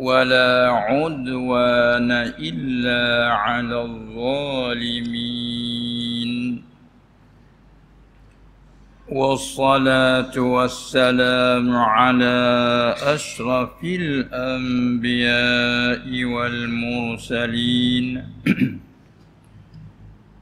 ولا عدوان إلا على الظالمين والصلاة والسلام على أشرف الأنبياء والمرسلين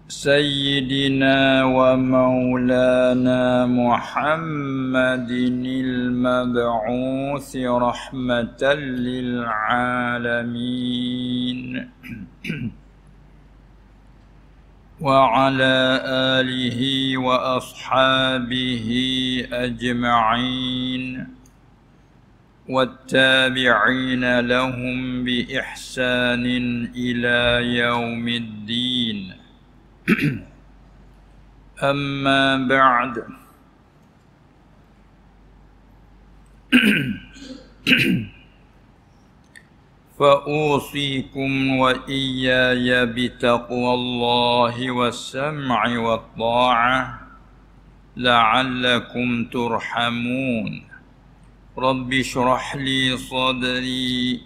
سيدنا ومولانا محمد المبعوث رحمة للعالمين وعلى آله وأصحابه أجمعين والتابعين لهم بإحسان إلى يوم الدين أما بعد فأوصيكم وإياي بتقوى الله والسمع والطاعة لعلكم ترحمون رب اشرح لي صدري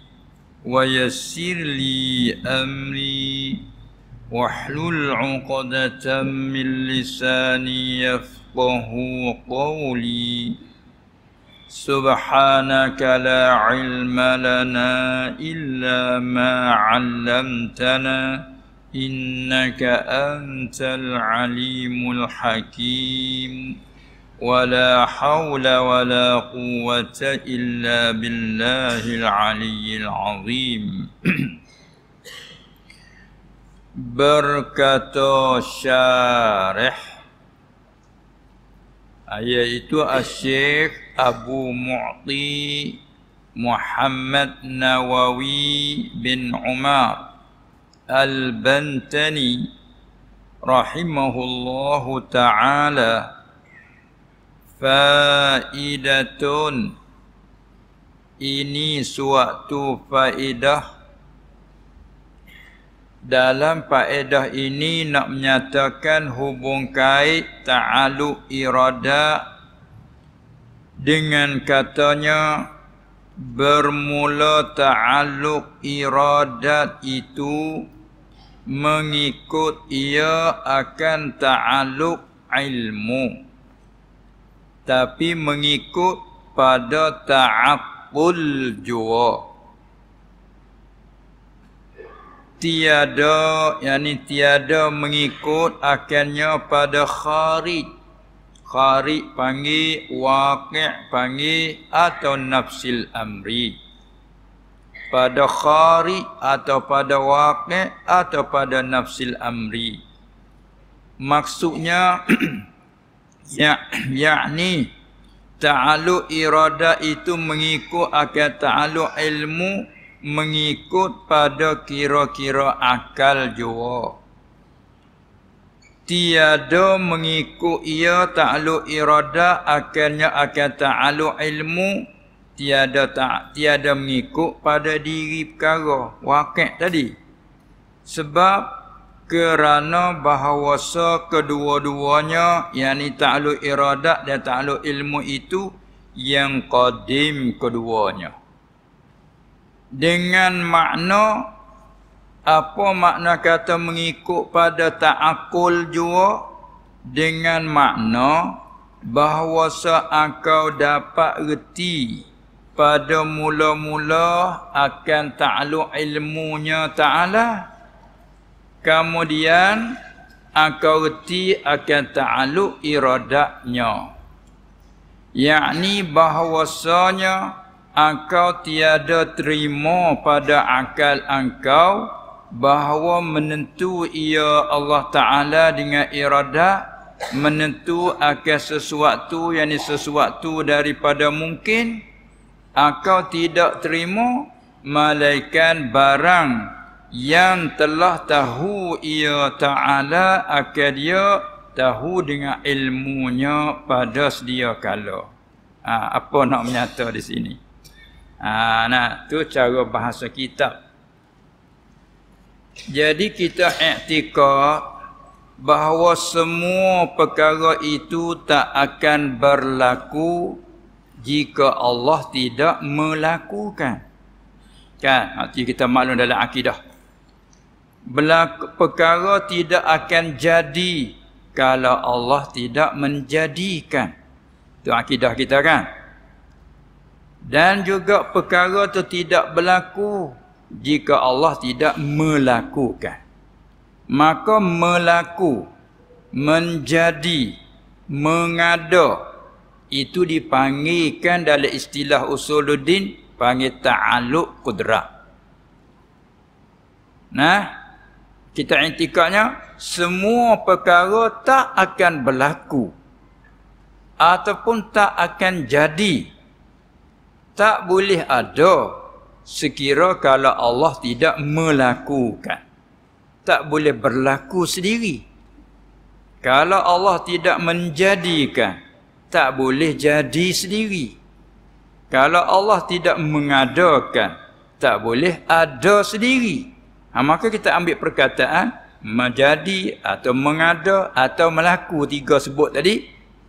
ويسر لي أمري واحلل عقدة من لساني يفقه قولي سبحانك لا علم لنا إلا ما علمتنا إنك أنت العليم الحكيم ولا حول ولا قوة إلا بالله العلي العظيم berkata syarih itu Asyik Abu Mu'ti Muhammad Nawawi bin Umar Al-Bantani rahimahullahu taala faidatun ini suatu faidah dalam faedah ini nak menyatakan hubung kait ta'aluk irada dengan katanya bermula ta'aluk iradat itu mengikut ia akan ta'aluk ilmu tapi mengikut pada ta'aqul jua' tiada yakni tiada mengikut akhirnya pada kharij kharij panggil waqi' panggil atau nafsil amri pada kharij atau pada waqi' atau pada nafsil amri maksudnya ya yakni taalu irada itu mengikut akan taalu ilmu mengikut pada kira-kira akal jua. Tiada mengikut ia ta'lu irada akalnya akan ta'lu ilmu. Tiada tak tiada mengikut pada diri perkara wakil tadi. Sebab kerana bahawasa kedua-duanya yakni ta'lu irada dan ta'lu ilmu itu yang qadim keduanya dengan makna apa makna kata mengikut pada ta'akul jua dengan makna bahawa engkau dapat erti pada mula-mula akan ta'aluk ilmunya ta'ala kemudian akau erti akan ta'aluk iradaknya yakni bahawasanya bahawasanya engkau tiada terima pada akal engkau bahawa menentu ia Allah Ta'ala dengan irada menentu akan sesuatu yang ini sesuatu daripada mungkin engkau tidak terima malaikat barang yang telah tahu ia Ta'ala akan dia tahu dengan ilmunya pada sedia kala. Ha, apa nak menyata di sini? Ha, nah tu cara bahasa kitab. Jadi kita iktikad bahawa semua perkara itu tak akan berlaku jika Allah tidak melakukan. Kan? Nanti kita maklum dalam akidah. Berlaku, perkara tidak akan jadi kalau Allah tidak menjadikan. Itu akidah kita kan? dan juga perkara itu tidak berlaku jika Allah tidak melakukan maka melaku menjadi mengada itu dipanggilkan dalam istilah usuluddin panggil ta'aluk kudrah nah kita intikanya semua perkara tak akan berlaku ataupun tak akan jadi tak boleh ada sekira kalau Allah tidak melakukan tak boleh berlaku sendiri kalau Allah tidak menjadikan tak boleh jadi sendiri kalau Allah tidak mengadakan tak boleh ada sendiri ha, maka kita ambil perkataan menjadi atau mengada atau melaku tiga sebut tadi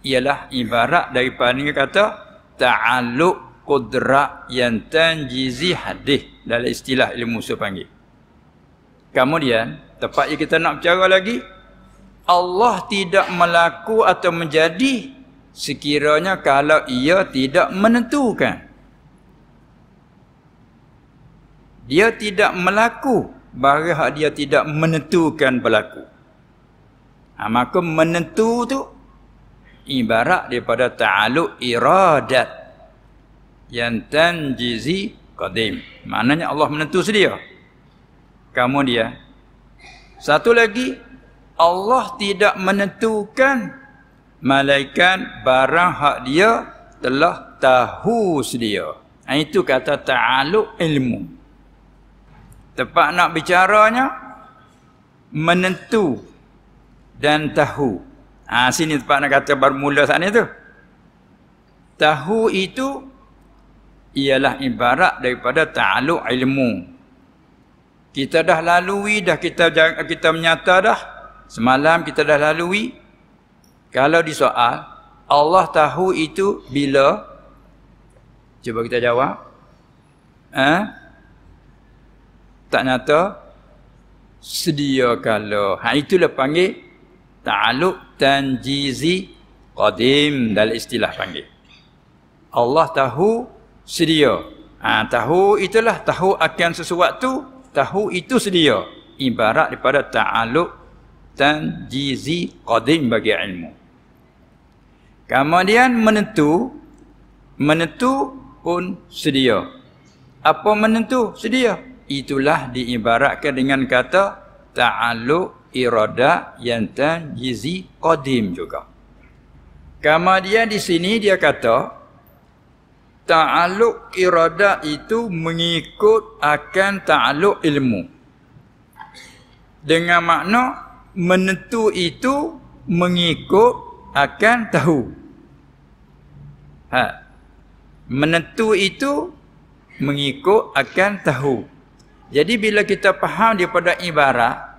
ialah ibarat daripada kata ta'aluk kudrak yang tanjizi hadih dalam istilah ilmu usul panggil. Kemudian, tempat yang kita nak bicara lagi, Allah tidak melaku atau menjadi sekiranya kalau ia tidak menentukan. Dia tidak melaku barah dia tidak menentukan berlaku. Ha, maka menentu tu ibarat daripada ta'aluk iradat yang tanjizi qadim. Maknanya Allah menentu sedia. Kamu dia. Satu lagi, Allah tidak menentukan malaikat barang hak dia telah tahu sedia. Ha, itu kata ta'aluk ilmu. Tepat nak bicaranya, menentu dan tahu. Ha, sini tepat nak kata bermula saat ni tu. Tahu itu ialah ibarat daripada ta'aluk ilmu. Kita dah lalui, dah kita kita menyata dah. Semalam kita dah lalui. Kalau di soal Allah tahu itu bila? Cuba kita jawab. Eh? Tak nyata? Sedia kalau. Ha, itulah panggil ta'aluk tanjizi qadim dalam istilah panggil. Allah tahu sedia. Ha, tahu itulah tahu akan sesuatu, tahu itu sedia. Ibarat daripada ta'aluk dan jizi qadim bagi ilmu. Kemudian menentu, menentu pun sedia. Apa menentu? Sedia. Itulah diibaratkan dengan kata ta'aluk irada yang tan jizi qadim juga. Kemudian di sini dia kata, ta'aluk irada itu mengikut akan ta'aluk ilmu. Dengan makna menentu itu mengikut akan tahu. Ha. Menentu itu mengikut akan tahu. Jadi bila kita faham daripada ibarat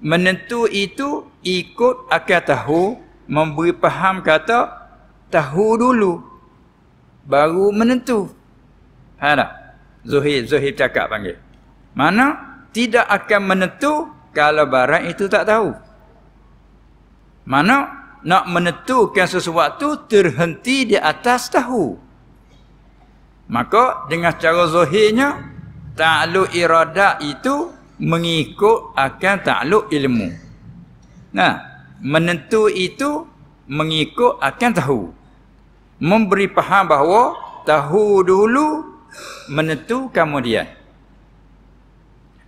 menentu itu ikut akan tahu memberi faham kata tahu dulu baru menentu. Ha dah. Zuhid, Zuhid cakap panggil. Mana tidak akan menentu kalau barang itu tak tahu. Mana nak menentukan sesuatu terhenti di atas tahu. Maka dengan cara zuhirnya ta'luk irada itu mengikut akan ta'luk ilmu. Nah, menentu itu mengikut akan tahu memberi faham bahawa tahu dulu menentu kemudian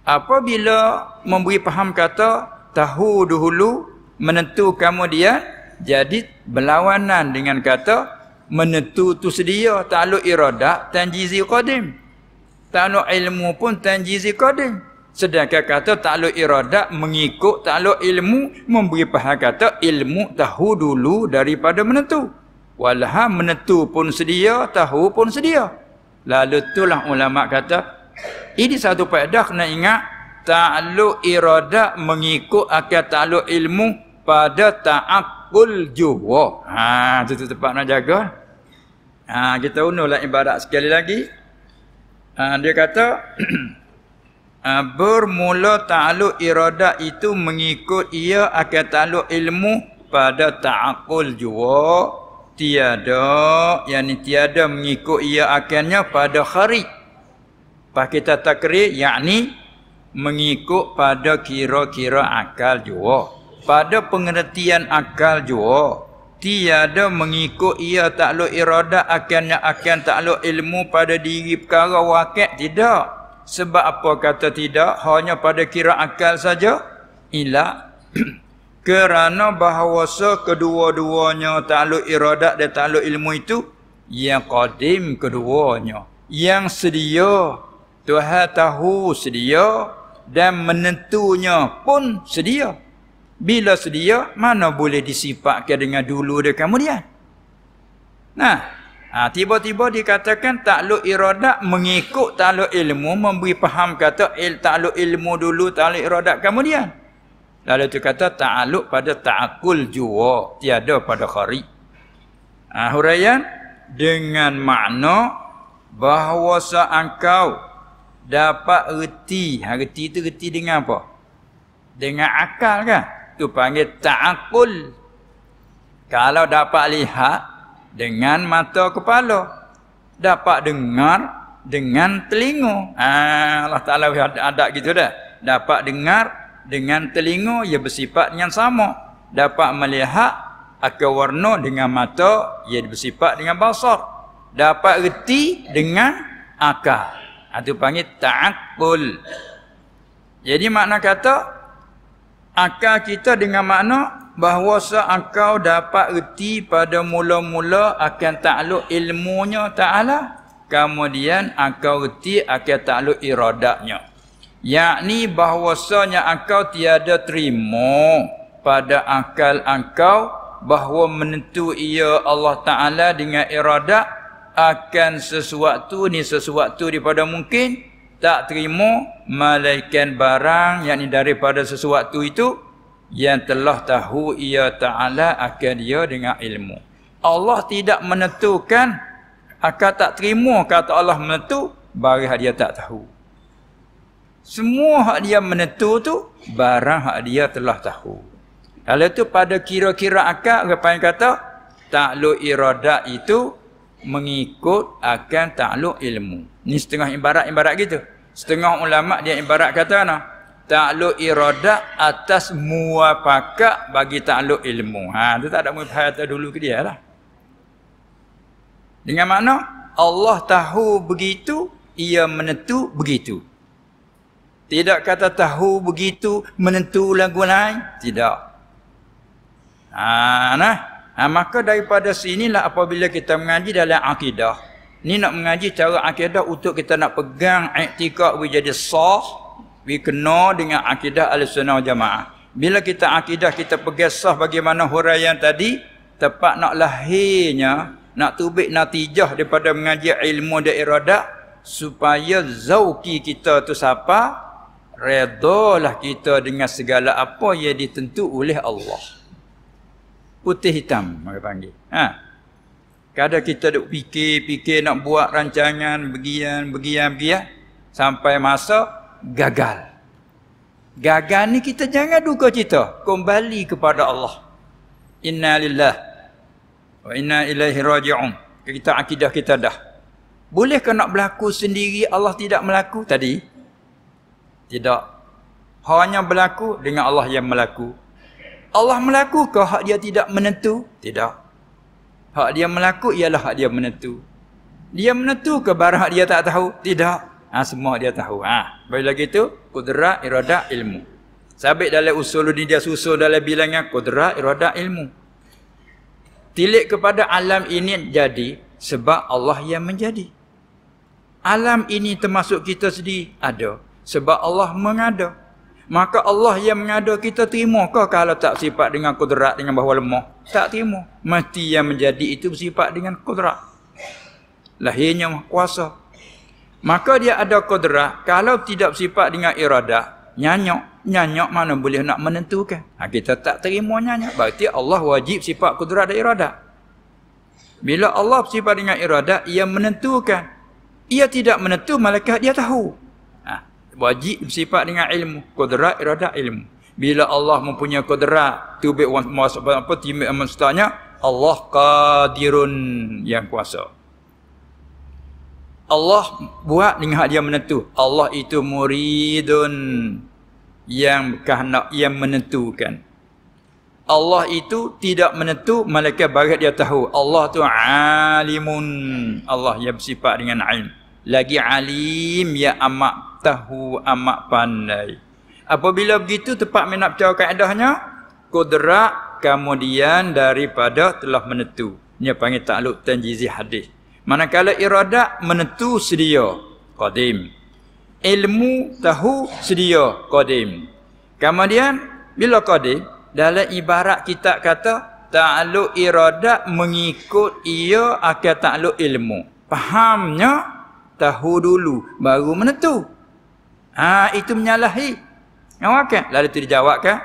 apabila memberi faham kata tahu dulu menentu kemudian jadi berlawanan dengan kata menentu tu sedia takluk iradah tanjizi qadim takluk ilmu pun tanjizi qadim sedangkan kata takluk iradah mengikut takluk ilmu memberi faham kata ilmu tahu dulu daripada menentu walham menentu pun sedia tahu pun sedia lalu itulah ulama kata ini satu faedah kena ingat ta'luq irada mengikut akal ta'luq ilmu pada ta'akul juwa ha tu, tu tempat nak jaga ha kita unuhlah ibarat sekali lagi ha, dia kata ha, bermula ta'luq irada itu mengikut ia akal ta'luq ilmu pada ta'akul juwa tiada yang ni tiada mengikut ia akhirnya pada khari pas kita takri yakni mengikut pada kira-kira akal jua pada pengertian akal jua tiada mengikut ia taklu irada akhirnya akan taklu ilmu pada diri perkara wakil tidak sebab apa kata tidak hanya pada kira akal saja ila kerana bahawasa kedua-duanya takluk iradat dan takluk ilmu itu yang qadim keduanya yang sedia Tuhan tahu sedia dan menentunya pun sedia bila sedia mana boleh disifatkan dengan dulu dan kemudian nah ha, tiba-tiba dikatakan takluk iradat mengikut takluk ilmu memberi faham kata il takluk ilmu dulu takluk iradat kemudian Lalu tu kata ta'aluk pada ta'akul juwa tiada pada khari. Ah huraian dengan makna bahawa seangkau dapat reti. Ha, reti tu reti dengan apa? Dengan akal kan? Tu panggil ta'akul. Kalau dapat lihat dengan mata kepala. Dapat dengar dengan telinga. Ah, Allah Ta'ala ada, ada gitu dah. Dapat dengar dengan telinga ia bersifat dengan sama dapat melihat akan warna dengan mata ia bersifat dengan basar dapat erti dengan akal itu ha, panggil ta'akul jadi makna kata akal kita dengan makna bahawa seakau dapat erti pada mula-mula akan takluk ilmunya ta'ala kemudian akau erti akan takluk iradaknya yakni bahwasanya engkau tiada terima pada akal engkau bahawa menentu ia Allah Ta'ala dengan irada akan sesuatu ni sesuatu daripada mungkin tak terima malaikan barang yakni daripada sesuatu itu yang telah tahu ia Ta'ala akan dia dengan ilmu Allah tidak menentukan akan tak terima kata Allah menentu bagi dia tak tahu semua hak dia menentu tu barang hak dia telah tahu. Kalau tu pada kira-kira akal orang panggil kata takluk iradah itu mengikut akan takluk ilmu. Ni setengah ibarat-ibarat gitu. Setengah ulama dia ibarat kata ana takluk iradah atas muwafaqah bagi takluk ilmu. Ha tu tak ada mufahat dulu ke dia lah. Dengan makna Allah tahu begitu ia menentu begitu. Tidak kata tahu begitu menentu lagu lain. Tidak. Ha, nah. Ha, maka daripada sini lah apabila kita mengaji dalam akidah. Ini nak mengaji cara akidah untuk kita nak pegang iktikad we jadi sah. We kena dengan akidah al-sunnah jamaah. Bila kita akidah kita pegang sah bagaimana huraian tadi. Tepat nak lahirnya. Nak tubik natijah daripada mengaji ilmu dan iradah supaya zauki kita tu siapa redolah kita dengan segala apa yang ditentu oleh Allah. Putih hitam, mereka panggil. Ha. Kadang kita duk fikir-fikir nak buat rancangan begian-begian-begian sampai masa gagal. Gagal ni kita jangan duka cita. Kembali kepada Allah. Inna lillah. Wa inna ilaihi raji'un. Kita akidah kita dah. Bolehkah nak berlaku sendiri Allah tidak melaku tadi? Tidak. Hanya berlaku dengan Allah yang melaku. Allah melaku ke hak dia tidak menentu? Tidak. Hak dia melaku ialah hak dia menentu. Dia menentu ke barang dia tak tahu? Tidak. Ha, semua dia tahu. Ha. Bagi lagi itu, kudrat, iradat, ilmu. Sabit dalam usul ini dia susul dalam bilangnya kudrat, iradat, ilmu. Tilik kepada alam ini jadi sebab Allah yang menjadi. Alam ini termasuk kita sendiri ada. Sebab Allah mengada. Maka Allah yang mengada kita terima kah kalau tak sifat dengan kudrat dengan bahawa lemah? Tak terima. Mati yang menjadi itu bersifat dengan kudrat. Lahirnya kuasa. Maka dia ada kudrat kalau tidak bersifat dengan iradah, nyanyok. Nyanyok mana boleh nak menentukan. Ha, kita tak terima nyanyok. Berarti Allah wajib sifat kudrat dan iradah. Bila Allah bersifat dengan iradah, ia menentukan. Ia tidak menentu, malaikat dia tahu wajib bersifat dengan ilmu kudrat irada ilmu bila Allah mempunyai kudrat tu be apa apa timi amstanya Allah qadirun yang kuasa Allah buat dengan dia menentu Allah itu muridun yang kehendak yang menentukan Allah itu tidak menentu malaikat barat dia tahu Allah tu alimun Allah yang bersifat dengan ilmu. lagi alim ya amat tahu amat pandai. Apabila begitu tepat menap cara kaedahnya, kudrak kemudian daripada telah menentu. Ini panggil takluk tanjizi hadis. Manakala iradak menentu sedia, qadim. Ilmu tahu sedia, qadim. Kemudian, bila qadim, dalam ibarat kita kata, takluk iradak mengikut ia akan takluk ilmu. Fahamnya, tahu dulu, baru menentu. Ha, itu menyalahi. Yang okay. Lalu itu dijawabkan.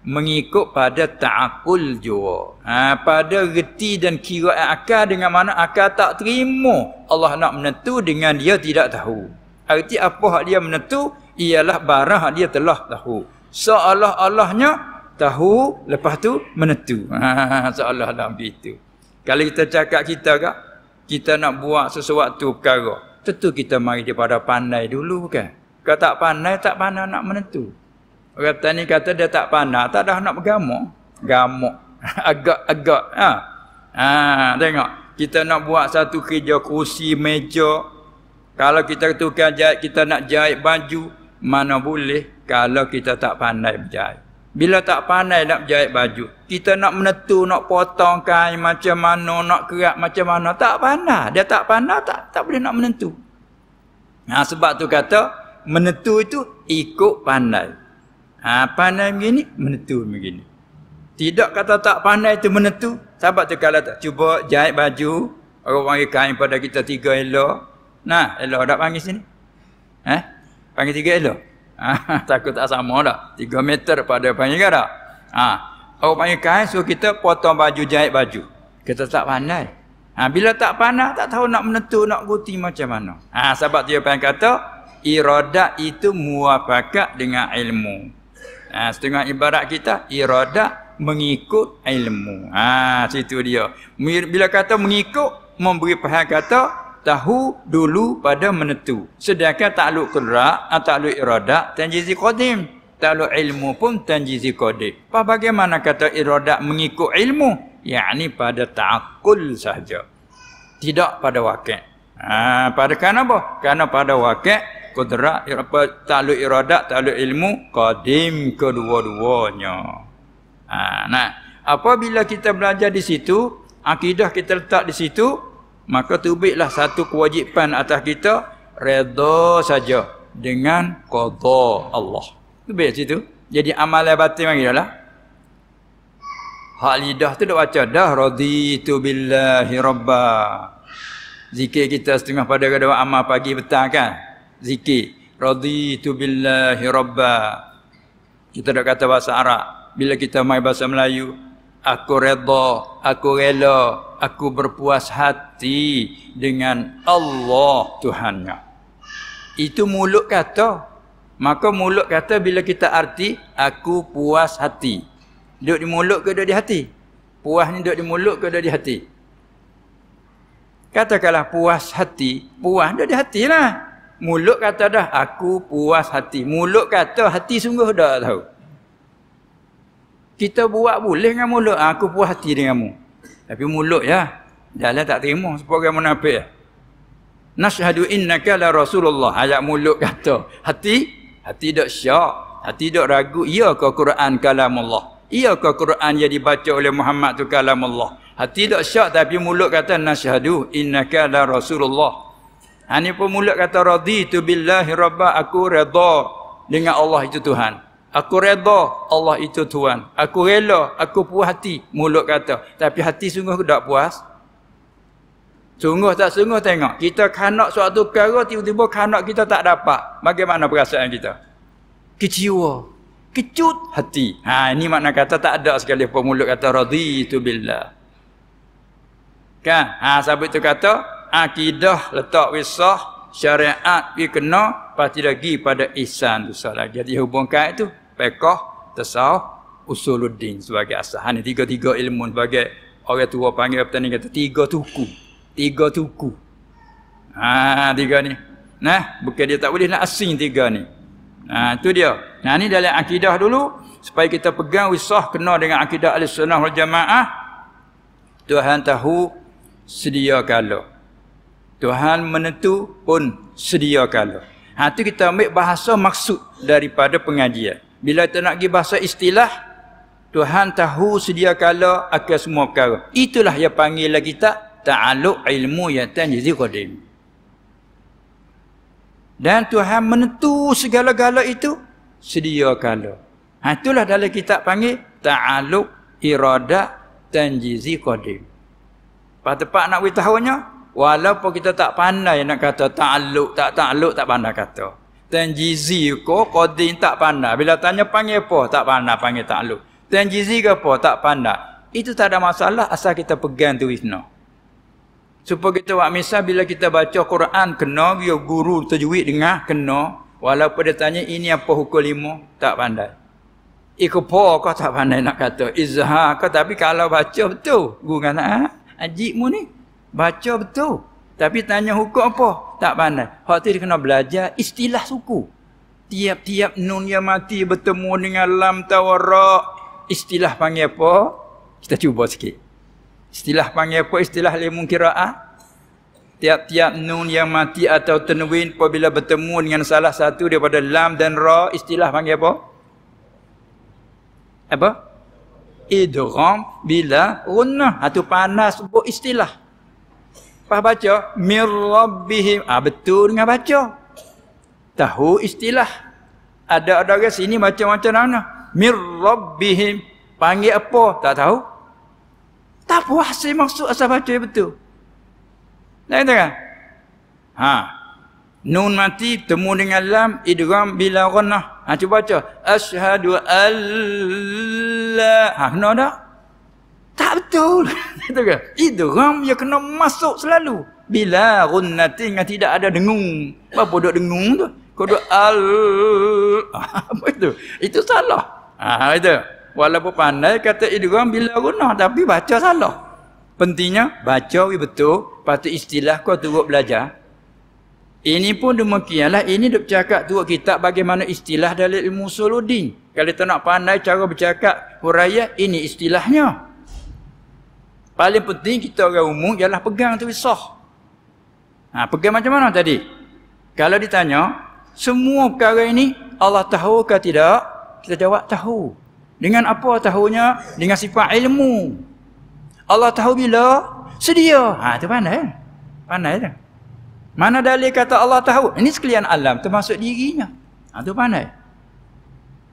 Mengikut pada ta'akul jua. Ha, pada reti dan kira akal dengan mana akal tak terima. Allah nak menentu dengan dia tidak tahu. Arti apa hak dia menentu? Ialah barang hak dia telah tahu. seolah Allahnya tahu lepas tu menentu. Ha, Seolah-olah begitu. Kalau kita cakap kita kak, kita nak buat sesuatu perkara. Tentu kita mari daripada pandai dulu kan? Kau tak pandai, tak pandai nak menentu. Orang petani kata dia tak pandai, tak dah nak bergamuk. Gamuk. Agak-agak. Ha. ha. tengok. Kita nak buat satu kerja kursi, meja. Kalau kita tukar jahit, kita nak jahit baju. Mana boleh kalau kita tak pandai berjahit. Bila tak pandai nak jahit baju, kita nak menentu, nak potong kain macam mana, nak kerak macam mana, tak pandai. Dia tak pandai, tak tak boleh nak menentu. Nah, ha, sebab tu kata, menentu itu ikut pandai. Ha, pandai begini, menentu begini. Tidak kata tak pandai itu menentu. Sahabat tu kalau tak cuba jahit baju, orang panggil kain pada kita tiga elok. Nah, elok tak panggil sini? Eh? Panggil tiga elok? Ha, takut tak sama dah. Tiga meter pada panggil kan tak? Ha, orang panggil kain so kita potong baju, jahit baju. Kita tak pandai. Ha, bila tak pandai, tak tahu nak menentu, nak guti macam mana. Ha, sahabat tu yang kata, Iroda itu muafakat dengan ilmu. Ha, setengah ibarat kita, iroda mengikut ilmu. Ha, situ dia. Bila kata mengikut, memberi faham kata, tahu dulu pada menentu. Sedangkan takluk kudrak, ha, takluk iroda, tanjizi qadim. Takluk ilmu pun tanjizi qadim. Apa bagaimana kata iroda mengikut ilmu? Yang pada ta'akul sahaja. Tidak pada wakil. Ha, pada kenapa? Kerana pada wakil, kudrat ya, apa takluk iradat takluk ilmu qadim kedua-duanya ha, nah apabila kita belajar di situ akidah kita letak di situ maka terbitlah satu kewajipan atas kita redha saja dengan qada Allah Tu terbit situ jadi amal batin mari dah lah hak lidah tu dah baca dah raditu billahi rabba zikir kita setengah pada kedua amal pagi petang kan zikir raditu billahi Robba. kita dah kata bahasa arab bila kita mai bahasa melayu aku redha aku rela aku berpuas hati dengan Allah Tuhannya itu mulut kata maka mulut kata bila kita arti aku puas hati duduk di mulut ke duduk di hati puas ni duduk di mulut ke duduk di hati Katakanlah puas hati, puas dah di hatilah. Mulut kata dah aku puas hati. Mulut kata hati sungguh dah tahu. Kita buat boleh dengan mulut. Ah, aku puas hati denganmu. Tapi mulut ya. Jalan tak terima. Seperti munafik ya. Nashhadu innaka la Rasulullah. Ayat mulut kata. Hati? Hati tak syak. Hati tak ragu. Ia ke Quran kalam Allah. Ia ke Quran yang dibaca oleh Muhammad tu kalam Allah. Hati tak syak tapi mulut kata Nashhadu innaka la Rasulullah. Ini ha, pun mulut kata raditu billahi rabba aku redha dengan Allah itu Tuhan. Aku redha Allah itu Tuhan. Aku rela, aku puas hati mulut kata. Tapi hati sungguh tak puas. Sungguh tak sungguh tengok. Kita kanak suatu perkara tiba-tiba kanak kita tak dapat. Bagaimana perasaan kita? Kecewa. Kecut hati. Ha, ini makna kata tak ada sekali pun mulut kata raditu billah. Kan? Ha, sahabat itu kata akidah letak wisah syariat pi kena pasti lagi pada ihsan tu salah jadi hubungkan itu pekoh tasawuf usuluddin sebagai asas ni tiga-tiga ilmu sebagai orang tua panggil petani kata tiga tuku tiga tuku ha tiga ni nah bukan dia tak boleh nak asing tiga ni ha tu dia nah ni dalam akidah dulu supaya kita pegang wisah kena dengan akidah al-sunnah wal jamaah Tuhan tahu sedia kalau Tuhan menentu pun sedia kala. Ha tu kita ambil bahasa maksud daripada pengajian. Bila kita nak pergi bahasa istilah Tuhan tahu sedia kala akan semua perkara. Itulah yang panggil lagi kita ta'aluk ilmu yang tanjizi qadim. Dan Tuhan menentu segala-gala itu sedia kala. Ha, itulah dalam kita panggil ta'aluk irada tanjizi qadim. Pada tempat nak beritahunya, Walaupun kita tak pandai nak kata ta'aluk, tak ta'aluk, tak pandai kata. Tenjizi ko, kodin tak pandai. Bila tanya panggil apa, tak pandai panggil ta'aluk. Tenjizi ke apa, tak pandai. Itu tak ada masalah asal kita pegang tu isna. Supaya kita buat misal bila kita baca Quran, kena, biar guru terjuit dengar, kena. Walaupun dia tanya, ini apa hukum lima, tak pandai. Ikupo kau tak pandai nak kata. Izhar kau, tapi kalau baca betul, guru kata, ha? Ajib mu ni, Baca betul. Tapi tanya hukum apa? Tak pandai. Hak tu dia kena belajar istilah suku. Tiap-tiap nun yang mati bertemu dengan lam tawarak. Istilah panggil apa? Kita cuba sikit. Istilah panggil apa? Istilah limun kira'ah. Tiap-tiap nun yang mati atau tenuin apabila bertemu dengan salah satu daripada lam dan ra. Istilah panggil apa? Apa? Idram bila gunnah. Itu panas sebut istilah. Lepas baca, mir rabbihim. Ah ha, betul dengan baca. Tahu istilah. Ada ada orang sini macam-macam mana. Mir rabbihim. Panggil apa? Tak tahu. Tak puas maksud asal baca betul. Lain tengah. Kan? Ha. Nun mati temu dengan lam idram bila ghannah. Ha cuba baca. ashadu alla. Ha kena tak? Tak betul. Itu kan? Idram ya kena masuk selalu. Bila runnati yang tidak ada dengung. Apa duduk dengung tu? Kau duduk al. Apa itu? Itu salah. Ah ha, itu. Walaupun pandai kata idram bila runnah tapi baca salah. Pentingnya baca wi betul, patu istilah kau turut belajar. Ini pun demikianlah. Ini dia bercakap tu kitab bagaimana istilah dalam ilmu suludin Kalau tak nak pandai cara bercakap huraya, ini istilahnya. Paling penting kita orang umum ialah pegang tu sah. Ha, pegang macam mana tadi? Kalau ditanya, semua perkara ini Allah tahu ke tidak? Kita jawab tahu. Dengan apa tahunya? Dengan sifat ilmu. Allah tahu bila? Sedia. Ha, tu pandai. Pandai tu. Mana dalil kata Allah tahu? Ini sekalian alam termasuk dirinya. Ha, tu pandai.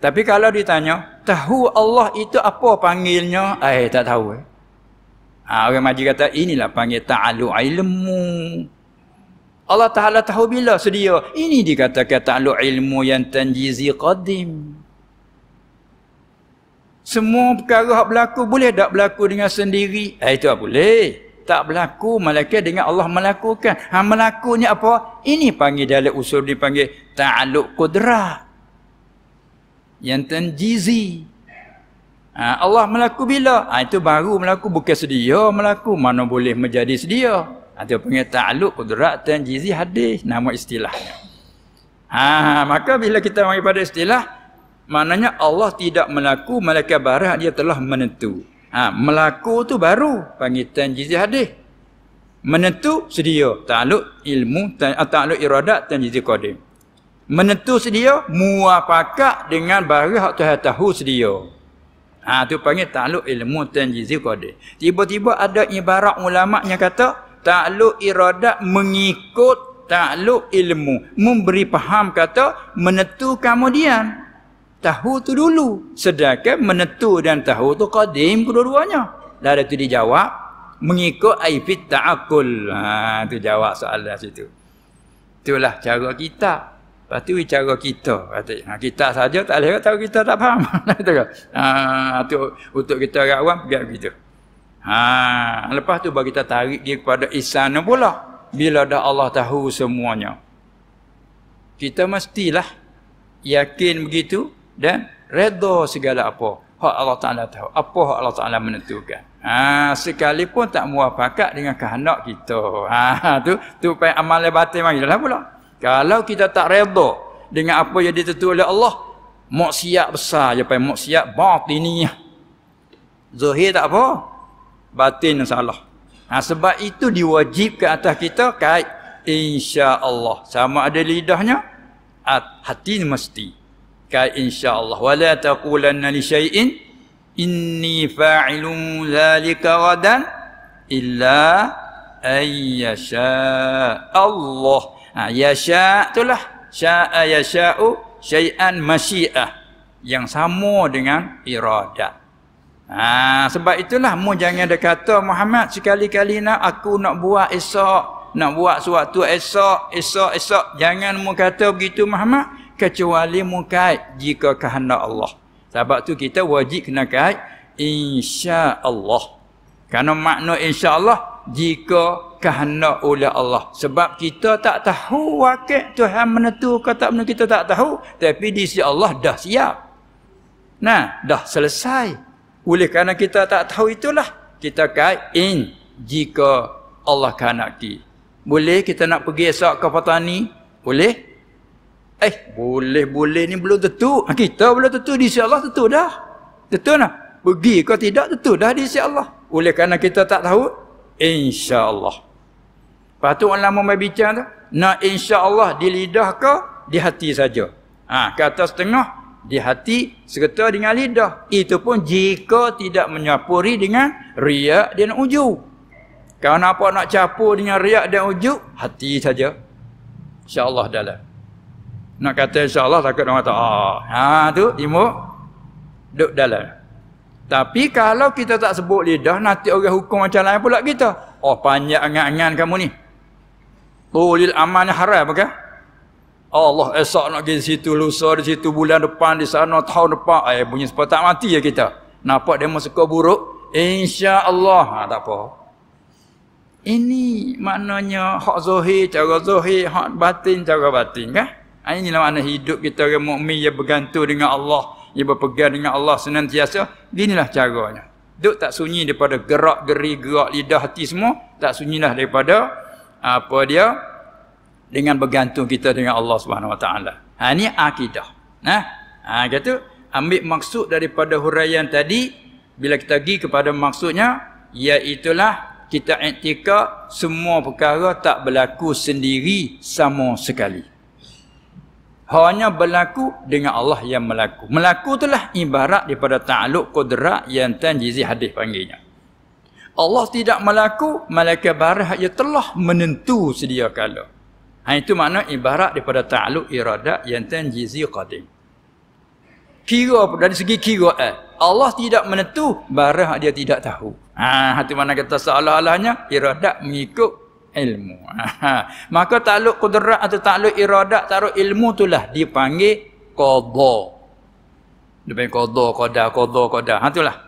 Tapi kalau ditanya, tahu Allah itu apa panggilnya? Eh, tak tahu. Eh. Ha, orang maji kata inilah panggil ta'alu ilmu. Allah Ta'ala tahu bila sedia. Ini dikatakan ta'alu ilmu yang tanjizi qadim. Semua perkara yang berlaku boleh tak berlaku dengan sendiri? Eh, itu boleh. Tak berlaku malaikat dengan Allah melakukan. Ha, melakunya apa? Ini panggil dalam usul dipanggil ta'alu kudrah. Yang tanjizi. Ha, Allah melaku bila? Ha, itu baru melaku bukan sedia melaku. Mana boleh menjadi sedia. Ha, itu panggil ta'aluk kudrat tanjizi hadis. Nama istilahnya. Ha, maka bila kita mengikuti pada istilah. Maknanya Allah tidak melaku. Malaika barah dia telah menentu. Ha, melaku tu baru panggil tanjizi hadis. Menentu sedia. Ta'aluk ilmu. Ah, ta'aluk iradat tanjizi qadim. Menentu sedia. Muafakat dengan barah tu tahu sedia. Sedia. Ha, tu panggil takluk ilmu tanjizil qadir. Tiba-tiba ada ibarat ulama yang kata takluk irada mengikut takluk ilmu. Memberi faham kata menentu kemudian. Tahu tu dulu. Sedangkan menentu dan tahu tu qadim kedua-duanya. Lalu tu dijawab mengikut aifit ta'akul. Ha, tu jawab soalan situ. Itulah cara Kita. Lepas tu cara kita kata, ha, Kita saja tak boleh tahu kita tak faham kata, ha, tu, Untuk kita orang awam Biar begitu ha, Lepas tu bagi kita tarik dia kepada Islam pula Bila dah Allah tahu semuanya Kita mestilah Yakin begitu Dan redha segala apa Hak Allah Ta'ala tahu Apa hak Allah Ta'ala menentukan ha, Sekalipun tak muafakat dengan kehendak kita ha, tu, tu amal lebatin Mari lah pula kalau kita tak redha dengan apa yang ditentukan oleh Allah, maksiat besar je pai maksiat batiniah. Zahir tak apa, batin yang salah. Ha, sebab itu diwajibkan atas kita kait insya-Allah. Sama ada lidahnya hati mesti. kai insya-Allah. Wala taqulanna li syai'in inni fa'ilun zalika gadan illa ayyasha Allah. Ha, ya sya' itulah. Sya'a ya sya'u syai'an masyi'ah. Yang sama dengan iradah. Ha, sebab itulah mu jangan ada kata Muhammad sekali-kali nak aku nak buat esok. Nak buat suatu esok, esok, esok. Jangan mu kata begitu Muhammad. Kecuali mu kait jika kehendak Allah. Sebab tu kita wajib kena kait. InsyaAllah. Kerana makna insyaAllah. Jika Allah kehendak oleh Allah sebab kita tak tahu wakil Tuhan menentu ke tak menentu kita tak tahu tapi di sisi Allah dah siap nah dah selesai oleh kerana kita tak tahu itulah kita kain. jika Allah kehendaki boleh kita nak pergi esok ke Fatani, boleh eh boleh boleh ni belum tentu ha, kita belum tentu di sisi Allah tentu dah tentu nak pergi Kalau tidak tentu dah di sisi Allah oleh kerana kita tak tahu insyaallah Lepas tu orang lama bincang tu, nak insya-Allah di lidah ke di hati saja. Ha, ke atas tengah di hati serta dengan lidah. Itu pun jika tidak menyapuri dengan riak dan ujub. Kenapa nak capur dengan riak dan ujub? Hati saja. Insya-Allah dalam. Nak kata insya-Allah takut orang kata, "Ah, ha tu imo duk dalam." Tapi kalau kita tak sebut lidah, nanti orang hukum macam lain pula kita. Oh, banyak angan-angan kamu ni. Oh, lil amalnya haram bukan? Allah esok nak pergi situ, lusa di situ, bulan depan di sana, tahun depan. Eh, bunyi sepatah mati ya kita. Nampak dia suka buruk? Insya Allah. Ha, tak apa. Ini maknanya hak zuhir, cara zuhir, hak batin, cara batin kan? Ha, Ini lah makna hidup kita orang mukmin yang bergantung dengan Allah. yang berpegang dengan Allah senantiasa. Inilah caranya. Duk tak sunyi daripada gerak-geri, gerak lidah hati semua. Tak sunyilah daripada apa dia dengan bergantung kita dengan Allah Subhanahu Wa Taala. Ha ni akidah. Nah, ha gitu. Ambil maksud daripada huraian tadi bila kita pergi kepada maksudnya iaitu kita iktika semua perkara tak berlaku sendiri sama sekali. Hanya berlaku dengan Allah yang melaku. Melaku itulah ibarat daripada ta'aluk kudrak yang tanjizi hadis panggilnya. Allah tidak melaku, malaikat barah ia telah menentu sedia kala. Ha, itu makna ibarat daripada ta'luk irada yang tanjizi qadim. Kira dari segi kira eh. Allah tidak menentu, barah dia tidak tahu. Ha, hati mana kata seolah-olahnya irada mengikut ilmu. Ha, maka ta'luk kudrat atau ta'luk irada taruh ilmu itulah dipanggil qadha. Dia panggil qadha, qadha, qadha, Ha, itulah.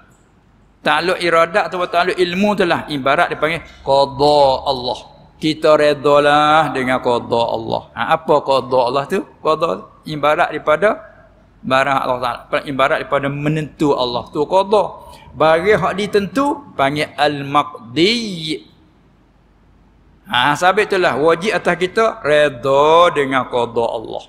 Ta'aluk iradat atau ta'aluk ilmu tu lah. Ibarat dia panggil qadha Allah. Kita redolah dengan qadha Allah. Ha, apa qadha Allah tu? Qadha ibarat daripada barang Allah Ta'ala. Ibarat daripada menentu Allah. Tu qadha. Bagi hak ditentu, panggil al-maqdi. Ha, sahabat tu lah. Wajib atas kita, redha dengan qadha Allah.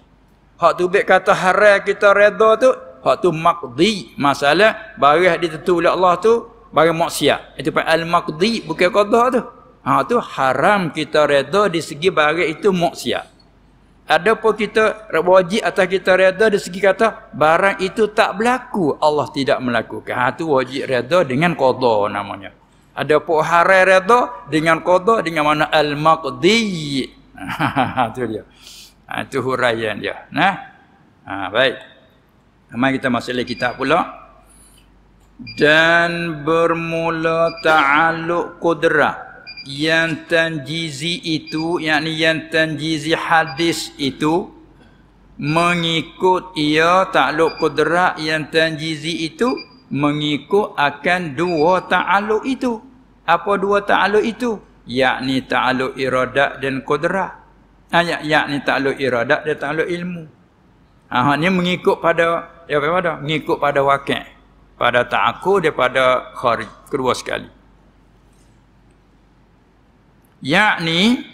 Hak tu baik kata hara kita redha tu, hak tu maqdi masalah barang ditentu oleh Allah tu barang maksiat itu pun al maqdi bukan qada tu ha tu haram kita redha di segi barang itu maksiat adapun kita wajib atas kita redha di segi kata barang itu tak berlaku Allah tidak melakukan ha tu wajib redha dengan qada namanya Ada adapun haram redha dengan qada dengan mana al maqdi ha tu dia itu ha, tu huraian dia nah ha baik Mari kita masuk lagi kitab pula. Dan bermula ta'aluk kudrah. Yang tanjizi itu, yakni yang tanjizi hadis itu, mengikut ia ta'aluk kudrah yang tanjizi itu, mengikut akan dua ta'aluk itu. Apa dua ta'aluk itu? Yakni ta'aluk iradat dan kudrah. Ha, ya, yakni ta'aluk iradat dan ta'aluk ilmu. Ha, ini mengikut pada Ya pada mengikut pada wakil. Pada ta'akul daripada kharij. Kedua sekali. Yakni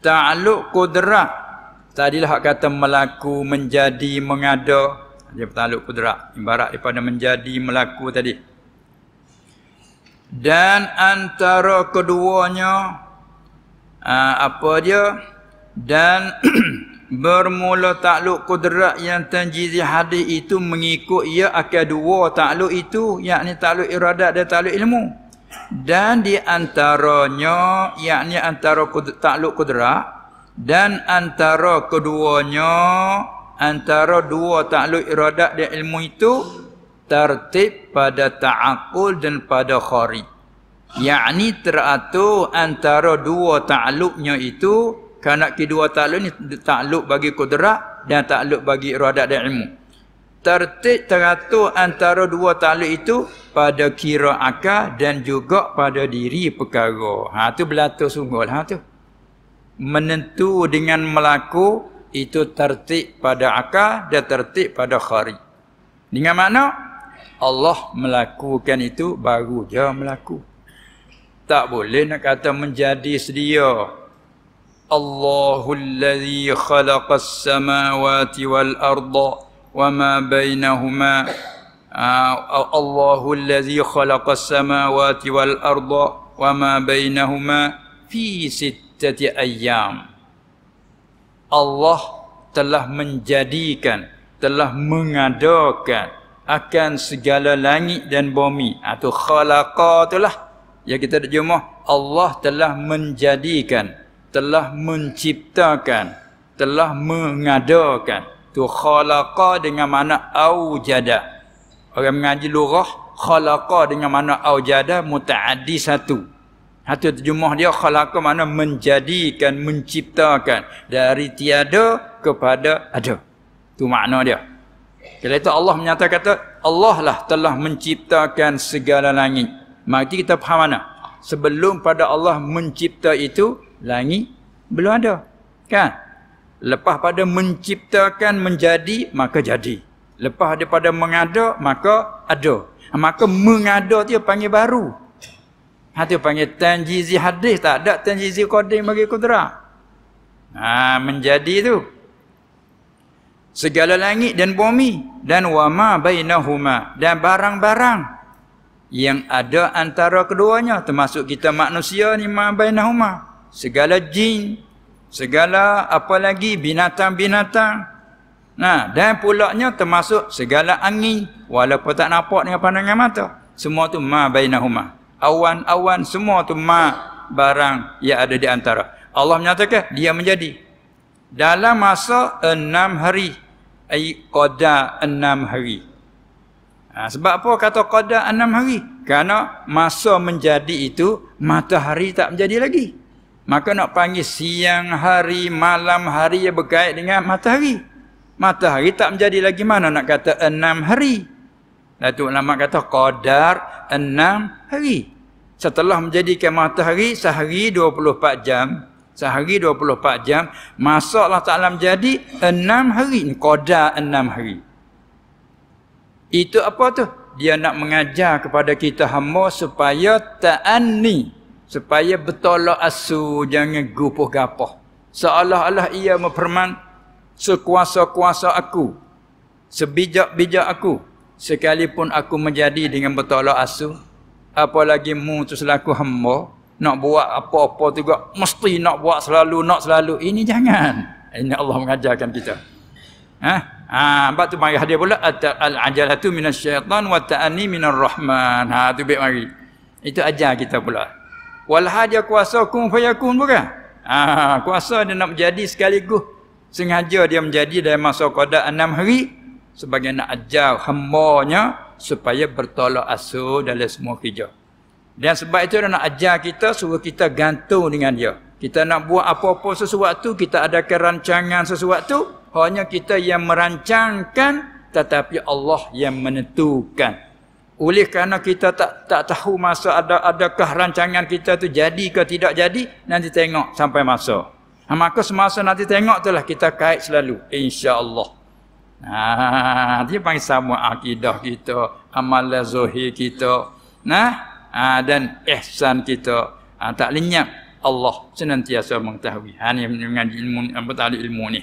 ta'aluk kudera, Tadilah hak kata melaku, menjadi, mengada. Dia ta'aluk kudrat. Ibarat daripada menjadi, melaku tadi. Dan antara keduanya. Ah, apa dia? Dan Bermula takluk kudrat yang tanjizi hadis itu mengikut ia akan dua takluk itu yakni takluk iradat dan takluk ilmu. Dan di antaranya yakni antara takluk kudrat dan antara keduanya antara dua takluk iradat dan ilmu itu tertib pada ta'akul dan pada khari. Yakni teratur antara dua takluknya itu kerana kedua takluk ni takluk bagi kudrat dan takluk bagi iradat dan ilmu. Tertib teratur antara dua takluk itu pada kira akal dan juga pada diri perkara. Ha tu belatuh sungguh ha tu. Menentu dengan melaku itu tertik pada akal dan tertik pada khari. Dengan makna Allah melakukan itu baru dia melaku. Tak boleh nak kata menjadi sedia الله الذي خلق السماوات والأرض وما بينهما الله الذي خلق السماوات والأرض وما بينهما في ستة أيام Allah telah menjadikan, telah mengadakan akan segala langit dan bumi. Atau ah, khalaqah itulah. Ya kita terjemah. Allah telah menjadikan telah menciptakan telah mengadakan tu khalaqa dengan makna aujada orang mengaji lughah khalaqa dengan makna aujada mutaaddi satu satu ha, terjemah dia khalaqa makna menjadikan menciptakan dari tiada kepada ada tu makna dia kala itu Allah menyatakan kata Allah lah telah menciptakan segala langit maka kita faham mana sebelum pada Allah mencipta itu langit belum ada kan lepas pada menciptakan menjadi maka jadi lepas daripada mengada maka ada maka mengada tu panggil baru ha tu panggil tanjizi hadis tak ada tanjizi qadim bagi kudrah ha menjadi tu segala langit dan bumi dan wama bainahuma dan barang-barang yang ada antara keduanya termasuk kita manusia ni ma bainahuma segala jin, segala apa lagi binatang-binatang. Nah, dan pulaknya termasuk segala angin walaupun tak nampak dengan pandangan mata. Semua tu ma bainahuma. Awan-awan semua tu ma barang yang ada di antara. Allah menyatakan dia menjadi dalam masa enam hari. Ay qada enam hari. Ha, sebab apa kata qada enam hari? Kerana masa menjadi itu matahari tak menjadi lagi. Maka nak panggil siang hari, malam hari yang berkait dengan matahari. Matahari tak menjadi lagi mana nak kata enam hari. Datuk Lama kata qadar enam hari. Setelah menjadikan matahari sehari 24 jam. Sehari 24 jam. Masa Allah Ta'ala menjadi enam hari. Qadar enam hari. Itu apa tu? Dia nak mengajar kepada kita hamba supaya ta'anni supaya bertolak asu jangan gupuh gapoh seolah-olah ia memperman sekuasa-kuasa aku sebijak-bijak aku sekalipun aku menjadi dengan bertolak asu apalagi mu tu selaku hamba nak buat apa-apa tu juga mesti nak buat selalu nak selalu ini jangan ini Allah mengajarkan kita ha ha sebab tu mari hadia pula al ajalatu minasyaitan wa ta'ani minar rahman ha tu baik mari itu ajar kita pula wal hadia kuasa kum fayakun bukan ha, kuasa dia nak jadi sekaligus sengaja dia menjadi dalam masa qada enam hari sebagai nak ajar hambanya supaya bertolak asuh dalam semua kerja dan sebab itu dia nak ajar kita suruh kita gantung dengan dia kita nak buat apa-apa sesuatu kita ada kerancangan sesuatu hanya kita yang merancangkan tetapi Allah yang menentukan oleh kerana kita tak tak tahu masa ada adakah rancangan kita tu jadi ke tidak jadi nanti tengok sampai masa ha, maka semasa nanti tengok itulah kita kait selalu insyaallah nah ha, dia panggil sama akidah kita amal zahir kita nah ha, dan ihsan kita ha, tak lenyap Allah senantiasa mengetahui ha, ni dengan ilmu apa tadi ilmu ni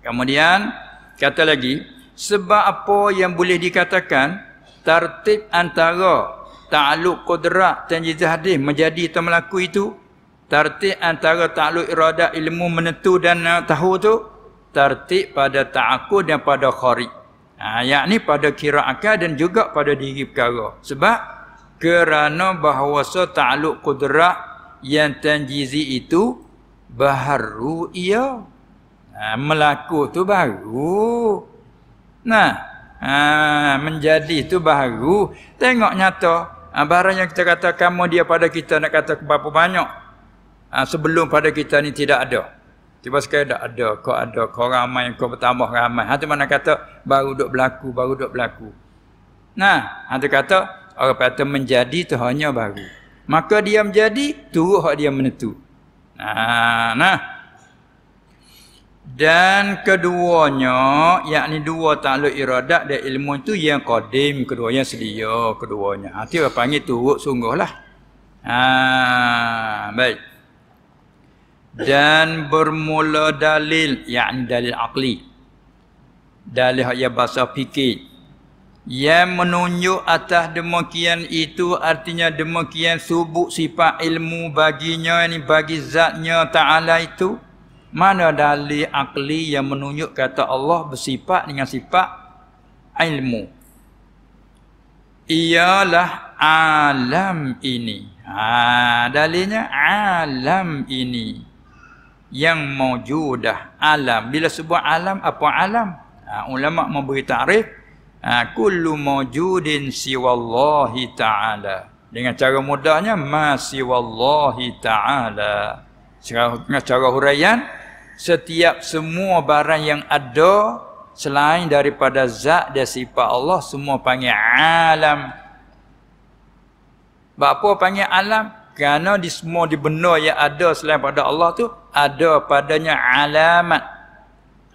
kemudian kata lagi sebab apa yang boleh dikatakan tertib antara ta'luk kudrat tanjizah hadis menjadi termelaku itu tertib antara ta'luk iradat ilmu menentu dan tahu itu tertib pada ta'akud dan pada khari ha, yakni pada kira akal dan juga pada diri perkara sebab kerana bahawasa ta'luk kudrat yang tanjizi itu baharu ia ha, melaku tu baru nah Ha, menjadi tu baru tengok nyata ha, barang yang kita kata kamu dia pada kita nak kata berapa banyak ha, sebelum pada kita ni tidak ada tiba sekali dah ada kau ada kau ramai kau bertambah ramai ha, tu mana kata baru duduk berlaku baru duduk berlaku nah ha, tu kata orang kata menjadi tu hanya baru maka dia menjadi turut hak dia menentu nah nah dan keduanya, yakni dua takluk iradat dan ilmu itu yang kodim, keduanya selia, keduanya. Nanti ha, orang panggil turut sungguhlah. Ha, baik. Dan bermula dalil, yakni dalil akli. Dalil yang bahasa fikir. Yang menunjuk atas demikian itu artinya demikian subuk sifat ilmu baginya, ini bagi zatnya ta'ala itu. Itu mana dalil akli yang menunjuk kata Allah bersifat dengan sifat ilmu ialah alam ini ha, dalilnya alam ini yang mawjudah alam bila sebuah alam apa alam ha, ulama memberi tarif ha, kullu mawjudin siwallahi ta'ala dengan cara mudahnya ma siwallahi ta'ala secara, secara huraian setiap semua barang yang ada selain daripada zat dan sifat Allah semua panggil alam. Bapa panggil alam kerana di semua di benda yang ada selain pada Allah tu ada padanya alamat.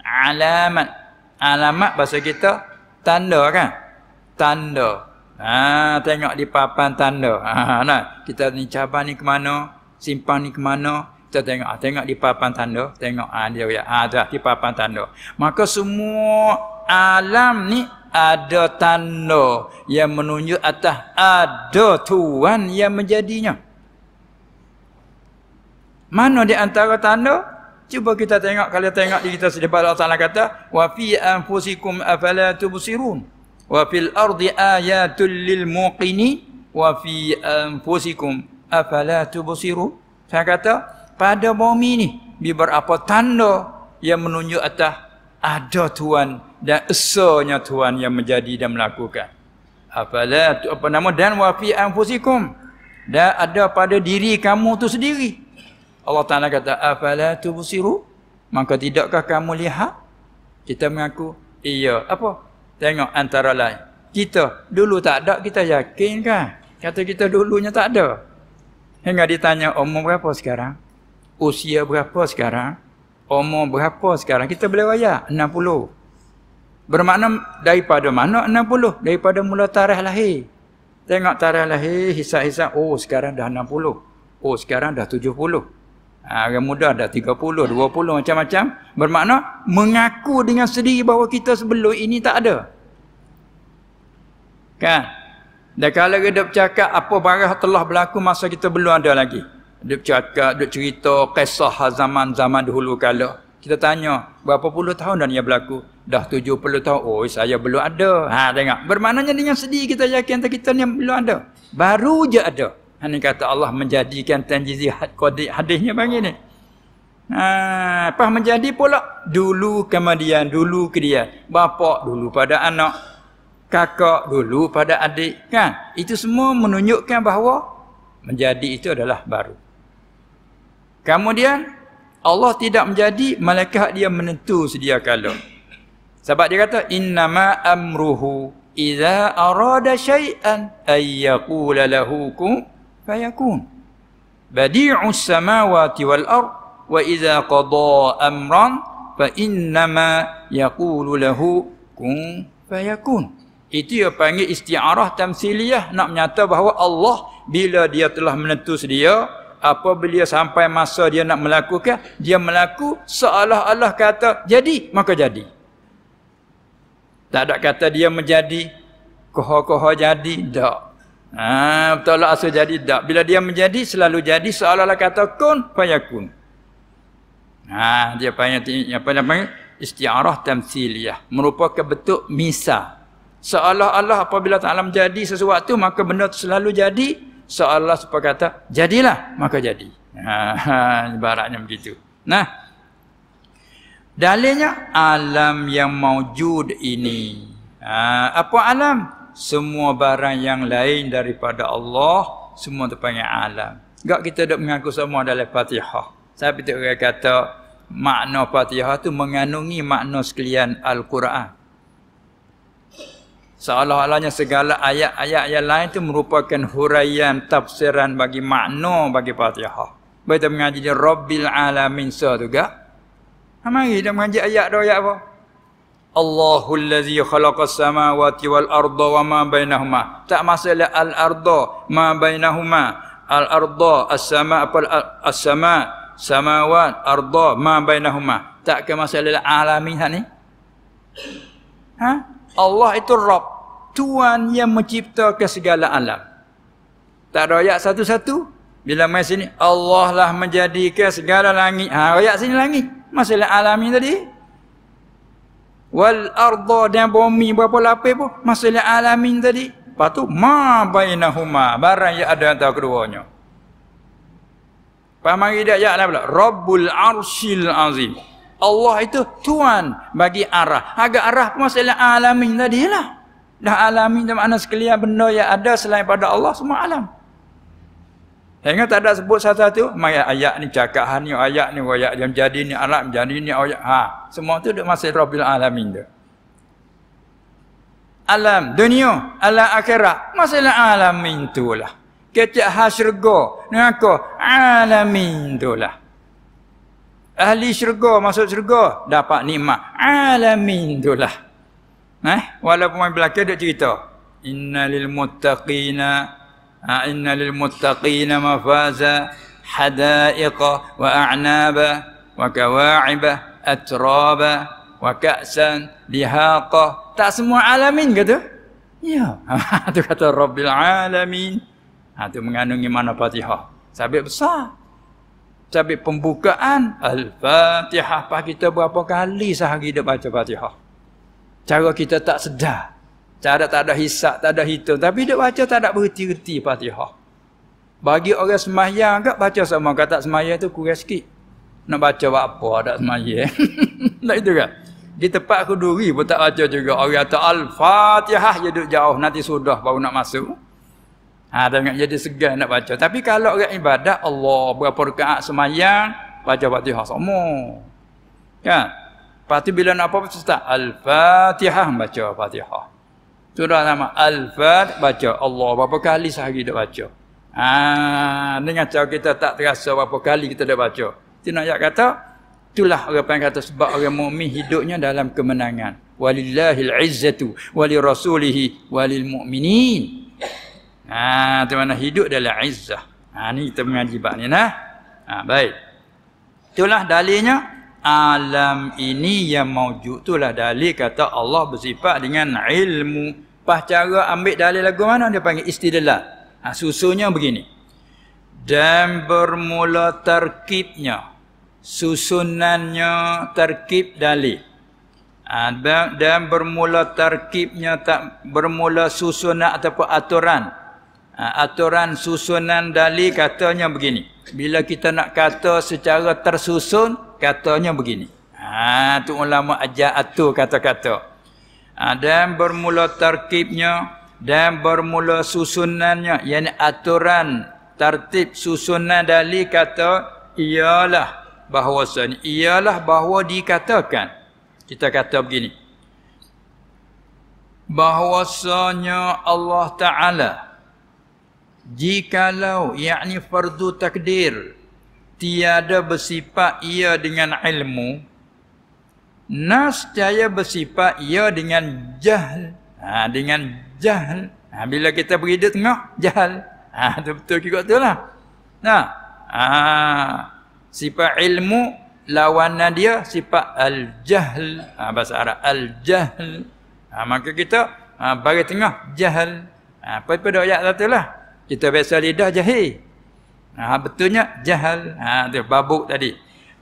Alamat. Alamat bahasa kita tanda kan? Tanda. Ha, tengok di papan tanda. Ha, nah, kita ni cabang ni ke mana? Simpang ni ke mana? kita tengok ah, tengok di papan tanda tengok ah dia ya ah dah di papan tanda maka semua alam ni ada tanda yang menunjuk atas ada tuan yang menjadinya mana di antara tanda cuba kita tengok kalau tengok di kita sedepat Allah Taala kata wa fi anfusikum afala tubsirun wa fil ardi ayatul lil muqini wa fi anfusikum afala tubsirun saya kata pada bumi ni beberapa tanda yang menunjuk atas ada Tuhan dan esanya Tuhan yang menjadi dan melakukan. Apala apa nama dan wa fi anfusikum dan ada pada diri kamu tu sendiri. Allah Taala kata afala tubsiru maka tidakkah kamu lihat? Kita mengaku iya. Apa? Tengok antara lain. Kita dulu tak ada kita yakin kan? Kata kita dulunya tak ada. Hingga ditanya umur berapa sekarang? usia berapa sekarang, umur berapa sekarang, kita boleh wayak 60. Bermakna daripada mana 60? Daripada mula tarikh lahir. Tengok tarikh lahir, hisap-hisap, oh sekarang dah 60. Oh sekarang dah 70. Ha, orang muda dah 30, 20, macam-macam. Bermakna mengaku dengan sendiri bahawa kita sebelum ini tak ada. Kan? Dan kalau kita bercakap apa barang telah berlaku masa kita belum ada lagi duk cakap, duk cerita kisah zaman-zaman dahulu kala. Kita tanya, berapa puluh tahun dah ni berlaku? Dah tujuh puluh tahun. Oh, saya belum ada. Ha, tengok. bermananya dengan sedih kita yakin kita ni belum ada. Baru je ada. Ini ha, kata Allah menjadikan tanjizi hadisnya bagi ni. Ha, apa menjadi pula? Dulu kemudian, dulu ke dia. Bapak dulu pada anak. Kakak dulu pada adik. Kan? Itu semua menunjukkan bahawa menjadi itu adalah baru. Kemudian Allah tidak menjadi malaikat dia menentu sedia kala. Sebab dia kata innama amruhu idza arada syai'an ay yaqula lahu kun fayakun. Badi'us samawati wal ard wa idza qada amran fa innama yaqulu lahu kun fayakun. Itu yang panggil istiarah tamsiliyah nak menyata bahawa Allah bila dia telah menentu sedia apabila sampai masa dia nak melakukan dia melaku seolah-olah kata jadi maka jadi tak ada kata dia menjadi koho-koho jadi tak ha, betul lah asal jadi tak bila dia menjadi selalu jadi seolah-olah kata kun fayakun ha, dia panggil, apa dia panggil istiarah tamsiliyah merupakan bentuk misa seolah-olah apabila Ta'ala menjadi sesuatu maka benda selalu jadi seolah sepa kata jadilah maka jadi ha, ha baratnya begitu nah dalilnya alam yang maujud ini ha, apa alam semua barang yang lain daripada Allah semua tu panggil alam gak kita dok mengaku semua dalam Fatihah saya betul kata makna Fatihah tu mengandungi makna sekalian Al-Quran Seolah-olahnya segala ayat-ayat yang lain itu merupakan huraian, tafsiran bagi makna bagi Fatihah. Baik mengaji dia Rabbil Alamin sah juga. Ha, mari kita mengaji ayat dua ayat apa? Allahul ladzi khalaqa samawati wal arda wa ma bainahuma. Tak masalah al arda ma bainahuma. Al arda as-sama apa as-sama samawat arda ma bainahuma. Tak ke masalah alamin ni? Ha? Allah itu Rabb, Tuhan yang menciptakan segala alam. Tak ada ayat satu-satu. Bila main sini, Allah lah menjadikan segala langit. Ha, ayat sini langit. Masalah alam ini tadi. Wal arda dan bumi berapa lapis pun. Masalah alam ini tadi. Lepas tu, ma bainahuma. Barang yang ada antara keduanya. Faham lagi dia ayat lah pula. Rabbul arshil azim. Allah itu tuan bagi arah. Agak arah pun masalah alamin tadi lah. Dah alamin dan mana sekalian benda yang ada selain pada Allah semua alam. Ingat tak ada sebut satu-satu. Mayat ayat ni cakap ha, ni ayat ni ayat yang jadi ni alam jadi ni ayat. Ha. Semua tu duduk masih Rabbil Alamin tu. Alam dunia, alam akhirat. Masalah alamin tu lah. Ketik hasyurga. Ni aku alamin tu lah ahli syurga masuk syurga dapat nikmat alamin itulah eh walaupun main belaka dok cerita innalil muttaqina ha, innalil muttaqina mafaza hadaiqa wa a'naba wa kawa'iba atraba wa ka'san lihaqa tak semua alamin kata ya tu kata rabbil alamin ha tu mengandungi mana fatihah sabit besar tapi pembukaan Al-Fatihah apa kita berapa kali sehari dia baca Fatihah. Cara kita tak sedar. Cara tak ada hisap, tak ada hitung. Tapi dia baca tak ada berhenti-henti Fatihah. Bagi orang semayang agak baca sama. Kata semayang tu kurang sikit. Nak baca apa ada semayang. Tak itu kan? Di tempat aku duri pun tak baca juga. Orang kata Al-Fatihah je duduk jauh. Nanti sudah baru nak masuk. Ha, tengok jadi segan nak baca. Tapi kalau orang ibadat, Allah berapa rekaat semayang, baca fatihah semua. Ya, Lepas tu bila nak apa, -apa Ustaz? Al-Fatihah baca fatihah. Tu dah nama Al-Fat, baca Allah. Berapa kali sehari dia baca? Ha, dengan cara kita tak terasa berapa kali kita dah baca. Itu nak ayat kata, itulah orang yang kata sebab orang mumi hidupnya dalam kemenangan. Walillahil izzatu, walirasulihi, walilmu'minin. Ha, tu mana hidup dalam izzah. Ha, ni kita mengaji bab ni nah. Ha, baik. Itulah dalilnya alam ini yang maujud itulah dalil kata Allah bersifat dengan ilmu. Pas cara ambil dalil lagu mana dia panggil istidlal. Ha, susunya begini. Dan bermula terkibnya susunannya terkib dalil. Ha, dan bermula terkibnya tak bermula susunan ataupun aturan Ha, aturan susunan dali katanya begini. Bila kita nak kata secara tersusun, katanya begini. Ha, tu ulama ajak atur kata-kata. Ha, dan bermula tarkibnya, dan bermula susunannya. Yang aturan tertib susunan dali kata ialah bahawasanya. Ialah bahawa dikatakan. Kita kata begini. Bahawasanya Allah Ta'ala. Allah Ta'ala jikalau yakni fardu takdir tiada bersifat ia dengan ilmu nascaya bersifat ia dengan jahil ha, dengan jahil ha, bila kita beri dia tengah jahil ha, betul betul juga tu lah nah ha, ha, sifat ilmu lawanan dia sifat al jahil ha, bahasa arab al jahil ha, maka kita ha, bagi tengah jahil ha, apa pada ayat satu lah kita biasa lidah jahil. Ha, betulnya jahal. Ha, tu babuk tadi.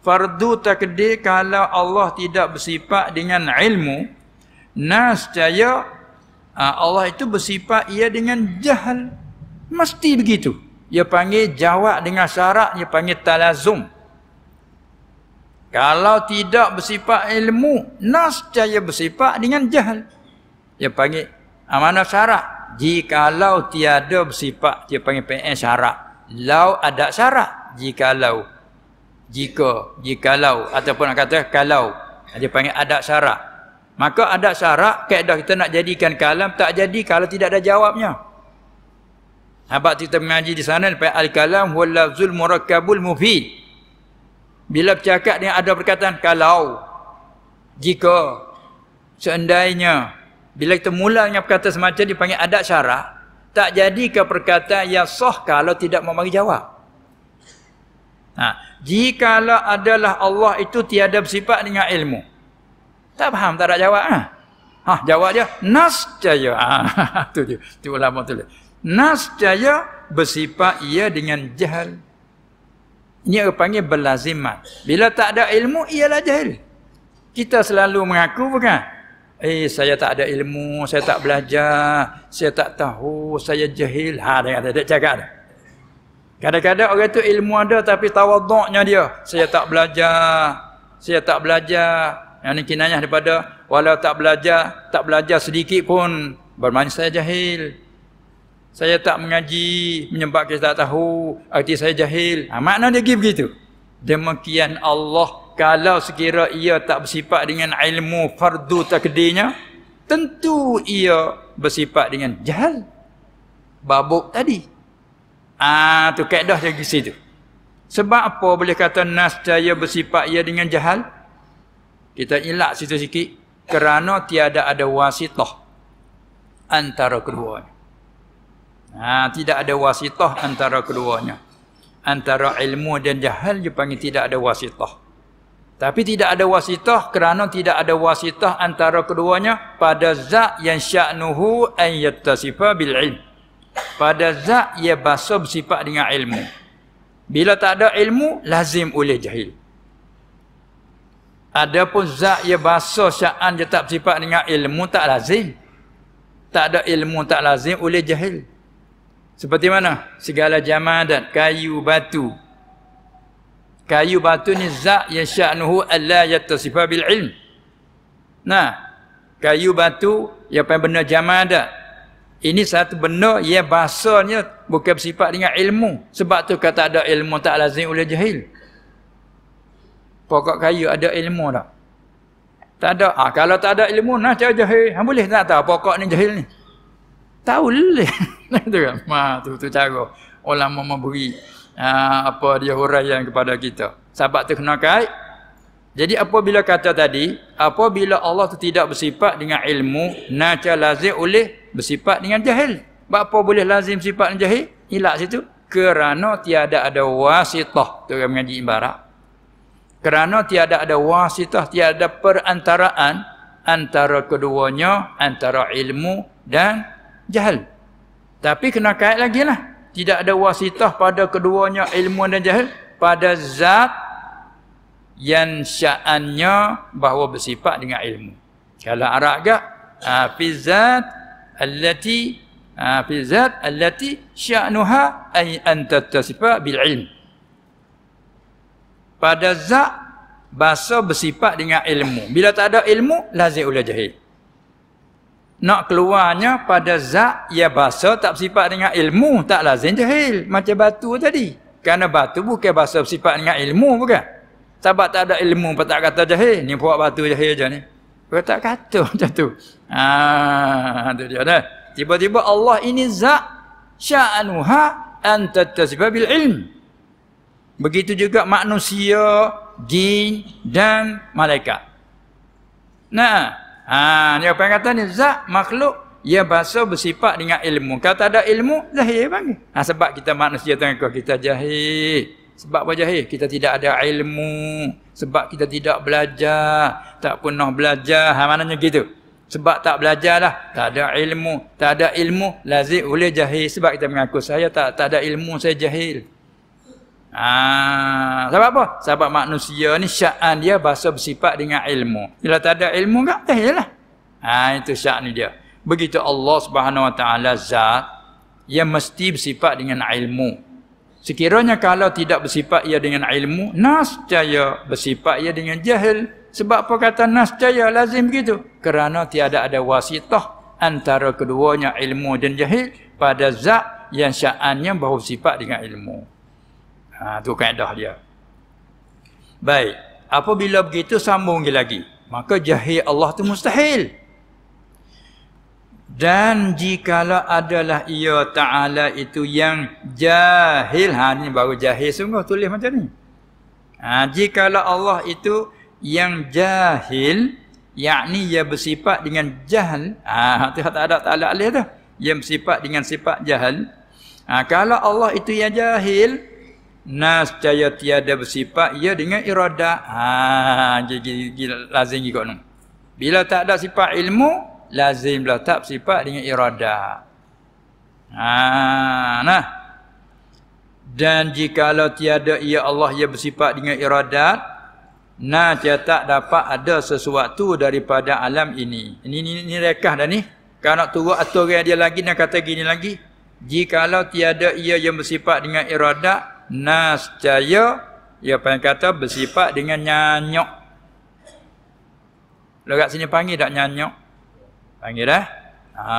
Fardu takdir kalau Allah tidak bersifat dengan ilmu. Nas jaya ha, Allah itu bersifat ia dengan jahal. Mesti begitu. Dia panggil jawab dengan syarat. Dia panggil talazum. Kalau tidak bersifat ilmu. Nas caya bersifat dengan jahal. Dia panggil amanah ha, syarat jikalau tiada bersifat dia panggil PN syarat lau ada syarat jikalau jika jikalau ataupun nak kata kalau dia panggil ada syarat maka ada syarat kaedah kita nak jadikan kalam tak jadi kalau tidak ada jawabnya Habat kita mengaji di sana sampai al-kalam wal lafzul murakkabul mufid. Bila bercakap dengan ada perkataan kalau jika seandainya bila kita mula dengan perkataan semacam dipanggil adat syarah, tak jadi ke perkataan yang soh kalau tidak memberi jawab. Ha, jikalau adalah Allah itu tiada bersifat dengan ilmu. Tak faham, tak ada jawab. Ha? ha jawab dia, nascaya. Ha, tu dia, tu ulama tu dia. Nascaya bersifat ia dengan jahil. Ini orang panggil berlaziman. Bila tak ada ilmu, ialah jahil. Kita selalu mengaku bukan? Eh, saya tak ada ilmu, saya tak belajar, saya tak tahu, saya jahil. Ha, dia kata, dia cakap dia. Kadang-kadang orang tu ilmu ada tapi tawaduknya dia. Saya tak belajar, saya tak belajar. Yang ni kinayah daripada, walau tak belajar, tak belajar sedikit pun, bermakna saya jahil. Saya tak mengaji, menyebabkan saya tak tahu, arti saya jahil. Ha, makna dia pergi begitu. Demikian Allah kalau sekira ia tak bersifat dengan ilmu fardu takdirnya tentu ia bersifat dengan jahal babuk tadi ah tu kaedah dia di situ sebab apa boleh kata nascaya bersifat ia dengan jahal kita ilak situ sikit kerana tiada ada wasitah antara keduanya ha, tidak ada wasitah antara keduanya antara ilmu dan jahal dia panggil tidak ada wasitah tapi tidak ada wasitah kerana tidak ada wasitah antara keduanya pada zat yang sya'nuhu an yattasifa bil ilm. Pada zat ia basa bersifat dengan ilmu. Bila tak ada ilmu, lazim oleh jahil. Adapun zat ia basa sya'an dia tak bersifat dengan ilmu, tak lazim. Tak ada ilmu, tak lazim oleh jahil. Seperti mana? Segala jamadat, kayu, batu, kayu batu ni zat yang sya'nuhu alla yattasifa bil ilm nah kayu batu ya pen benda jamada ini satu benda Ya bahasanya bukan bersifat dengan ilmu sebab tu kata ada ilmu tak lazim oleh jahil pokok kayu ada ilmu tak tak ada ha, kalau tak ada ilmu nah cara jahil hang boleh tak tahu pokok ni jahil ni tahu leh tu kan ma tu tu cara ulama memberi Ah, apa dia yang kepada kita. Sahabat tu kena kait. Jadi apabila kata tadi, apabila Allah tu tidak bersifat dengan ilmu, naca lazim oleh bersifat dengan jahil. Sebab apa boleh lazim sifat dengan jahil? Hilak situ. Kerana tiada ada wasitah. Itu yang mengaji ibarat. Kerana tiada ada wasitah, tiada perantaraan antara keduanya, antara ilmu dan jahil. Tapi kena kait lagi lah tidak ada wasitah pada keduanya ilmu dan jahil pada zat yang sya'annya bahawa bersifat dengan ilmu kalau arak gak ha, fi zat allati ha, fi zat allati sya'nuha ay anta tattasifa bil ilm pada zat bahasa bersifat dengan ilmu bila tak ada ilmu lazim ulah jahil nak keluarnya pada zat ya bahasa tak bersifat dengan ilmu tak lazim jahil macam batu tadi kerana batu bukan bahasa bersifat dengan ilmu bukan sebab tak ada ilmu pun tak kata jahil ni buat batu jahil je ni pun tak kata macam tu ah tu dia dah tiba-tiba Allah ini zat sya'nuha an tattasifa bil ilm begitu juga manusia jin dan malaikat nah Ha, ni apa kata ni? Zat makhluk ia bahasa bersifat dengan ilmu. Kalau tak ada ilmu, zahir bang. Ha, sebab kita manusia tengah kau kita jahil. Sebab apa jahil? Kita tidak ada ilmu. Sebab kita tidak belajar. Tak pernah belajar. Ha, maknanya gitu. Sebab tak belajar lah. Tak ada ilmu. Tak ada ilmu, lazim boleh jahil. Sebab kita mengaku saya tak tak ada ilmu, saya jahil. Ah, sebab apa? Sebab manusia ni sya'an dia bahasa bersifat dengan ilmu. Bila tak ada ilmu enggak dah jelah. Ah, itu sya'an dia. Begitu Allah Subhanahu Wa Taala zat yang mesti bersifat dengan ilmu. Sekiranya kalau tidak bersifat ia dengan ilmu, nascaya bersifat ia dengan jahil. Sebab apa kata nascaya lazim begitu? Kerana tiada ada wasitah antara keduanya ilmu dan jahil pada zat yang sya'annya bahawa sifat dengan ilmu. Ha, itu kaedah dia. Baik. Apabila begitu sambung lagi. Maka jahil Allah itu mustahil. Dan jikalau adalah ia ta'ala itu yang jahil. Ha, ini baru jahil sungguh tulis macam ni. Ha, jikalau Allah itu yang jahil. Yakni ia bersifat dengan jahil. Ha, itu tak ada ta'ala alih dah. Ia bersifat dengan sifat jahil. Ha, kalau Allah itu yang Jahil. Nas caya tiada bersifat ia dengan irada. Ha, lazim juga ni. Bila tak ada sifat ilmu, lazim lah tak sifat dengan irada. Ha, nah. Dan jika kalau tiada ya ia Allah yang bersifat dengan irada, nah dia tak dapat ada sesuatu daripada alam ini. Ini ni, ni rekah dah ni. Kalau nak turut aturan dia lagi, nak kata gini lagi. Jika kalau tiada ia yang bersifat dengan iradat, nascaya ya panggil kata bersifat dengan nyanyok lorak sini panggil tak nyanyok panggil dah ha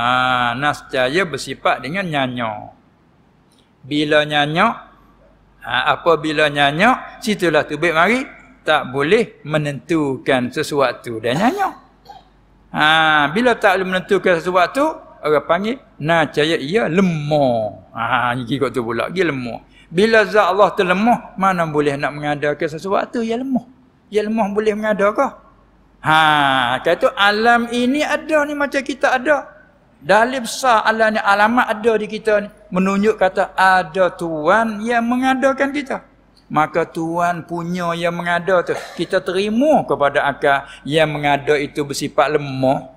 nascaya bersifat dengan nyanyok bila nyanyok ha, bila nyanyok situlah tubik mari tak boleh menentukan sesuatu dan nyanyok ha bila tak boleh menentukan sesuatu orang panggil nascaya ia lemah ha gigi ha, ha, kot tu pula dia lemah bila zat Allah terlemah, mana boleh nak mengadakan sesuatu yang lemah? Yang lemah boleh mengadakah? Ha, kata tu alam ini ada ni macam kita ada. Dalil besar alam ni alamat ada di kita ni menunjuk kata ada Tuhan yang mengadakan kita. Maka Tuhan punya yang mengada tu. Kita terima kepada akal yang mengada itu bersifat lemah.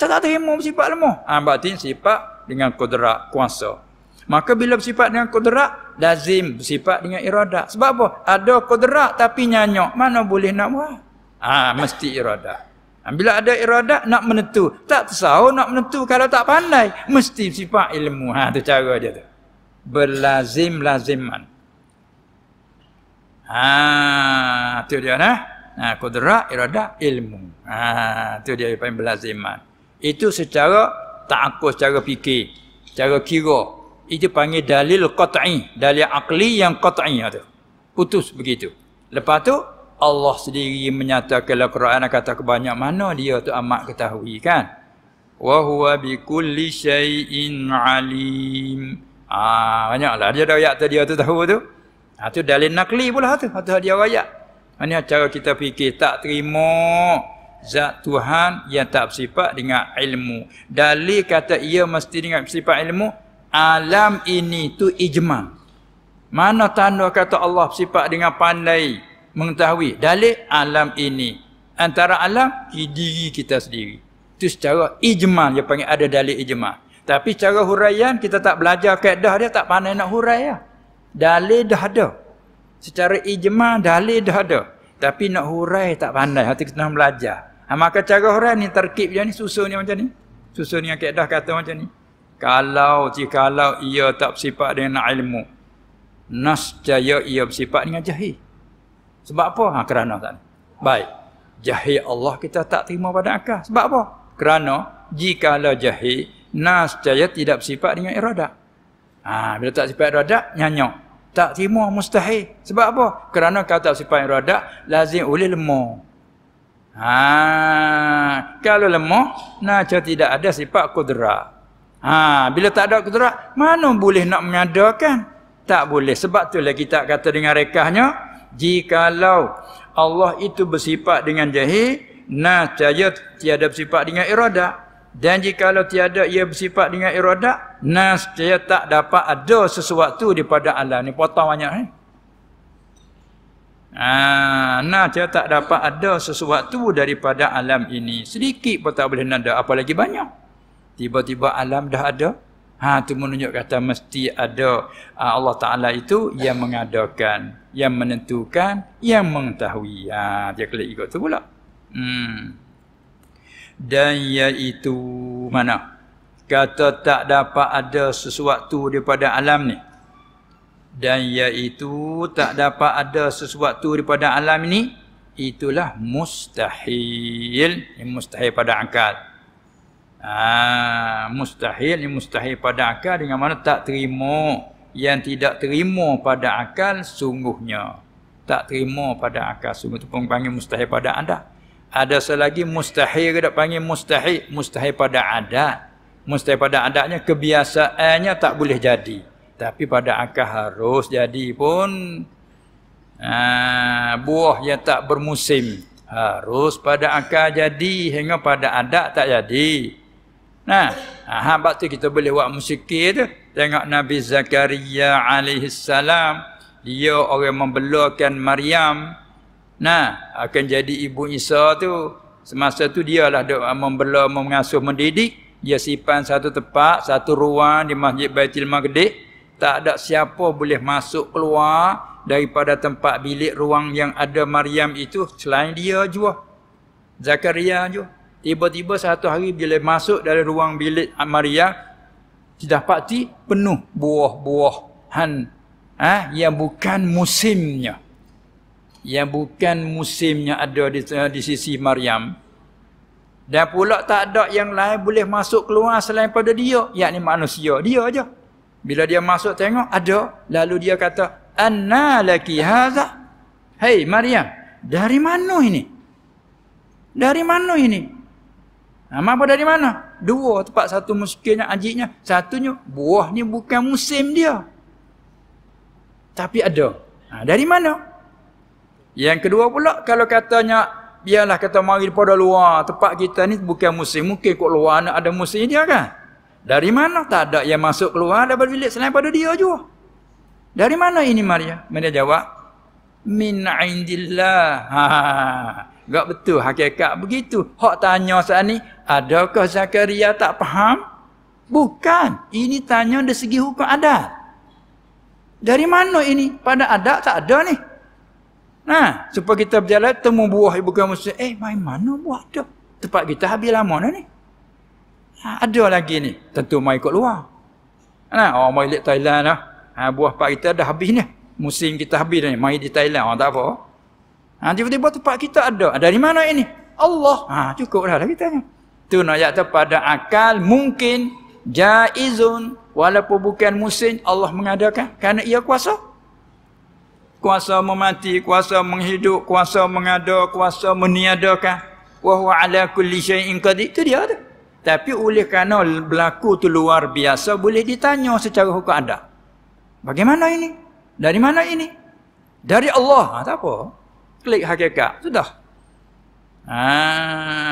Kita tak terima bersifat lemah. Ha, berarti sifat dengan kudrat kuasa. Maka bila bersifat dengan kudrat, lazim bersifat dengan irada Sebab apa? Ada kudrat tapi nyanyok. Mana boleh nak buat? Ah, ha, mesti irada ha, Bila ada irada nak menentu. Tak tersahur nak menentu kalau tak pandai. Mesti sifat ilmu. Ha, tu cara dia tu. Berlazim-laziman. Ha, tu dia nah. Ha, kudrat, iradah, ilmu. Ha, tu dia yang paling berlaziman. Itu secara tak aku secara fikir. Secara kira itu panggil dalil qat'i dalil akli yang qat'i ha tu putus begitu lepas tu Allah sendiri menyatakan dalam Quran kata kebanyak mana dia tu amat ketahui kan wa huwa bi kulli shay'in alim ah banyaklah dia ada ayat tu dia tu tahu tu ha tu dalil nakli pula tu ha, tu dia ayat ini cara kita fikir tak terima zat Tuhan yang tak bersifat dengan ilmu. Dalil kata ia mesti dengan sifat ilmu, alam ini tu ijma. Mana tanda kata Allah sifat dengan pandai mengetahui dalil alam ini antara alam diri kita sendiri. Itu secara ijma dia panggil ada dalil ijma. Tapi secara huraian kita tak belajar kaedah dia tak pandai nak huraian. Lah. Dalil dah ada. Secara ijma dalil dah ada. Tapi nak hurai tak pandai. Hati kita nak belajar. Ha, maka cara hurai ni terkip je ni. Susun ni macam ni. Susun ni yang kaedah kata macam ni kalau jikalau ia tak bersifat dengan ilmu nas nascaya ia bersifat dengan jahil sebab apa ha kerana tak baik jahil Allah kita tak terima pada akal sebab apa kerana jikalau jahil nascaya tidak bersifat dengan irada. Ha, bila tak sifat irada, nyanyok. Tak terima, mustahil. Sebab apa? Kerana kalau tak sifat iradak, lazim oleh lemah. Ha, kalau lemah, naca tidak ada sifat kudrah. Ha, bila tak ada kudrat, mana boleh nak mengadakan? Tak boleh. Sebab tu itulah kita kata dengan rekahnya, jikalau Allah itu bersifat dengan jahil, nah saja tiada bersifat dengan irada Dan jikalau tiada ia bersifat dengan irada, nas dia tak dapat ada sesuatu daripada alam ini potong banyak ni ah eh? ha, nah dia tak dapat ada sesuatu daripada alam ini sedikit pun tak boleh nanda, apalagi banyak tiba-tiba alam dah ada ha tu menunjuk kata mesti ada uh, Allah taala itu yang mengadakan yang menentukan yang mengetahui ha dia kena ikut tu pula hmm dan iaitu mana kata tak dapat ada sesuatu daripada alam ni dan iaitu tak dapat ada sesuatu daripada alam ini itulah mustahil yang mustahil pada akal Ha, mustahil ni mustahil pada akal dengan mana tak terima yang tidak terima pada akal sungguhnya tak terima pada akal sungguh tu pun panggil mustahil pada anda ada selagi mustahil ke tak panggil mustahil mustahil pada adat mustahil pada adatnya kebiasaannya tak boleh jadi tapi pada akal harus jadi pun ha, buah yang tak bermusim harus pada akal jadi hingga pada adat tak jadi Nah, ha, ha tu kita boleh buat musyikir tu. Tengok Nabi Zakaria alaihi salam, dia orang membelakan Maryam. Nah, akan jadi ibu Isa tu. Semasa tu dialah dok ah, membela mengasuh mendidik. Dia simpan satu tempat, satu ruang di Masjid Baitul Maqdis. Tak ada siapa boleh masuk keluar daripada tempat bilik ruang yang ada Maryam itu selain dia jua. Zakaria jua. Tiba-tiba satu hari bila masuk dari ruang bilik Maria, sudah pasti penuh buah-buah han ah ha? yang bukan musimnya. Yang bukan musimnya ada di, eh, di sisi Maryam. Dan pula tak ada yang lain boleh masuk keluar selain pada dia, yang yakni manusia. Dia aja. Bila dia masuk tengok ada, lalu dia kata, "Anna laki hadza?" Hei Maryam, dari mana ini? Dari mana ini? Amal pun dari mana? Dua tempat satu muskilnya ajiknya. Satunya buah ni bukan musim dia. Tapi ada. Ha, dari mana? Yang kedua pula kalau katanya biarlah kata mari pada luar. Tempat kita ni bukan musim. Mungkin kok luar nak ada musim dia kan? Dari mana tak ada yang masuk keluar daripada bilik selain pada dia juga? Dari mana ini Maria? Maria jawab, min indillah. Ha, ha, ha. ha. Gak betul hakikat begitu. Hak tanya saat ni, adakah Zakaria tak faham? Bukan. Ini tanya dari segi hukum adat. Dari mana ini? Pada adat tak ada ni. Nah, ha, supaya kita berjalan temu buah ibu kamu Eh, mai mana buah tu? Tempat kita habis lama ni. Nah, ha, ada lagi ni. Tentu mai ikut luar. Nah, ha, oh, orang mai lihat Thailand lah. Ha, buah pak kita dah habis ni. Musim kita habis ni. Mai di Thailand orang tak apa. Ha, tiba-tiba tempat kita ada. Dari mana ini? Allah. Ha, cukup dah lah kita. Tu nak jatuh pada akal. Mungkin. Jaizun. Walaupun bukan musim. Allah mengadakan. Kerana ia kuasa. Kuasa memati. Kuasa menghidup. Kuasa mengada. Kuasa meniadakan. Wahu ala kulli syai'in qadid. Itu dia ada. Tapi oleh kerana berlaku tu luar biasa. Boleh ditanya secara hukum ada. Bagaimana ini? Dari mana ini? Dari Allah. Ha, tak apa klik hakikat sudah ha,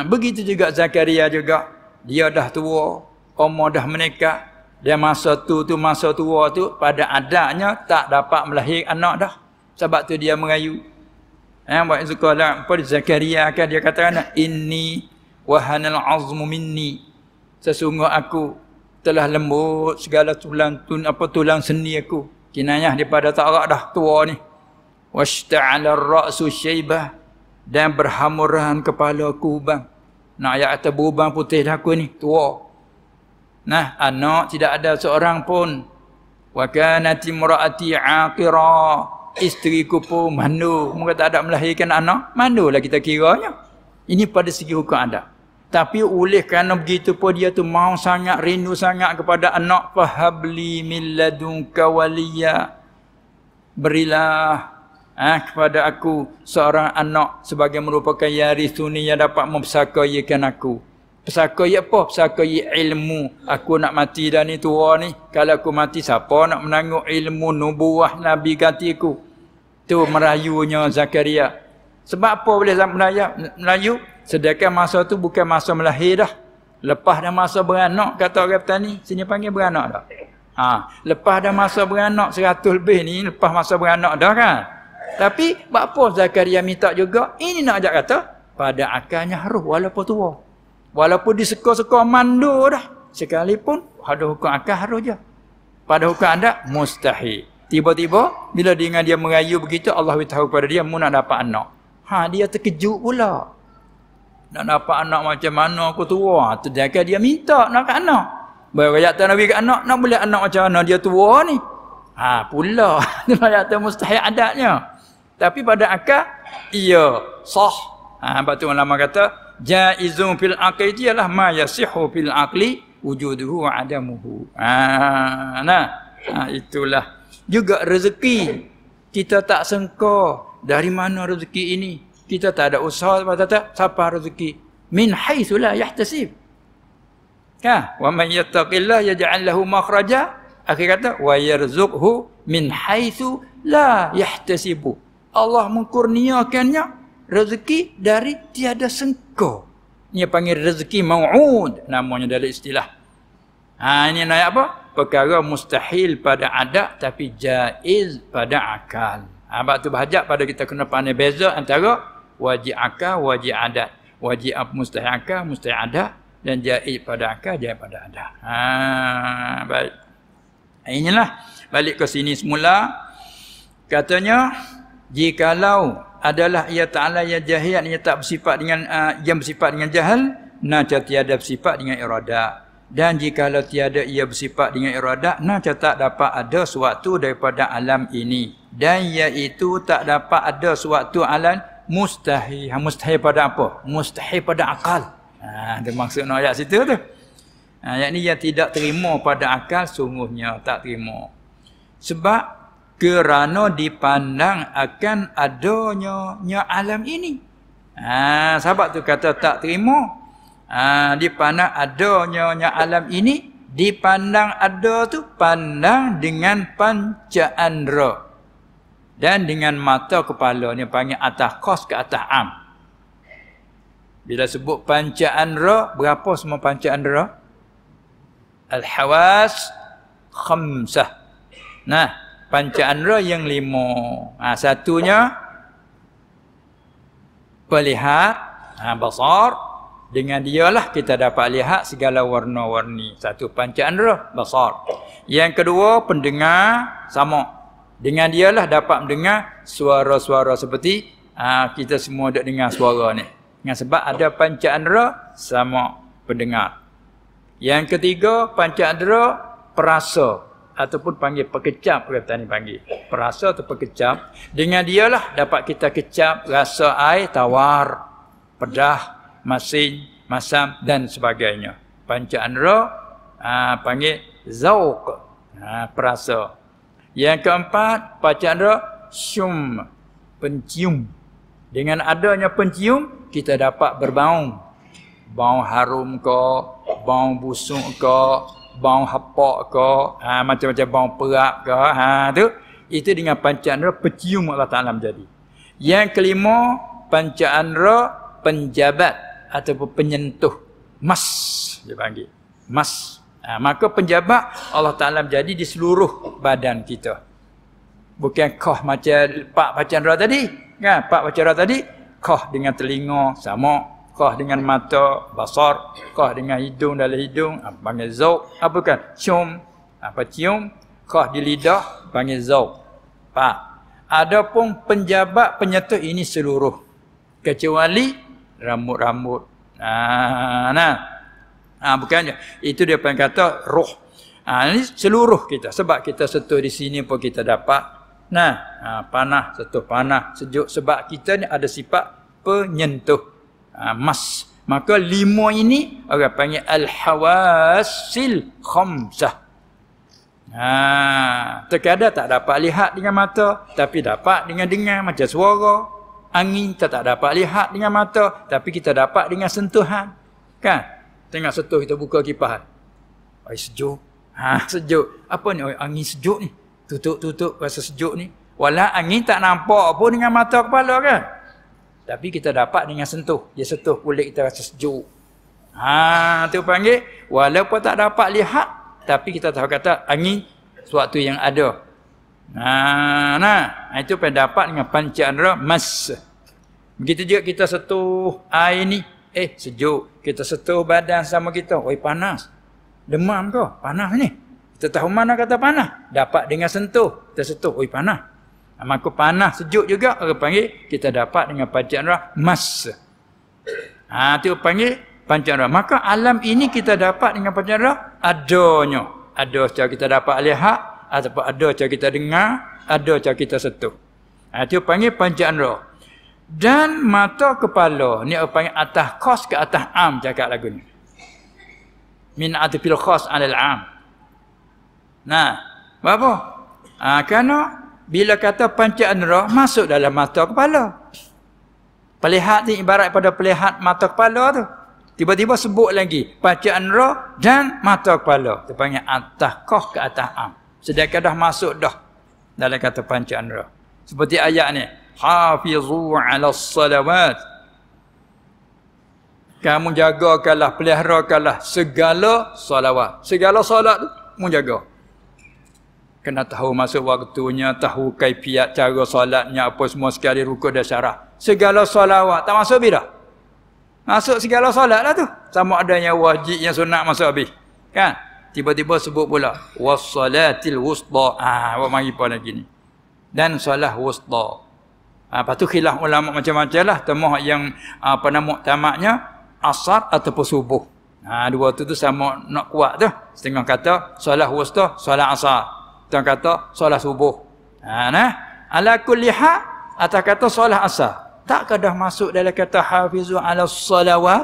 begitu juga Zakaria juga dia dah tua umur dah menikah dia masa tu tu masa tua tu pada adanya tak dapat melahir anak dah sebab tu dia mengayu ha eh, buat lah. zakaria pada zakaria kan dia kata anak inni wahanal azmu minni sesungguh aku telah lembut segala tulang tun apa tulang seni aku kinayah daripada tak dah tua ni Washta'ala ra'su syaibah dan berhamuran kepala aku bang. Nak ayat atas berubang putih dah aku ni, tua. Nah, anak tidak ada seorang pun. Wa kanati imra'ati 'aqira. Isteriku pun mandu. Muka tak ada melahirkan anak, mandulah kita kira nya, Ini pada segi hukum ada. Tapi oleh kerana begitu pun dia tu mau sangat rindu sangat kepada anak fahabli min ladunka Berilah ha, kepada aku seorang anak sebagai merupakan yarithuni yang dapat mempersakayakan aku. Pesakai apa? Pesakai ilmu. Aku nak mati dah ni tua ni. Kalau aku mati siapa nak menanggung ilmu nubuah Nabi ganti aku? Tu merayunya Zakaria. Sebab apa boleh merayu? Merayu? Sedangkan masa tu bukan masa melahir dah. Lepas dah masa beranak kata orang petani. Sini panggil beranak dah. Ha. Lepas dah masa beranak seratus lebih ni. Lepas masa beranak dah kan? Tapi buat apa Zakaria minta juga? Ini nak ajak kata pada akalnya roh walaupun tua. Walaupun disekor-sekor mandu dah. Sekalipun ada hukum akal roh je. Pada hukum anda mustahil. Tiba-tiba bila dengan dia merayu begitu Allah tahu pada dia mu nak dapat anak. Ha dia terkejut pula. Nak dapat anak macam mana aku tua? Sedangkan dia minta nak dapat anak. Berayat tak Nabi ke anak, nak boleh anak macam mana dia tua ni? Ha pula. Itu ayat mustahil adatnya. Tapi pada akal ia sah. Ha apa tu ulama kata jaizun fil aqli ialah ma yasihu fil aqli wujuduhu wa adamuhu. Ha nah. Ha, itulah juga rezeki kita tak sengka dari mana rezeki ini kita tak ada usaha apa kata siapa rezeki min haitsu la yahtasib ka ha, wa man yattaqillah yaj'al lahu makhraja akhir kata wa yarzuqhu min haitsu la yahtasibu Allah mengkurniakannya rezeki dari tiada sengko. Ini panggil rezeki ma'ud namanya dari istilah. Ha, ini nak apa? Perkara mustahil pada adat tapi jaiz pada akal. Ha, sebab tu bahajak pada kita kena pandai beza antara wajib akal, wajib adat. Wajib mustahil akal, mustahil adat. Dan jaiz pada akal, jaiz pada adat. Ha, baik. Ha, inilah balik ke sini semula. Katanya, jikalau adalah ia ta'ala Ya jahiat yang tak bersifat dengan uh, ah, yang bersifat dengan jahal naca tiada bersifat dengan irada dan jikalau tiada ia bersifat dengan irada na naca tak dapat ada suatu daripada alam ini dan iaitu tak dapat ada suatu alam mustahil ha, mustahil pada apa mustahil pada akal ha ada maksud nak ayat situ tu ha yakni yang tidak terima pada akal sungguhnya tak terima sebab kerana dipandang akan adanya nya alam ini. Ha, sahabat tu kata tak terima. Ha, dipandang adanya nya alam ini. Dipandang ada tu pandang dengan panca andra. Dan dengan mata kepala ni panggil atas kos ke atas am. Bila sebut panca andra, berapa semua panca andra? Al-hawas khamsah. Nah, panca andra yang lima. Ha, satunya melihat ha, basar dengan dialah kita dapat lihat segala warna-warni. Satu panca andra basar. Yang kedua pendengar sama. Dengan dialah dapat mendengar suara-suara seperti ha, kita semua dapat dengar suara ni. Dengan sebab ada panca andra sama pendengar. Yang ketiga panca andra perasa ataupun panggil pekecap kata ni panggil perasa atau pekecap dengan dialah dapat kita kecap rasa air tawar pedah masin masam dan sebagainya panca andra ha, panggil zauq ha, perasa yang keempat panca andra syum pencium dengan adanya pencium kita dapat berbau bau harum ke bau busuk ke bau hapok ke ha, macam-macam bau perap ke ha tu itu dengan pancaandra pencium Allah Taala menjadi yang kelima pancaandra penjabat ataupun penyentuh mas dia panggil mas ha, maka penjabat Allah Taala menjadi di seluruh badan kita bukan kah macam pak pancaandra tadi kan pak pancaandra tadi kah dengan telinga sama kah dengan mata basar kah dengan hidung dalam hidung ah, panggil zauq apa kan cium apa cium kah di lidah panggil zauq pak pun penjabat penyetuh ini seluruh kecuali rambut-rambut ah nah ah bukan itu dia pun kata roh ah ini seluruh kita sebab kita setuh di sini pun kita dapat nah ah, panah setuh panah sejuk sebab kita ni ada sifat penyentuh Ah, mas. Maka lima ini orang panggil al-hawasil khamsah. Ha, ah, terkadang tak dapat lihat dengan mata tapi dapat dengan dengar macam suara angin kita tak dapat lihat dengan mata tapi kita dapat dengan sentuhan kan tengah sentuh kita buka kipas ai sejuk ha sejuk apa ni angin sejuk ni tutup tutup rasa sejuk ni wala angin tak nampak pun dengan mata kepala kan tapi kita dapat dengan sentuh. Dia sentuh kulit kita rasa sejuk. Ha, tu panggil walaupun tak dapat lihat tapi kita tahu kata angin suatu yang ada. Ha, nah, itu pendapat dengan panca andra mas. Begitu juga kita sentuh air ni, eh sejuk. Kita sentuh badan sama kita, oh panas. Demam ke? Panas ni. Kita tahu mana kata panas? Dapat dengan sentuh. Kita sentuh, oh panas. Maka panas sejuk juga orang panggil kita dapat dengan pancaran roh mas. Ah ha, tu panggil pancaran roh. Maka alam ini kita dapat dengan pancaran roh adanya. Ada cara kita dapat lihat ataupun ada cara kita dengar, ada cara kita sentuh. Ah ha, tu panggil pancaran roh. Dan mata kepala ni orang panggil atas kos ke atas am cakap lagu ni. Min atfil khas alal am. Nah, apa? Ah ha, kerana bila kata pancaan roh masuk dalam mata kepala pelihat ni ibarat pada pelihat mata kepala tu tiba-tiba sebut lagi pancaan roh dan mata kepala dia panggil atas koh ke atas am sedangkan dah masuk dah dalam kata pancaan roh seperti ayat ni hafizu ala salawat kamu jagakanlah, peliharakanlah segala salawat. Segala salat tu, kamu jaga kena tahu masa waktunya, tahu kaifiat cara solatnya, apa semua sekali rukuk dan syarah. Segala solawat tak masuk bila? Masuk segala solat lah tu. Sama ada yang wajib yang sunat masuk habis. Kan? Tiba-tiba sebut pula wassalatil wusta. Ah, ha, apa mari pun lagi ni. Dan solat wusta. Ha, ah, lepas tu khilaf ulama macam-macam lah. Temuh yang apa ah, nama tamaknya asar ataupun subuh. Ha, dua tu tu sama nak kuat tu. Setengah kata solat wusta, solat asar. Tuan kata solat subuh. Ha nah. Ala kulli atau kata solat asar. Tak ke masuk dalam kata hafizu ala salawat?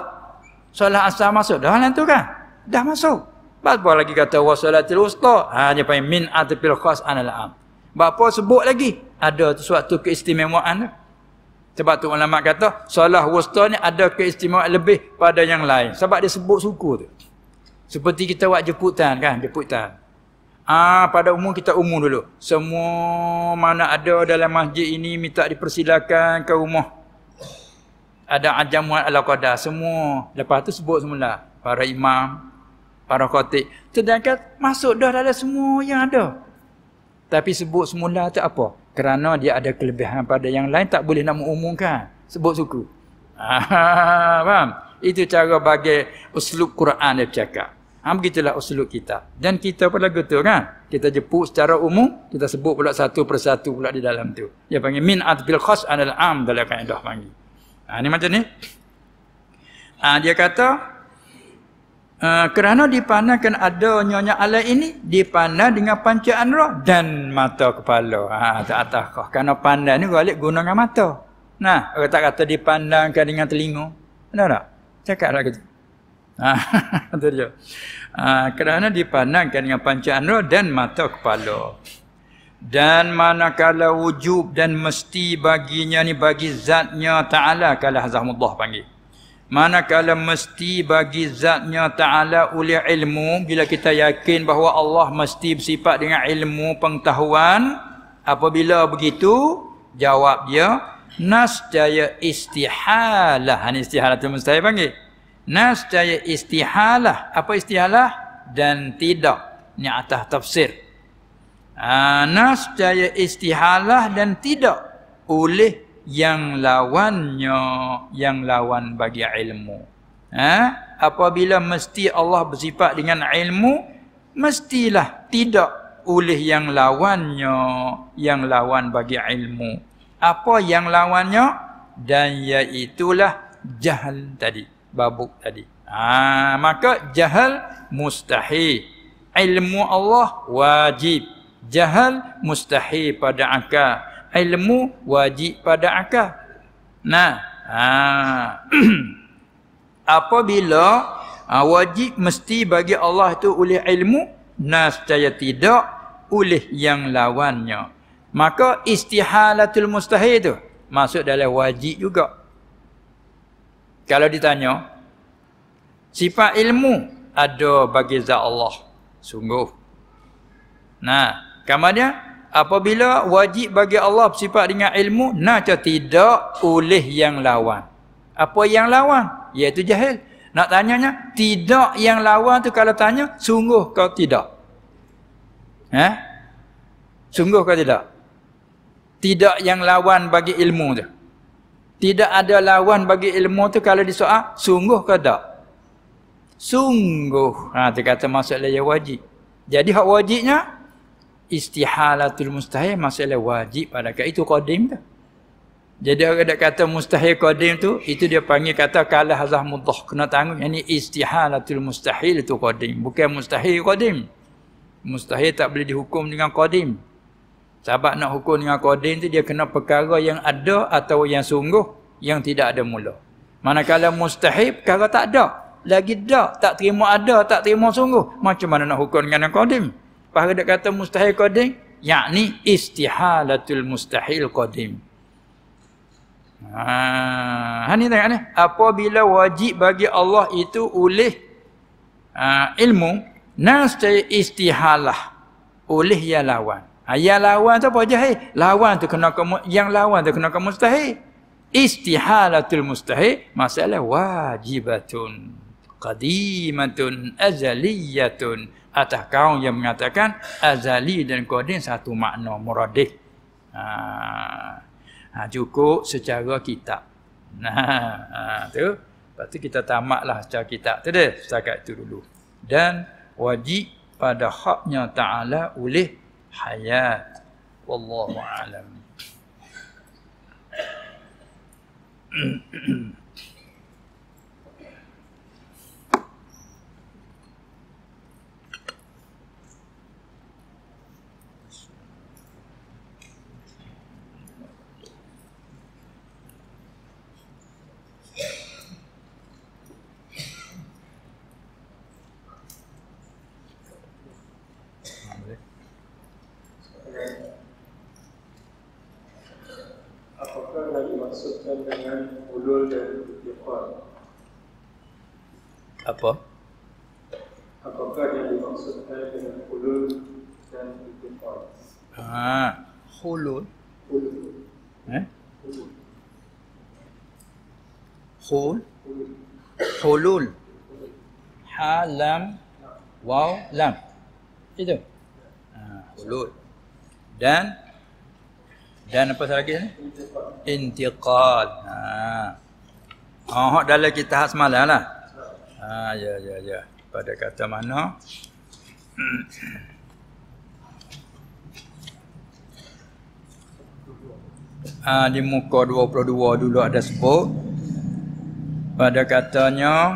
Solat asar masuk dah lah tu kan? Dah masuk. Bapa lagi kata wa salatil wusta. Ha dia panggil min atfil khas anal am. Bapa sebut lagi ada tu suatu keistimewaan tu. Sebab tu ulama kata solat wusta ni ada keistimewaan lebih pada yang lain sebab dia sebut suku tu. Seperti kita buat jemputan kan, jemputan. Ah pada umum kita umum dulu. Semua mana ada dalam masjid ini minta dipersilakan ke rumah. Ada ajamuan ala qada semua. Lepas tu sebut semula para imam, para khatib. Sedangkan masuk dah dalam semua yang ada. Tapi sebut semula tu apa? Kerana dia ada kelebihan pada yang lain tak boleh nak umumkan Sebut suku. ah faham? Itu cara bagi uslub Quran dia cakap. Ha, begitulah usulut kita. Dan kita pula getul kan? Kita jepuk secara umum, kita sebut pula satu persatu pula di dalam tu. Dia panggil min bil khas anal am dalam kaedah panggil. Ha, ah, Ini macam ni. Ha, dia kata, e, kerana dipandangkan ada nyonya ala ini, dipandang dengan pancaan roh dan mata kepala. Ha, atas atas kau. Kerana pandang ni balik guna dengan mata. Nah, orang tak kata dipandangkan dengan telinga. Ada tak? Cakap lah gitu itu dia. Ha, kerana dipandangkan dengan panca anur dan mata kepala. Dan manakala wujub dan mesti baginya ni bagi zatnya ta'ala kalah zahmullah panggil. Manakala mesti bagi zatnya ta'ala oleh ilmu. Bila kita yakin bahawa Allah mesti bersifat dengan ilmu pengetahuan. Apabila begitu, jawab dia. Nasjaya istihalah. Ini ha, istihalah tu mesti panggil. Nas caya istihalah. Apa istihalah? Dan tidak. Ini atas tafsir. Ha, nas caya istihalah dan tidak. Oleh yang lawannya. Yang lawan bagi ilmu. Ha? Apabila mesti Allah bersifat dengan ilmu. Mestilah tidak. Oleh yang lawannya. Yang lawan bagi ilmu. Apa yang lawannya? Dan iaitulah jahal tadi babuk tadi. Ha, maka jahal mustahil. Ilmu Allah wajib. Jahal mustahil pada akal. Ilmu wajib pada akal. Nah, ha. apabila ha, wajib mesti bagi Allah itu oleh ilmu, nascaya tidak oleh yang lawannya. Maka istihalatul mustahil itu masuk dalam wajib juga kalau ditanya sifat ilmu ada bagi zat Allah sungguh nah kamarnya apabila wajib bagi Allah bersifat dengan ilmu nak tidak oleh yang lawan apa yang lawan iaitu jahil nak tanyanya tidak yang lawan tu kalau tanya sungguh kau tidak eh sungguh kau tidak tidak yang lawan bagi ilmu tu tidak ada lawan bagi ilmu tu kalau disoal, sungguh ke tak? Sungguh. Ha, dia kata masalah yang wajib. Jadi hak wajibnya, istihalatul mustahil masalah wajib pada itu kodim. tu. Jadi orang yang kata mustahil kodim tu, itu dia panggil kata kalah azah mudah kena tanggung. Yang ni istihalatul mustahil itu kodim. Bukan mustahil kodim. Mustahil tak boleh dihukum dengan kodim. Sahabat nak hukum dengan Qadim tu dia kena perkara yang ada atau yang sungguh yang tidak ada mula. Manakala mustahib perkara tak ada. Lagi dak tak terima ada, tak terima sungguh. Macam mana nak hukum dengan Qadim? Pahala dia kata mustahil Qadim, yakni istihalatul mustahil Qadim. Ha, ha, ni tengok ni. Apabila wajib bagi Allah itu oleh uh, ha, ilmu, nasca istihalah oleh yang lawan. Ah, yang lawan tu apa jahil? Lawan tu kena kamu yang lawan tu kena kamu mustahil. Istihalatul mustahil masalah wajibatun qadimatun azaliyatun atas kaum yang mengatakan azali dan qadim satu makna muradik. Ha. Ah, ah, ha cukup secara kitab. Nah, ha. ha, tu. Lepas tu kita tamatlah secara kitab tu dia setakat itu dulu. Dan wajib pada haknya Ta'ala oleh حياة والله أعلم berkaitan Apa? Apakah yang dimaksudkan dengan ulul dan iqal? Ah, ha. hulul. Hulul. Eh? Hul. Hulul. halam ha. wow, lam. Itu. Ah, hulul. Dan dan apa lagi ni? Intiqad. Ha. Oh, dalam kita hak semalam lah. Ha, ya, ya, ya. Pada kata mana? Ha, di muka 22 dulu ada sebut. Pada katanya,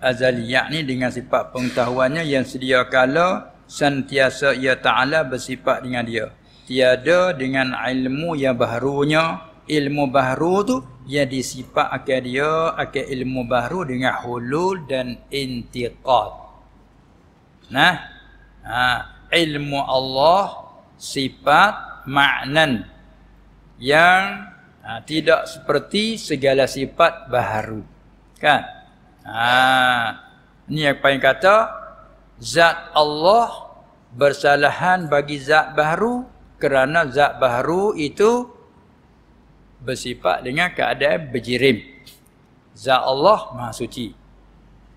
Azali yakni dengan sifat pengetahuannya yang sedia kala sentiasa ia ta'ala bersifat dengan dia tiada dengan ilmu yang baharunya ilmu baharu tu yang disifat akan dia akan ilmu baharu dengan hulul dan intiqad nah ha. ilmu Allah sifat maknan yang ha, tidak seperti segala sifat baharu kan ha. ni apa yang kata zat Allah bersalahan bagi zat baharu kerana zat baharu itu bersifat dengan keadaan berjirim. Zat Allah Maha Suci.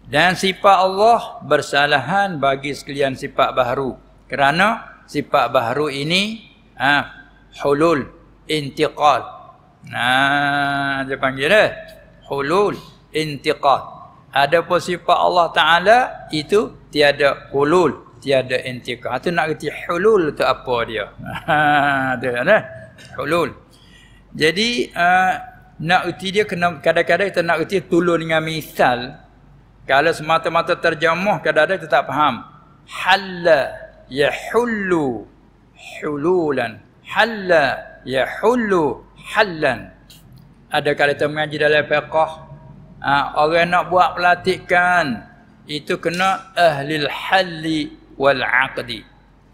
Dan sifat Allah bersalahan bagi sekalian sifat baharu. Kerana sifat baharu ini ha, hulul, intiqal. Nah, ha, dia panggil dia. Hulul, intiqal. Adapun sifat Allah Ta'ala itu tiada hulul, tiada intiqa. Ha, itu nak kerti hulul tu apa dia. Itu ha, lah. Hulul. Jadi, uh, nak kerti dia kena, kadang-kadang kita nak kerti tulun dengan misal. Kalau semata-mata terjemah, kadang-kadang kita tak faham. Halla ya hullu hululan. Halla ya hullu hallan. Ada kalau kita mengaji dalam fiqah. Uh, orang nak buat pelatihkan itu kena ahli halli wal aqdi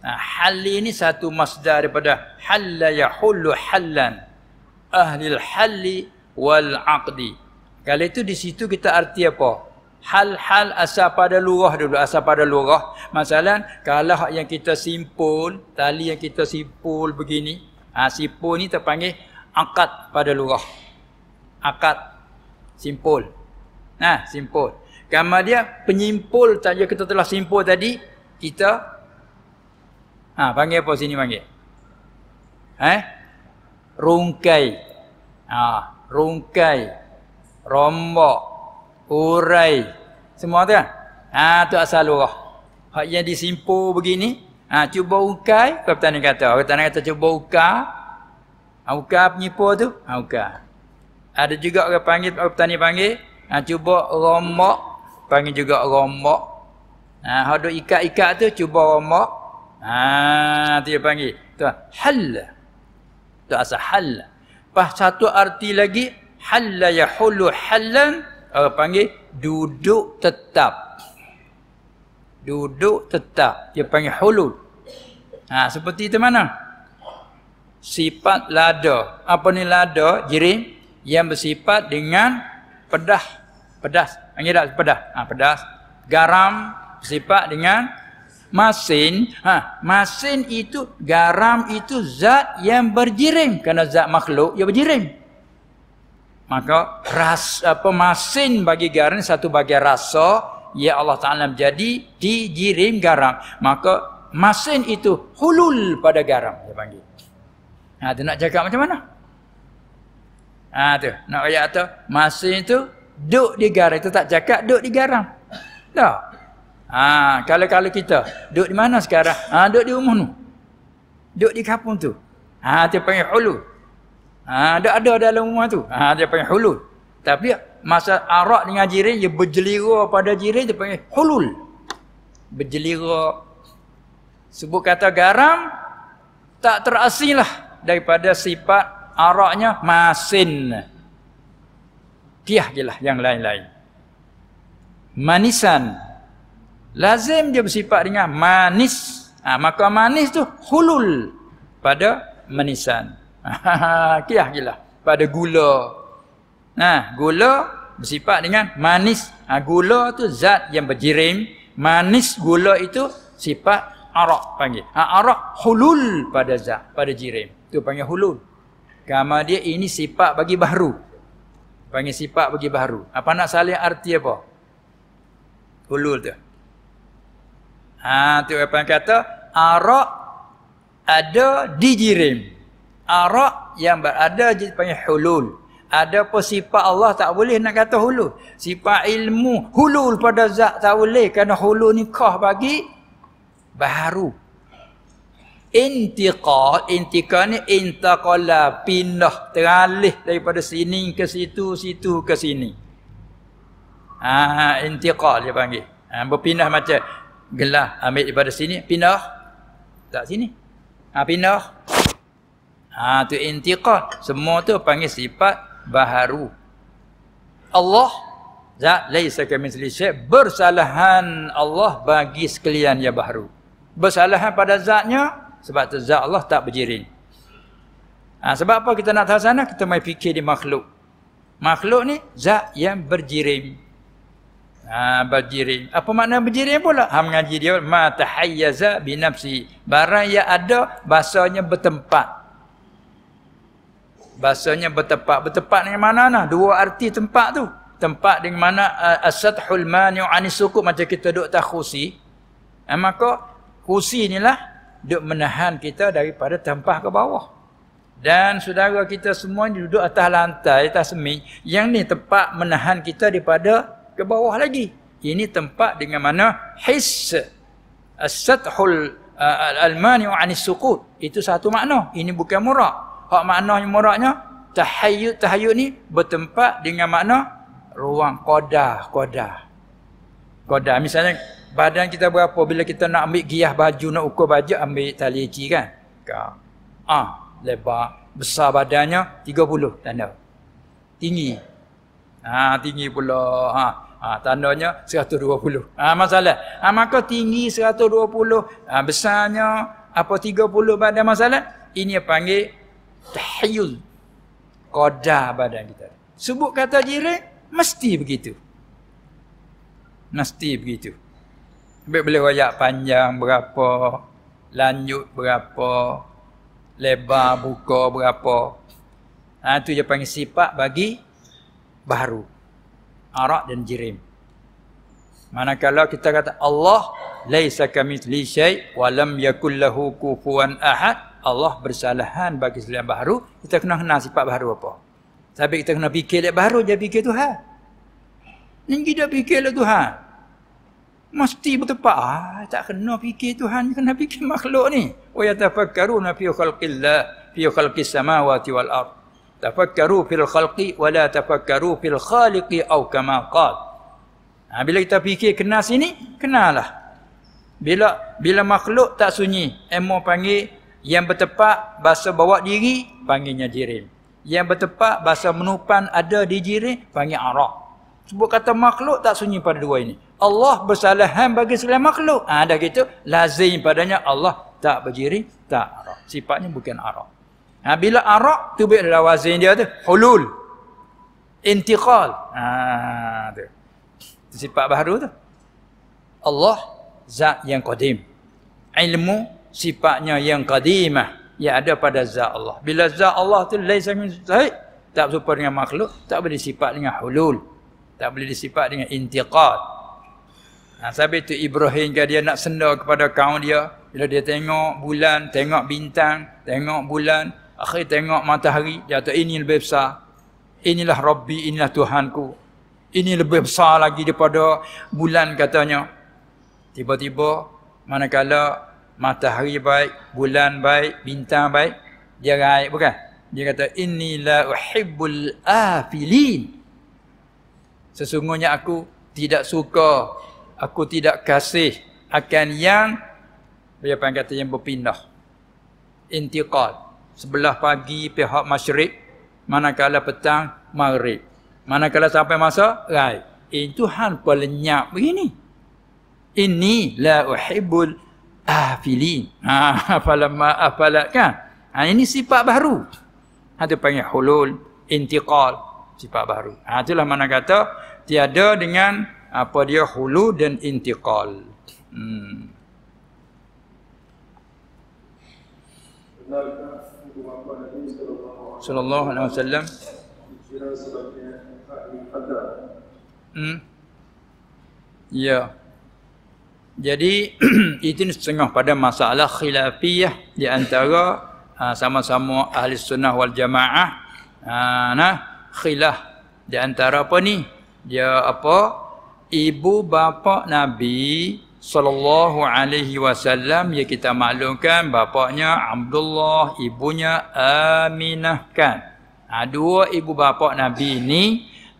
nah, hal ini satu masdar daripada halla yahullu hallan ahli al halli wal aqdi kalau itu di situ kita arti apa hal hal asal pada lurah dulu asal pada lurah Masalan, kalau yang kita simpul tali yang kita simpul begini ha, simpul ni terpanggil akad pada lurah akad simpul nah simpul gambar dia penyimpul tadi kita telah simpul tadi kita ha panggil apa sini panggil eh rungkai ha rungkai rombok, urai semua tu kan ha tu asal lurah hak yang disimpu begini ha cuba ungkai kau eh? petani kata kau petani kata cuba ukar ha ukar penyipu tu ha ukar ada juga orang panggil orang petani panggil ha cuba rombok, panggil juga rombok. Ha hok duk ikat-ikat tu cuba romak. Ha dia panggil. Tu hal. Tu asal hal. Pas satu arti lagi ya hulu hallan orang panggil duduk tetap. Duduk tetap dia panggil hulul. Ha seperti itu mana? Sifat lada. Apa ni lada? Jirim yang bersifat dengan pedas. Pedas. Panggil tak pedas? Ha, pedas. Garam sifat dengan masin ha masin itu garam itu zat yang berjiring kerana zat makhluk ia berjiring maka ras apa masin bagi garam satu bagi rasa ya Allah Taala menjadi dijiring garam maka masin itu hulul pada garam dia panggil ha tu nak cakap macam mana ha tu nak ayat tu masin itu duk di garam itu tak cakap duk di garam dah Ha, kalau-kalau kita duduk di mana sekarang? Ha, duduk di rumah tu. Duduk di kapung tu. Ha, dia panggil hulu. Ha, duduk ada dalam rumah tu. Ha, dia panggil hulu. Tapi masa arak dengan jirin, dia berjelira pada jirin, dia panggil hulul. Berjelira. Sebut kata garam, tak terasing lah daripada sifat araknya masin. Kiah je lah yang lain-lain. Manisan lazim dia bersifat dengan manis ha, maka manis tu hulul pada manisan kiah gila pada gula nah ha, gula bersifat dengan manis ha, gula tu zat yang berjirim manis gula itu sifat arak panggil ha, arak hulul pada zat pada jirim tu panggil hulul kama dia ini sifat bagi baru. panggil sifat bagi baru. apa nak saling arti apa hulul tu Ha tu apa yang kata arak ada dijirim. Arak yang berada dipanggil hulul. Ada pun sifat Allah tak boleh nak kata hulul. Sifat ilmu hulul pada zat tak boleh kerana hulul ni kah bagi baru. Intiqal, intiqal ni intaqala pindah teralih daripada sini ke situ, situ ke sini. Ah ha, intiqal dia panggil. Ha, berpindah macam gelah ambil daripada sini pindah tak sini ha pindah ha tu intiqad semua tu panggil sifat baharu Allah zat laisa kamitsli syai' bersalahan Allah bagi sekalian ya baharu bersalahan pada zatnya sebab tu zat Allah tak berjiring ha, sebab apa kita nak tahu sana kita mai fikir di makhluk makhluk ni zat yang berjirim. Ha, berjiring. Apa makna berjiring pula? Ha, mengaji dia. Ma tahayyaza binafsi. Barang yang ada, bahasanya bertempat. Bahasanya bertempat. Bertempat dengan mana? Nah? Dua arti tempat tu. Tempat dengan mana? Asadhul mani'u anisuku. Macam kita duduk tak khusi. Ha, maka khusi inilah duduk menahan kita daripada tempah ke bawah. Dan saudara kita semua duduk atas lantai, atas semi. Yang ni tempat menahan kita daripada ke bawah lagi. Ini tempat dengan mana his as-sathul al-almani wa anis suqut. Itu satu makna. Ini bukan murak. Hak maknanya muraknya tahayyud tahayyud ni bertempat dengan makna ruang qadah qadah. Qadah misalnya badan kita berapa bila kita nak ambil giah baju nak ukur baju ambil tali ci kan. Kau. Ah, lebar besar badannya 30 tanda. Tinggi. Ah, tinggi pula. Ah, Ha, tandanya 120. Ha, masalah. Ha, maka tinggi 120. Ha, besarnya apa 30 badan masalah. Ini panggil tahyul. Kodah badan kita. Sebut kata jirik, mesti begitu. Mesti begitu. Baik boleh royak panjang berapa, lanjut berapa, lebar buka berapa. Ha, itu dia panggil sifat bagi baru. Arak dan Jirim. Manakala kita kata Allah laisa kamitsli syai wa lam yakul lahu kufuwan ahad, Allah bersalahan bagi selain baharu, kita kena kenal sifat baharu apa. Tapi kita kena fikir dia baharu je fikir Tuhan. Ning kita fikirlah Tuhan. Mesti bertepat. Ah, tak kena fikir Tuhan, kena fikir makhluk ni. Wa yatafakkaruna fi khalqillah, fi khalqis samawati wal ardh tafakkaru fil khalqi wala tafakkaru fil khaliqi au kama qal ha, bila kita fikir kenal sini kenallah bila bila makhluk tak sunyi emo panggil yang bertepak bahasa bawa diri panggilnya jirim yang bertepak bahasa menupan ada di jirim panggil arak sebut kata makhluk tak sunyi pada dua ini Allah bersalahan bagi selain makhluk ha, gitu lazim padanya Allah tak berjirim tak arak sifatnya bukan arak Ha, bila arak tu bila lawazin dia tu hulul intiqal. Ha tu. Sifat baru tu. Allah zat yang qadim. Ilmu sifatnya yang qadimah yang ada pada zat Allah. Bila zat Allah tu laisa min zaid tak serupa dengan makhluk, tak boleh disifat dengan hulul. Tak boleh disifat dengan intiqal. Ha, sampai tu Ibrahim ke dia nak senda kepada kaum dia. Bila dia tengok bulan, tengok bintang, tengok bulan, Akhirnya tengok matahari, dia kata ini lebih besar. Inilah Rabbi, inilah Tuhanku. Ini lebih besar lagi daripada bulan katanya. Tiba-tiba manakala matahari baik, bulan baik, bintang baik, dia raib bukan? Dia kata inilah uhibbul afilin. Sesungguhnya aku tidak suka, aku tidak kasih akan yang dia panggil kata yang berpindah. Intiqad sebelah pagi pihak masyrik manakala petang maghrib manakala sampai masa rai itu eh, hal pelenyap begini ini la uhibbul afilin ha afala ma afala kan ha, ini sifat baru ha tu panggil hulul intiqal sifat baru ha itulah mana kata tiada dengan apa dia hulu dan intiqal hmm sallallahu alaihi wasallam hmm ya jadi itu setengah pada masalah khilafiyah di antara ah, sama-sama ahli sunnah wal jamaah ah, nah khilaf di antara apa ni dia apa ibu bapa nabi sallallahu alaihi wasallam ya kita maklumkan bapaknya Abdullah ibunya Aminah kan ha, dua ibu bapa nabi ni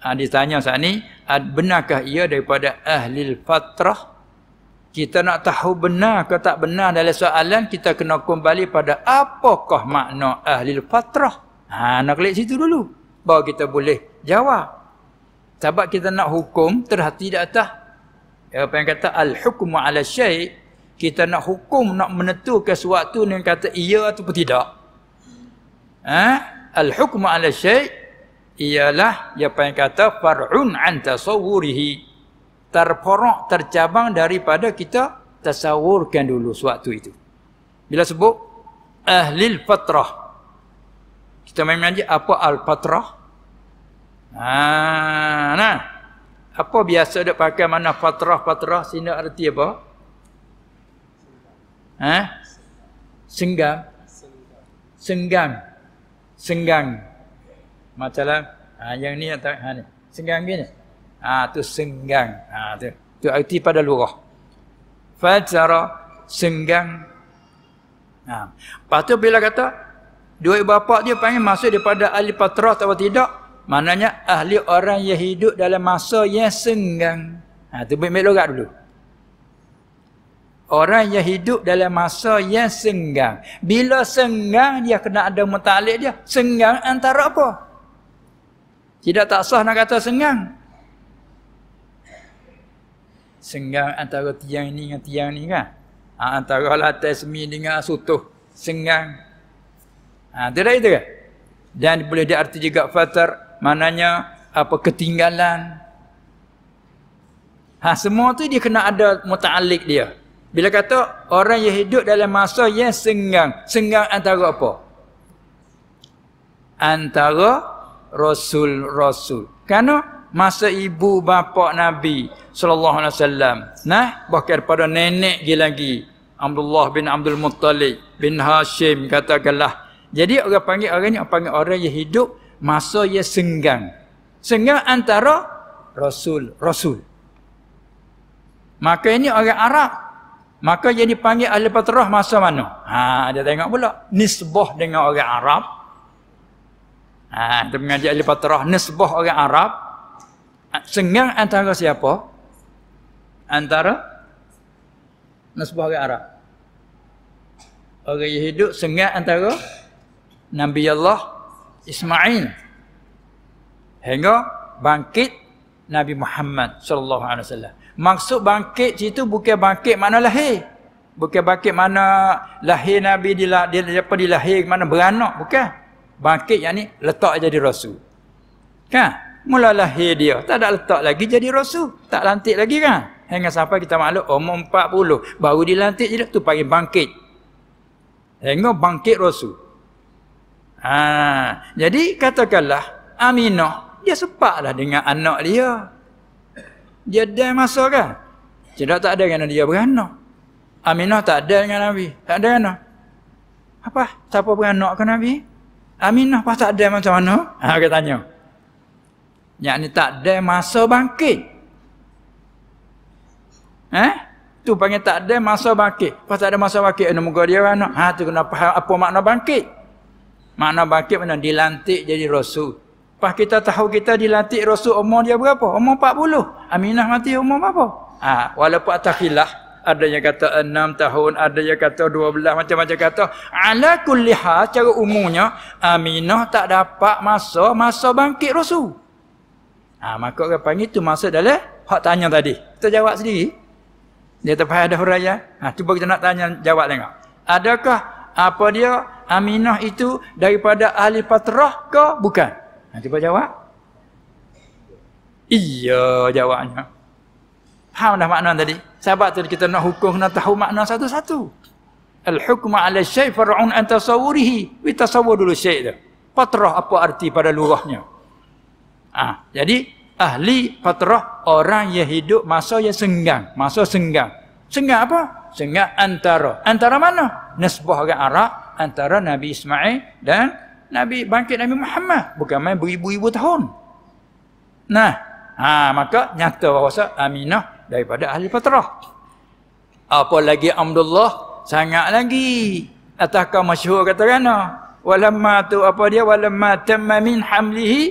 ha, ditanya saat ni benarkah ia daripada ahli fatrah kita nak tahu benar ke tak benar dalam soalan kita kena kembali pada apakah makna ahli fatrah ha nak klik situ dulu baru kita boleh jawab sebab kita nak hukum terhati di atas apa yang kata al hukmu ala syai kita nak hukum nak menentukan sesuatu ni kata iya atau tidak ha al hukmu ala syai ialah apa yang kata far'un an tasawwurihi terporok tercabang daripada kita tasawurkan dulu sesuatu itu bila sebut ahli fatrah kita main mengaji apa al fatrah ha nah apa biasa dia pakai mana fatrah-fatrah sini arti apa? Ha? Senggam. Senggam. Senggang. Macam ha, yang ni atau ha, ni. Senggang gini. Ha, tu senggang. Ha, tu. Tu arti pada lurah. Fatara senggang. Ha. Lepas tu bila kata dua ibu bapa dia panggil masuk daripada ahli fatrah atau tidak, Maknanya ahli orang yang hidup dalam masa yang senggang. Ha, tu ambil logat dulu. Orang yang hidup dalam masa yang senggang. Bila senggang dia kena ada mutalik dia. Senggang antara apa? Tidak tak sah nak kata senggang. Senggang antara tiang ini dengan tiang ini kan? Ha, antara latar semi dengan sutuh. Senggang. Ha, tidak itu kan? Dan boleh diarti juga fatar mananya apa ketinggalan ha semua tu dia kena ada mutaalliq dia bila kata orang yang hidup dalam masa yang senggang senggang antara apa antara rasul-rasul kerana masa ibu bapa nabi sallallahu alaihi wasallam nah bahkan pada nenek dia lagi Abdullah bin Abdul Muttalib bin Hashim katakanlah jadi orang panggil orang ni orang panggil orang yang hidup masa ia senggang. Senggang antara Rasul. Rasul. Maka ini orang Arab. Maka ia dipanggil Al-Fatrah masa mana? Ha, dia tengok pula. Nisbah dengan orang Arab. Ha, dia mengajak Al-Fatrah. Nisbah orang Arab. Ha, senggang antara siapa? Antara nisbah orang Arab. Orang Yahudi senggang antara Nabi Allah Ismail hingga bangkit Nabi Muhammad sallallahu alaihi wasallam. Maksud bangkit situ bukan bangkit mana lahir. Bukan bangkit mana lahir Nabi di di apa dilahir mana beranak bukan. Bangkit yang ni letak jadi rasul. Kan? Mula lahir dia, tak ada letak lagi jadi rasul. Tak lantik lagi kan? Hingga sampai kita makhluk umur 40. Baru dilantik je tu panggil bangkit. Hingga bangkit rasul. Ha, jadi katakanlah Aminah dia sepaklah dengan anak dia. Dia ada masa kan? Cedak tak ada dengan dia beranak. Aminah tak ada dengan Nabi. Tak ada anak. Apa? Siapa beranak ke Nabi? Aminah pas tak ada macam mana? Ha, dia tanya. Yang ni tak ada masa bangkit. Eh? Tu panggil tak ada masa bangkit. Pas tak ada masa bangkit, ada eh, muka dia beranak. Ha, tu kena faham apa makna bangkit. Makna bangkit mana? Dilantik jadi Rasul. Lepas kita tahu kita dilantik Rasul umur dia berapa? Umur 40. Aminah mati umur berapa? Ha, walaupun atas khilah. Ada yang kata 6 tahun. Ada yang kata 12. Macam-macam kata. Ala kulliha cara umurnya. Aminah tak dapat masa. Masa bangkit Rasul. Ha, maka orang panggil itu masa dalam. Hak tanya tadi. Kita jawab sendiri. Dia terpahaya ada huraya. Ha, cuba kita nak tanya jawab tengok. Adakah apa dia Aminah itu daripada ahli patrah ke bukan? Ha, cuba jawab. Iya jawabnya. Faham dah makna tadi? Sahabat tadi kita nak hukum, nak tahu makna satu-satu. Al-hukma ala syaih fara'un an tasawurihi. Kita tasawur dulu syaih tu. Patrah apa arti pada lurahnya. Ah, ha, jadi ahli patrah orang yang hidup masa yang senggang. Masa senggang. Senggang apa? Senggang antara. Antara mana? Nasbah ke Arab antara Nabi Ismail dan Nabi bangkit Nabi Muhammad bukan main beribu-ibu tahun nah ha, maka nyata bahawa Aminah daripada ahli patrah apalagi Abdullah sangat lagi atakah masyhur kata kana walamma tu apa dia walamma tamma min hamlihi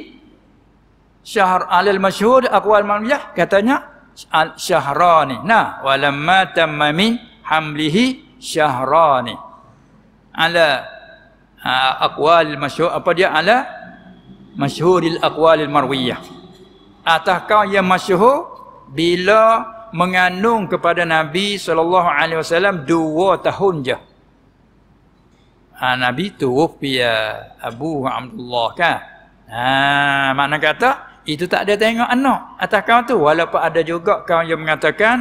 syahr alal masyhur aqwal mamiyah katanya syahrani nah walamma tamma min hamlihi syahrani ala aqwalil masyhur apa dia ala masyhuril aqwalil marwiyah atah kau yang masyhur bila mengandung kepada nabi sallallahu alaihi wasallam 2 tahun je ha, nabi tu wafia ya abu abdullah kan ha makna kata itu tak ada tengok anak atas kau tu walaupun ada juga kau yang mengatakan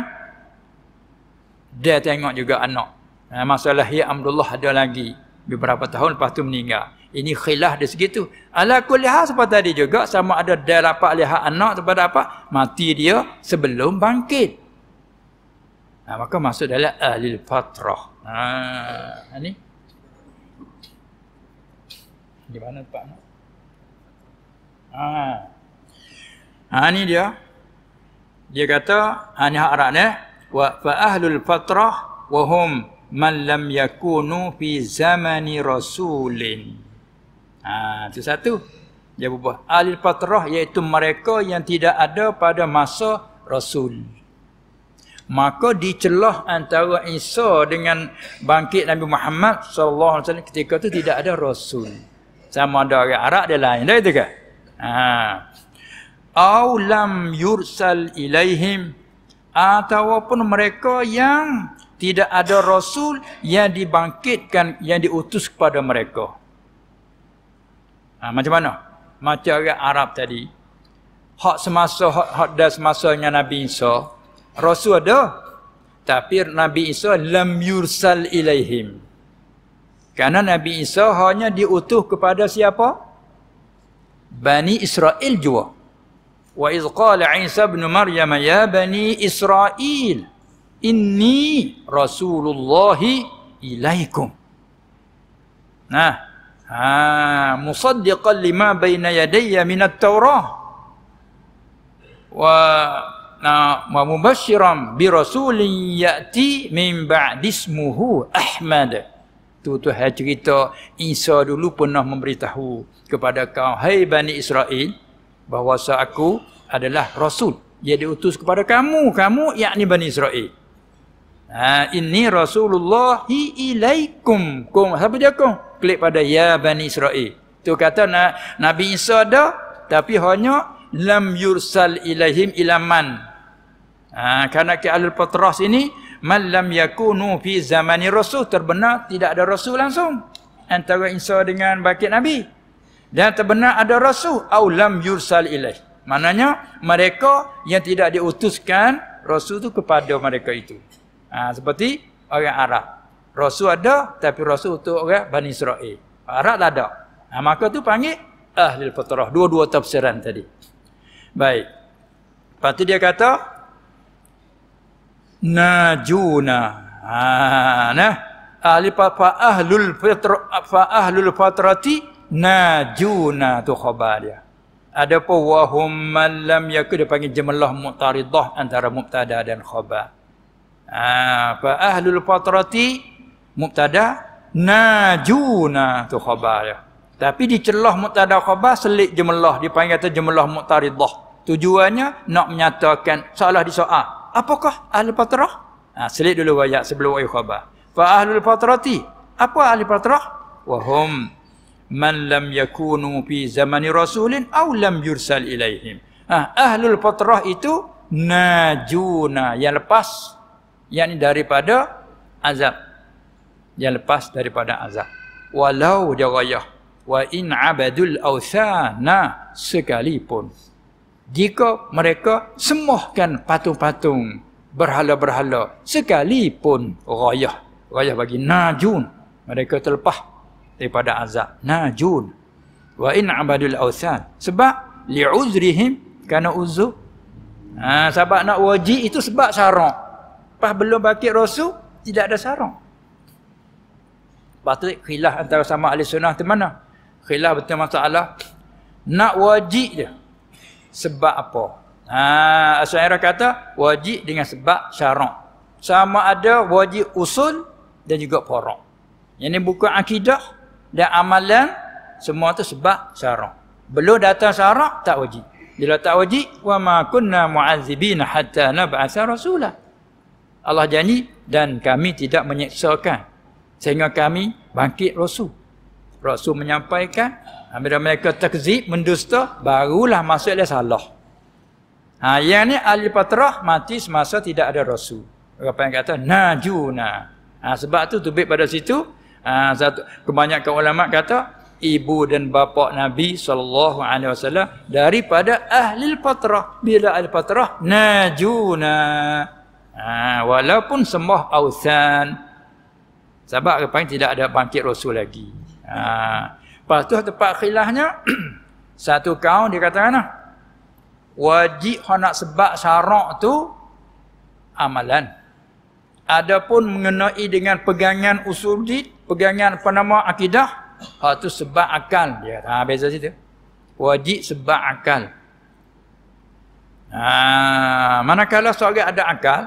dia tengok juga anak Ha, masalah ya Abdullah ada lagi beberapa tahun lepas tu meninggal ini khilaf dia segitu. tu ala kuliah tadi juga sama ada dia dapat lihat anak kepada apa mati dia sebelum bangkit nah, ha, maka masuk dalam ahli fatrah ha, ini ha, di mana tempat ni ha. ha, ini dia dia kata hanya arah ni wa fa ahlul fatrah wa hum man lam yakunu fi zamani rasulin. Ha, itu satu. Dia berubah. Ahli patrah iaitu mereka yang tidak ada pada masa rasul. Maka dicelah antara Isa dengan bangkit Nabi Muhammad sallallahu alaihi wasallam ketika itu tidak ada rasul. Sama ada orang Arab dia lain. Dah itu ke? Ha. Aulam yursal ilaihim ataupun mereka yang tidak ada rasul yang dibangkitkan yang diutus kepada mereka ha, macam mana macam orang Arab tadi hak semasa hak, hak dah semasanya Nabi Isa rasul ada tapi Nabi Isa lam yursal ilaihim kerana Nabi Isa hanya diutuh kepada siapa Bani Israel juga. wa iz qala Isa ibn Maryam ya bani Israel inni rasulullahi ilaikum nah ha musaddiqan lima baina yadayya min at-taurah wa na wa mubashiram bi rasulin ya'ti min ba'di ismuhu ahmad tu tu hai cerita Isa dulu pernah memberitahu kepada kau hai hey bani Israel bahawa aku adalah rasul yang diutus kepada kamu kamu yakni bani Israel Ha, ini Rasulullah ilaikum kum. Siapa dia kum? Klik pada ya Bani Israel. Tu kata na, Nabi Isa ada tapi hanya lam yursal ilaihim ilaman. Ha, karena ke al patras ini man lam yakunu fi zamani rasul terbenar tidak ada rasul langsung antara Isa dengan bakit Nabi. Dan terbenar ada rasul au lam yursal ilaih. Maknanya mereka yang tidak diutuskan rasul itu kepada mereka itu. Ha, seperti orang Arab. Rasul ada tapi Rasul untuk orang Bani Israel. Arab tak ada. Ha, maka tu panggil Ahlil Fatrah. Dua-dua tafsiran tadi. Baik. Lepas tu dia kata Najuna. Ha, nah. Ahli fa ahlul fitra fa ahlul fatrati najuna tu khabar dia. Adapun wahum malam yakud dia panggil jemlah mutaridah antara mubtada dan khabar fa ah, ahlul fatrati mubtada najuna tu khabar ya. Tapi di celah mubtada khabar selit jemlah dipanggil tu jemlah muqtaridah. Tujuannya nak menyatakan salah di soal. Apakah ahlul fatrah? Ha, selit dulu ayat sebelum ayat khabar. Fa ahlul fatrati apa ahlul fatrah? Wahum man lam yakunu fi zamani rasulin aw lam yursal ilaihim. Ha, ah, ahlul fatrah itu najuna yang lepas yakni daripada azab yang lepas daripada azab walau jarayah wa in abadul authana sekalipun jika mereka semohkan patung-patung berhala-berhala sekalipun rayah rayah bagi najun mereka terlepas daripada azab najun wa in abadul authan sebab li'uzrihim kana uzu ha, sebab nak wajib itu sebab syarat Lepas belum bangkit Rasul, tidak ada sarung. Lepas tu khilaf antara sama ahli sunnah tu mana? Khilaf betul masalah. Nak wajib je. Sebab apa? Ha, Asyairah kata, wajib dengan sebab syarung. Sama ada wajib usul dan juga porok. Yang ni buku akidah dan amalan, semua itu sebab syarung. Belum datang syarung, tak wajib. Bila tak wajib, wa ma kunna mu'azzibina hatta nab'atha Allah janji dan kami tidak menyeksakan sehingga kami bangkit rasul rasul menyampaikan apabila mereka terkezib mendusta barulah masuk dia salah ha yang ni ahli patrah mati semasa tidak ada rasul Apa yang kata najuna ha, sebab tu tubik pada situ ha, satu kebanyakan ulama kata ibu dan bapa Nabi sallallahu alaihi wasallam daripada ahli patrah bila al patrah najuna Ha, walaupun sembah Authan. Sebab rupanya tidak ada bangkit Rasul lagi. Ha, lepas tu tempat khilahnya. satu kaum dia kata kan. Wajib orang nak sebab syarak tu. Amalan. Adapun mengenai dengan pegangan usul di, pegangan penama akidah, hal tu sebab akal dia. Ha, beza situ. Wajib sebab akal. Ha, manakala seorang ada akal,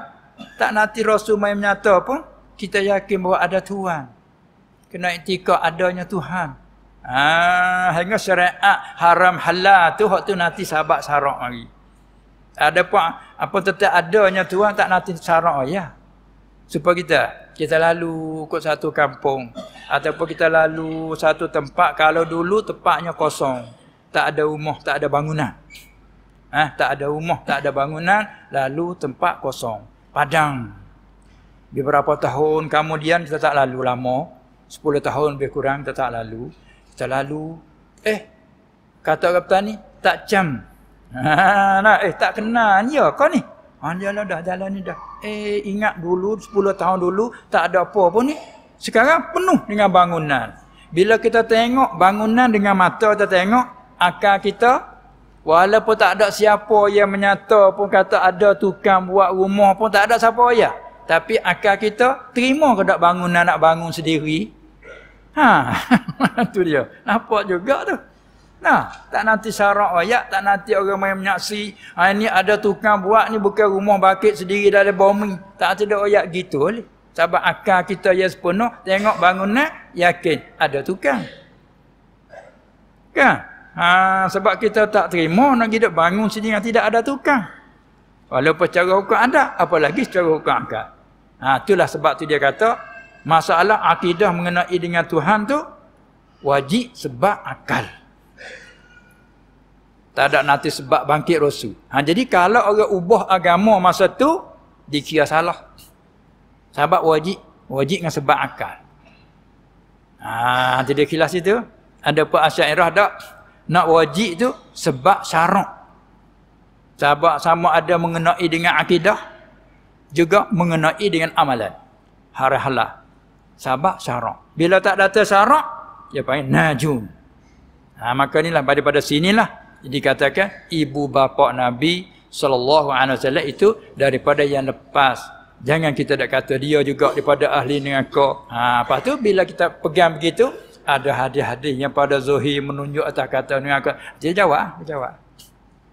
tak nanti Rasul main menyata pun kita yakin bahawa ada Tuhan. Kena iktikad adanya Tuhan. Ah, hingga syariat haram halal tu hak tu nanti sahabat sarak lagi. Ada apa apa tetap adanya Tuhan tak nanti sarak ya. Supaya kita kita lalu ke satu kampung ataupun kita lalu satu tempat kalau dulu tempatnya kosong, tak ada rumah, tak ada bangunan. Ah, tak ada rumah, tak ada bangunan, lalu tempat kosong. Padang. Beberapa tahun kemudian kita tak lalu lama. Sepuluh tahun lebih kurang kita tak lalu. Kita lalu. Eh, kata orang petani, tak cam. nah, eh, tak kenal. Ya, kau ni. Ha, lah dah jalan ni dah. Eh, ingat dulu, sepuluh tahun dulu, tak ada apa pun ni. Sekarang penuh dengan bangunan. Bila kita tengok bangunan dengan mata kita tengok, akal kita Walaupun tak ada siapa yang menyata pun kata ada tukang buat rumah pun tak ada siapa ya. Tapi akal kita terima ke tak bangun nak bangun sendiri. Ha, tu dia. Nampak juga tu. Nah, tak nanti syarak ayat, tak nanti orang main menyaksi. Ha, ah, ini ada tukang buat ni bukan rumah bakit sendiri dah ada bomi. Tak ada ayat gitu boleh. Sebab akal kita yang sepenuh, tengok bangunan, yakin ada tukang. Kan? Ha, sebab kita tak terima nak kita bangun sini yang tidak ada tukang. Walaupun secara hukum ada, apalagi secara hukum akal. Ha, itulah sebab tu dia kata, masalah akidah mengenai dengan Tuhan tu wajib sebab akal. Tak ada nanti sebab bangkit rosu. Ha, jadi kalau orang ubah agama masa tu, dikira salah. Sebab wajib. Wajib dengan sebab akal. Ha, jadi kilas situ Ada pun asyairah tak? Nak wajib tu sebab syarat. Sebab sama ada mengenai dengan akidah juga mengenai dengan amalan. Hari halal. Sebab syarat. Bila tak ada syarat, dia panggil najum. Ha, maka inilah daripada sinilah dikatakan ibu bapa Nabi sallallahu alaihi wasallam itu daripada yang lepas. Jangan kita dak kata dia juga daripada ahli neraka. Ha apa tu bila kita pegang begitu ada hadis-hadis yang pada zuhir menunjuk atas kata ni akan dia jawab dia jawab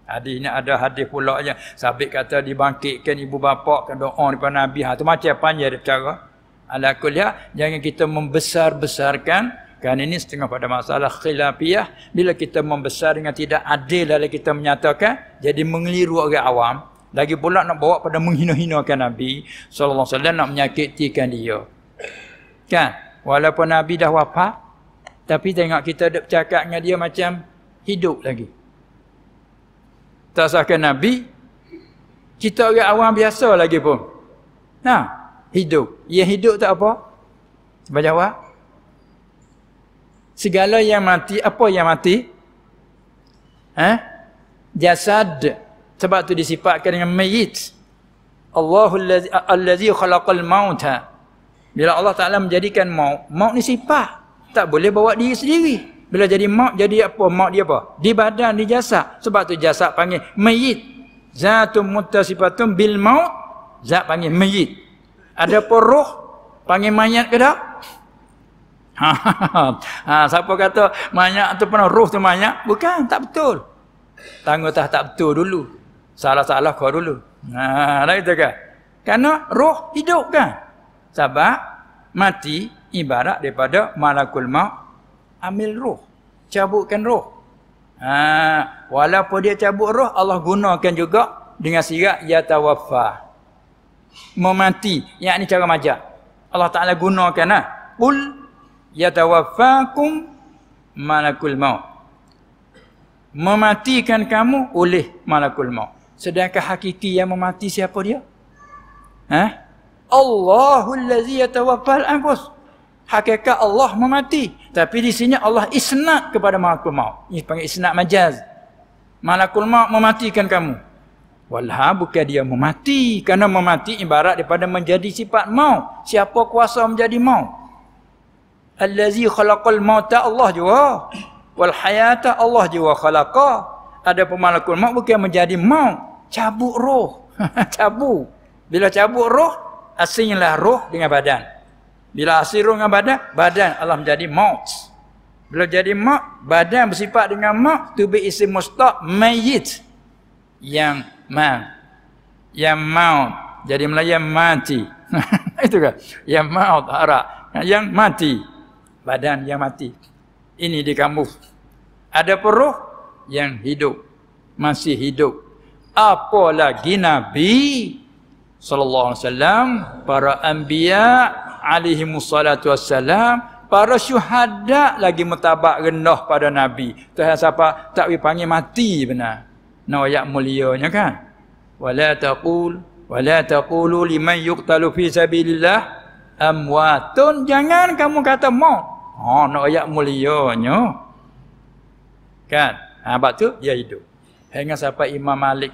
hadisnya ada hadis pula yang sabit kata dibangkitkan ibu bapa kan doa daripada nabi ha tu macam panjang dia cara ala kuliah jangan kita membesar-besarkan kan ini setengah pada masalah khilafiyah bila kita membesar dengan tidak adil lalu kita menyatakan jadi mengeliru orang awam lagi pula nak bawa pada menghina-hinakan nabi sallallahu alaihi wasallam nak menyakitikan dia kan walaupun nabi dah wafat tapi tengok kita ada bercakap dengan dia macam hidup lagi. Tak sahkan Nabi, kita orang awam biasa lagi pun. Nah, ha, hidup. Yang hidup tak apa? Cuba jawab. Segala yang mati, apa yang mati? Eh? Jasad. Sebab tu disifatkan dengan mayit. Allahul allazi khalaqal mauta. Bila Allah Taala menjadikan maut, maut ni sifat tak boleh bawa diri sendiri bila jadi maut jadi apa maut dia apa di badan di jasad sebab tu jasad panggil mayit zatun mutasifatun bil maut zat panggil mayit ada roh panggil mayat ke tak ha, siapa kata mayat tu pernah roh tu mayat bukan tak betul tanggutah tak betul dulu salah-salah kau dulu ha dah itu kan kerana roh hidup kan sebab mati ibarat daripada malakul maut ambil roh cabutkan roh ha walaupun dia cabut roh Allah gunakan juga dengan sirat ya tawaffa memati yakni cara majak Allah Taala gunakan ah qul ya tawaffakum malakul maut mematikan kamu oleh malakul maut sedangkan hakiki yang memati siapa dia ha Allahul ladzi yatawaffal anfus hakikat Allah memati. Tapi di sini Allah isnak kepada malakul maut. Ini panggil isnak majaz. Malakul maut mematikan kamu. Walha bukan dia memati. Kerana memati ibarat daripada menjadi sifat maut. Siapa kuasa menjadi maut? Allazi khalaqal mauta Allah juga. Wal hayata Allah juga khalaqa. Ada pemalakul maut bukan menjadi maut. Cabut roh. Cabut. Bila cabut roh, asinglah roh dengan badan. Bila asiru dengan badan, badan Allah menjadi maut. Bila jadi maut, badan bersifat dengan maut, tu bi isim mustaq mayyit. Yang ma Yang maut. Jadi Melayu mati. Itu kan? Yang maut, harap. Yang mati. Badan yang mati. Ini di kamu Ada peruh yang hidup. Masih hidup. Apalagi Nabi Sallallahu Alaihi Wasallam para anbiya alaihi musallatu wassalam para syuhada lagi mertabak rendah pada nabi tuhan siapa tak panggil mati benar no ayat mulianya kan wala taqul wala taqulu liman yuqtalu fi sabilillah amwatun jangan kamu kata maut ha no ayat mulianya kan ha tu dia hidup hingga siapa imam malik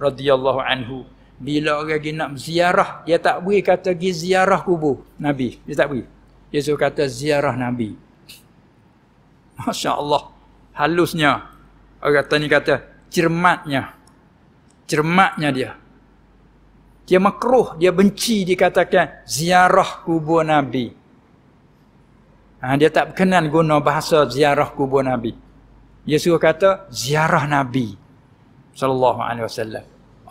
radhiyallahu anhu bila orang pergi nak ziarah, dia tak beri kata pergi ziarah kubur Nabi. Dia tak beri. Dia suruh kata ziarah Nabi. Masya Allah. Halusnya. Orang kata ni kata cermatnya. Cermatnya dia. Dia makruh. Dia benci dikatakan ziarah kubur Nabi. Ha, dia tak berkenan guna bahasa ziarah kubur Nabi. Dia suruh kata ziarah Nabi. Sallallahu alaihi wasallam.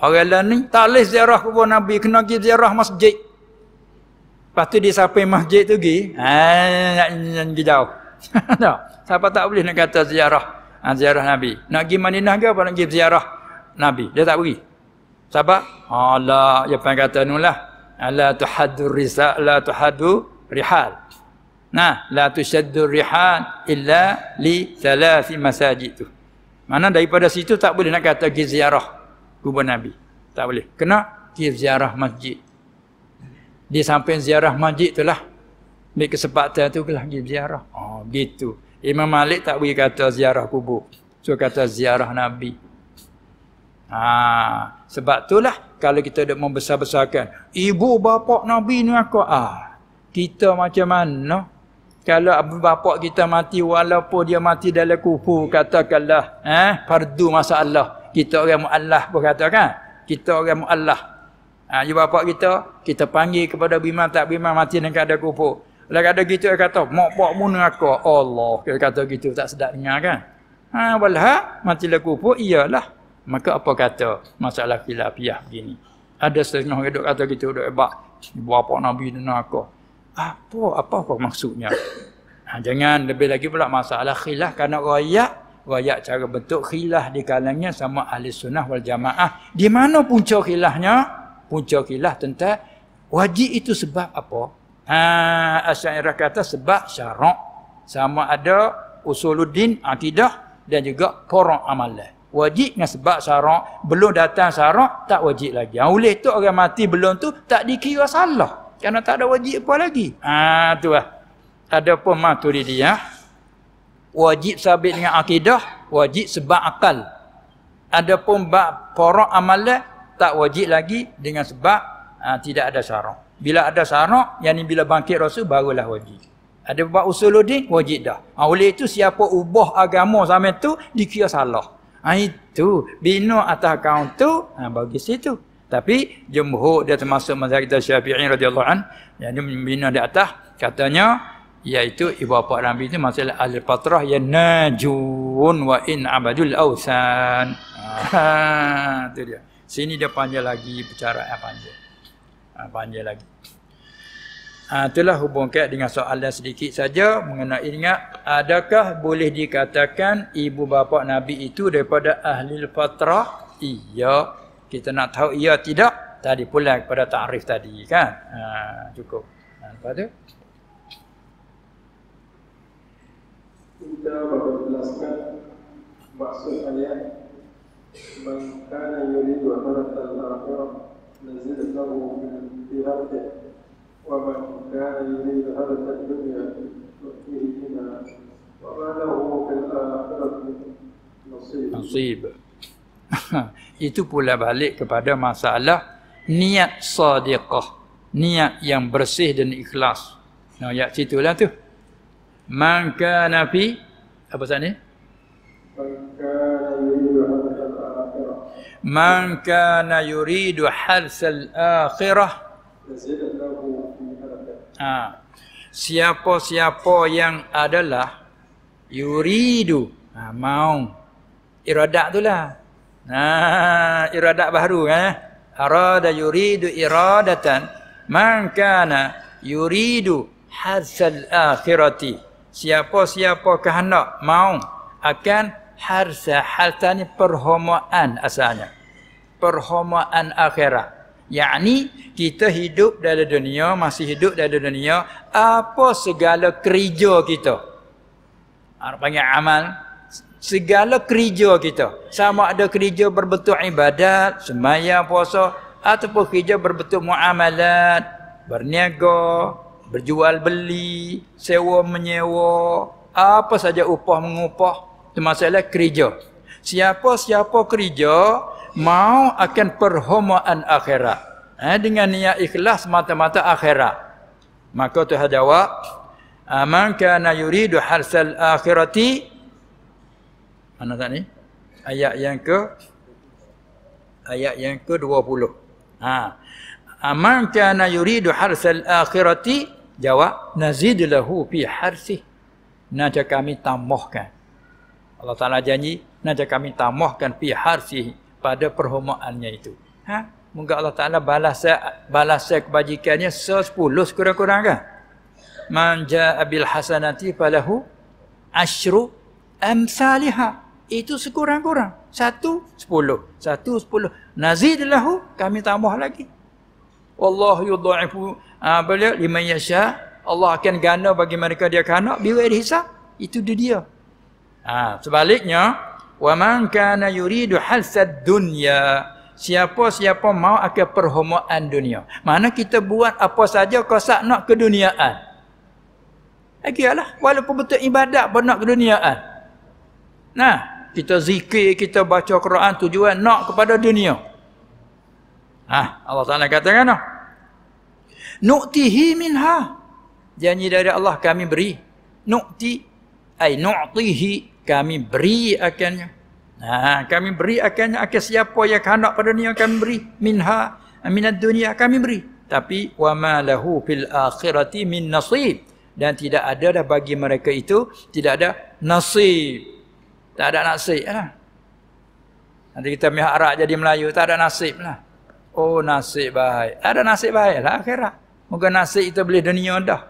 Orang lain ni tak boleh ziarah kubur Nabi kena pergi ziarah masjid. Lepas tu dia sampai masjid tu pergi, ah nak pergi jauh. Tak. Siapa tak boleh nak kata ziarah ha, ziarah Nabi. Nak pergi Madinah ke apa nak pergi ziarah Nabi? Dia tak pergi. Sebab Allah ya pang kata nulah. Ala tuhaddu risal la tuhaddu rihal. Nah, la tushaddu rihal illa li thalathi masajid tu. Mana daripada situ tak boleh nak kata pergi ziarah kubur Nabi. Tak boleh. Kena dia ziarah masjid. Dia sampai ziarah masjid tu lah. Ambil kesempatan tu lah pergi ziarah. Oh, gitu. Imam Malik tak boleh kata ziarah kubur. So, kata ziarah Nabi. Ha, sebab tu lah kalau kita nak membesar-besarkan. Ibu bapa Nabi ni aku. Ah, kita macam mana? Kalau abu bapa kita mati walaupun dia mati dalam kubur katakanlah eh fardu masalah kita orang mu'allah pun kata kan kita orang mu'allah ha, ibu bapa kita kita panggil kepada bimah tak bimah mati dengan ada kufur kalau kata gitu dia kata mak pak muna aku Allah dia kata gitu tak sedap dengar kan ha walha mati la kufur iyalah maka apa kata masalah khilafiyah begini ada setengah orang kata gitu duk hebat ibu bapa nabi dan aku apa apa apa maksudnya ha, jangan lebih lagi pula masalah khilaf kerana rakyat royak cara bentuk khilah di kalangnya sama ahli sunnah wal jamaah. Di mana punca khilahnya? Punca khilah tentang wajib itu sebab apa? Ha, Asyairah kata sebab syarak. Sama ada usuluddin, akidah dan juga porong amalah. Wajib dengan sebab syarak. Belum datang syarak, tak wajib lagi. Yang ha, boleh tu orang mati belum tu, tak dikira salah. Kerana tak ada wajib apa lagi. Ha, tu lah. Ada pun maturidiyah wajib sabit dengan akidah wajib sebab akal adapun bab porok amalan tak wajib lagi dengan sebab ha, tidak ada syarak bila ada syarak yang bila bangkit rasul barulah wajib ada bab usuluddin wajib dah ha, oleh itu siapa ubah agama sampai tu dikira salah ha, itu bina atas kaum tu ha, bagi situ tapi jumhur dia termasuk mazhab kita Syafi'i radhiyallahu an yang dia membina di atas katanya iaitu ibu bapa nabi itu masalah ahli patrah yang najun wa in abadul ausan itu ha, dia sini dia panjang lagi bercara yang ha, panjang ha, panjang lagi ha, itulah hubung kait dengan soalan sedikit saja mengenai ingat adakah boleh dikatakan ibu bapa nabi itu daripada ahli patrah iya kita nak tahu iya tidak tadi pulang kepada takrif tadi kan ha, cukup ha, lepas tu kita membelaskan maksud ayat man kana yuridu amaratan al-akhirah nazidnahu fi rahmati wa man kana yuridu hadath ad-dunya nu'tihi minha wa ma nasib itu pula balik kepada masalah niat sadiqah niat yang bersih dan ikhlas nah ayat situlah tu Maka nafi apa sana? Man kana yuridu harsal akhirah ha. Siapa-siapa yang adalah Yuridu ha, Mau Iradak tu lah ha, Iradak baru kan eh? Arada do iradatan Maka Man kana yuridu harsal akhirati siapa-siapa kehendak mau akan harsa harsa ni perhomaan asalnya perhomaan akhirat yakni kita hidup dalam dunia masih hidup dalam dunia apa segala kerja kita apa ah, panggil amal segala kerja kita sama ada kerja berbentuk ibadat sembahyang puasa ataupun kerja berbentuk muamalat berniaga berjual beli, sewa menyewa, apa saja upah mengupah itu masalah kerja. Siapa-siapa kerja mau akan perhormatan akhirat. Ha, dengan niat ikhlas mata-mata akhirat. Maka Tuhan jawab, "Aman kana yuridu harsal akhirati." Mana tak ni? Ayat yang ke ayat yang ke-20. Ha. Aman kana yuridu harsal akhirati Jawab nazid lahu fi harsih. Nanti kami tambahkan. Allah Taala janji naja kami tambahkan fi harsih pada perhormatannya itu. Ha? Moga Allah Taala balas balas kebajikannya se sepuluh sekurang-kurang kan. Manja abil bil hasanati falahu asyru amsalihah. Itu sekurang-kurang. Satu, sepuluh. Satu, sepuluh. Nazid lahu, kami tambah lagi. Wallahu yudha'ifu Ah boleh lima Yasya Allah akan gana bagi mereka dia kanak bila ada hisab itu dia dia. Ah sebaliknya wa man kana yuridu halsad dunya siapa siapa mau akan perhomoan dunia. Mana kita buat apa saja kosak nak ke duniaan? keduniaan. Akhirlah walaupun betul ibadat pun nak duniaan. Nah, kita zikir, kita baca Quran tujuan nak kepada dunia. Ah, Allah Taala katakan nu'tihi minha janji dari Allah kami beri nu'ti ay nu'tihi kami beri akannya nah kami beri akannya akan siapa yang hendak pada dunia kami beri minha minad dunia kami beri tapi wa ma lahu fil akhirati min nasib dan tidak ada dah bagi mereka itu tidak ada nasib tak ada nasib lah. Nanti kita mengharap jadi Melayu, tak ada nasib lah. Oh nasib baik. ada nasib baik lah akhirat. Moga nasi kita boleh dunia dah.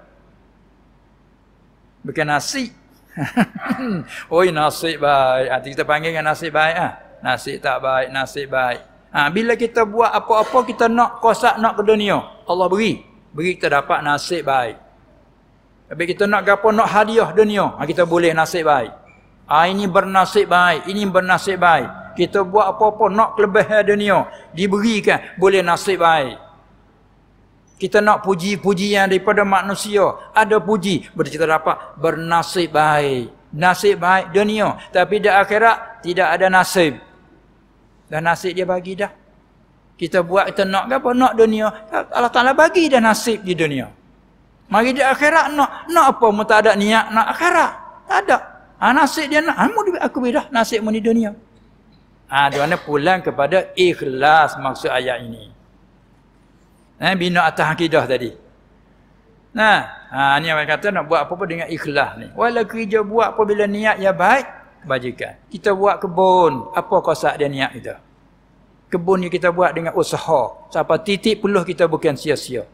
Bukan nasi. Oi nasi baik. Hati kita panggil dengan nasi baik ah. Ha? Nasi tak baik, nasi baik. Ha, bila kita buat apa-apa kita nak kosak nak ke dunia, Allah beri. Beri kita dapat nasi baik. Tapi kita nak gapo nak hadiah dunia, ha, kita boleh nasi baik. Ha, ini bernasib baik, ini bernasib baik. Kita buat apa-apa nak kelebihan dunia, diberikan boleh nasib baik. Kita nak puji puji yang daripada manusia. Ada puji. Bila kita dapat bernasib baik. Nasib baik dunia. Tapi di akhirat tidak ada nasib. Dan nasib dia bagi dah. Kita buat kita nak apa? Nak dunia. Allah Ta'ala bagi dah nasib di dunia. Mari di akhirat nak. Nak apa? Mereka tak ada niat nak akhirat. Tak ada. Ha, nasib dia nak. Ha, aku beri dah nasibmu di dunia. Ha, dia mana pulang kepada ikhlas maksud ayat ini. Eh, bina atas akidah tadi. Nah, ha, ni orang kata nak buat apa-apa dengan ikhlas ni. Walau kerja buat apa bila niat yang baik, bajikan Kita buat kebun, apa kosak dia niat kita? Kebun yang kita buat dengan usaha. Siapa titik puluh kita bukan sia-sia.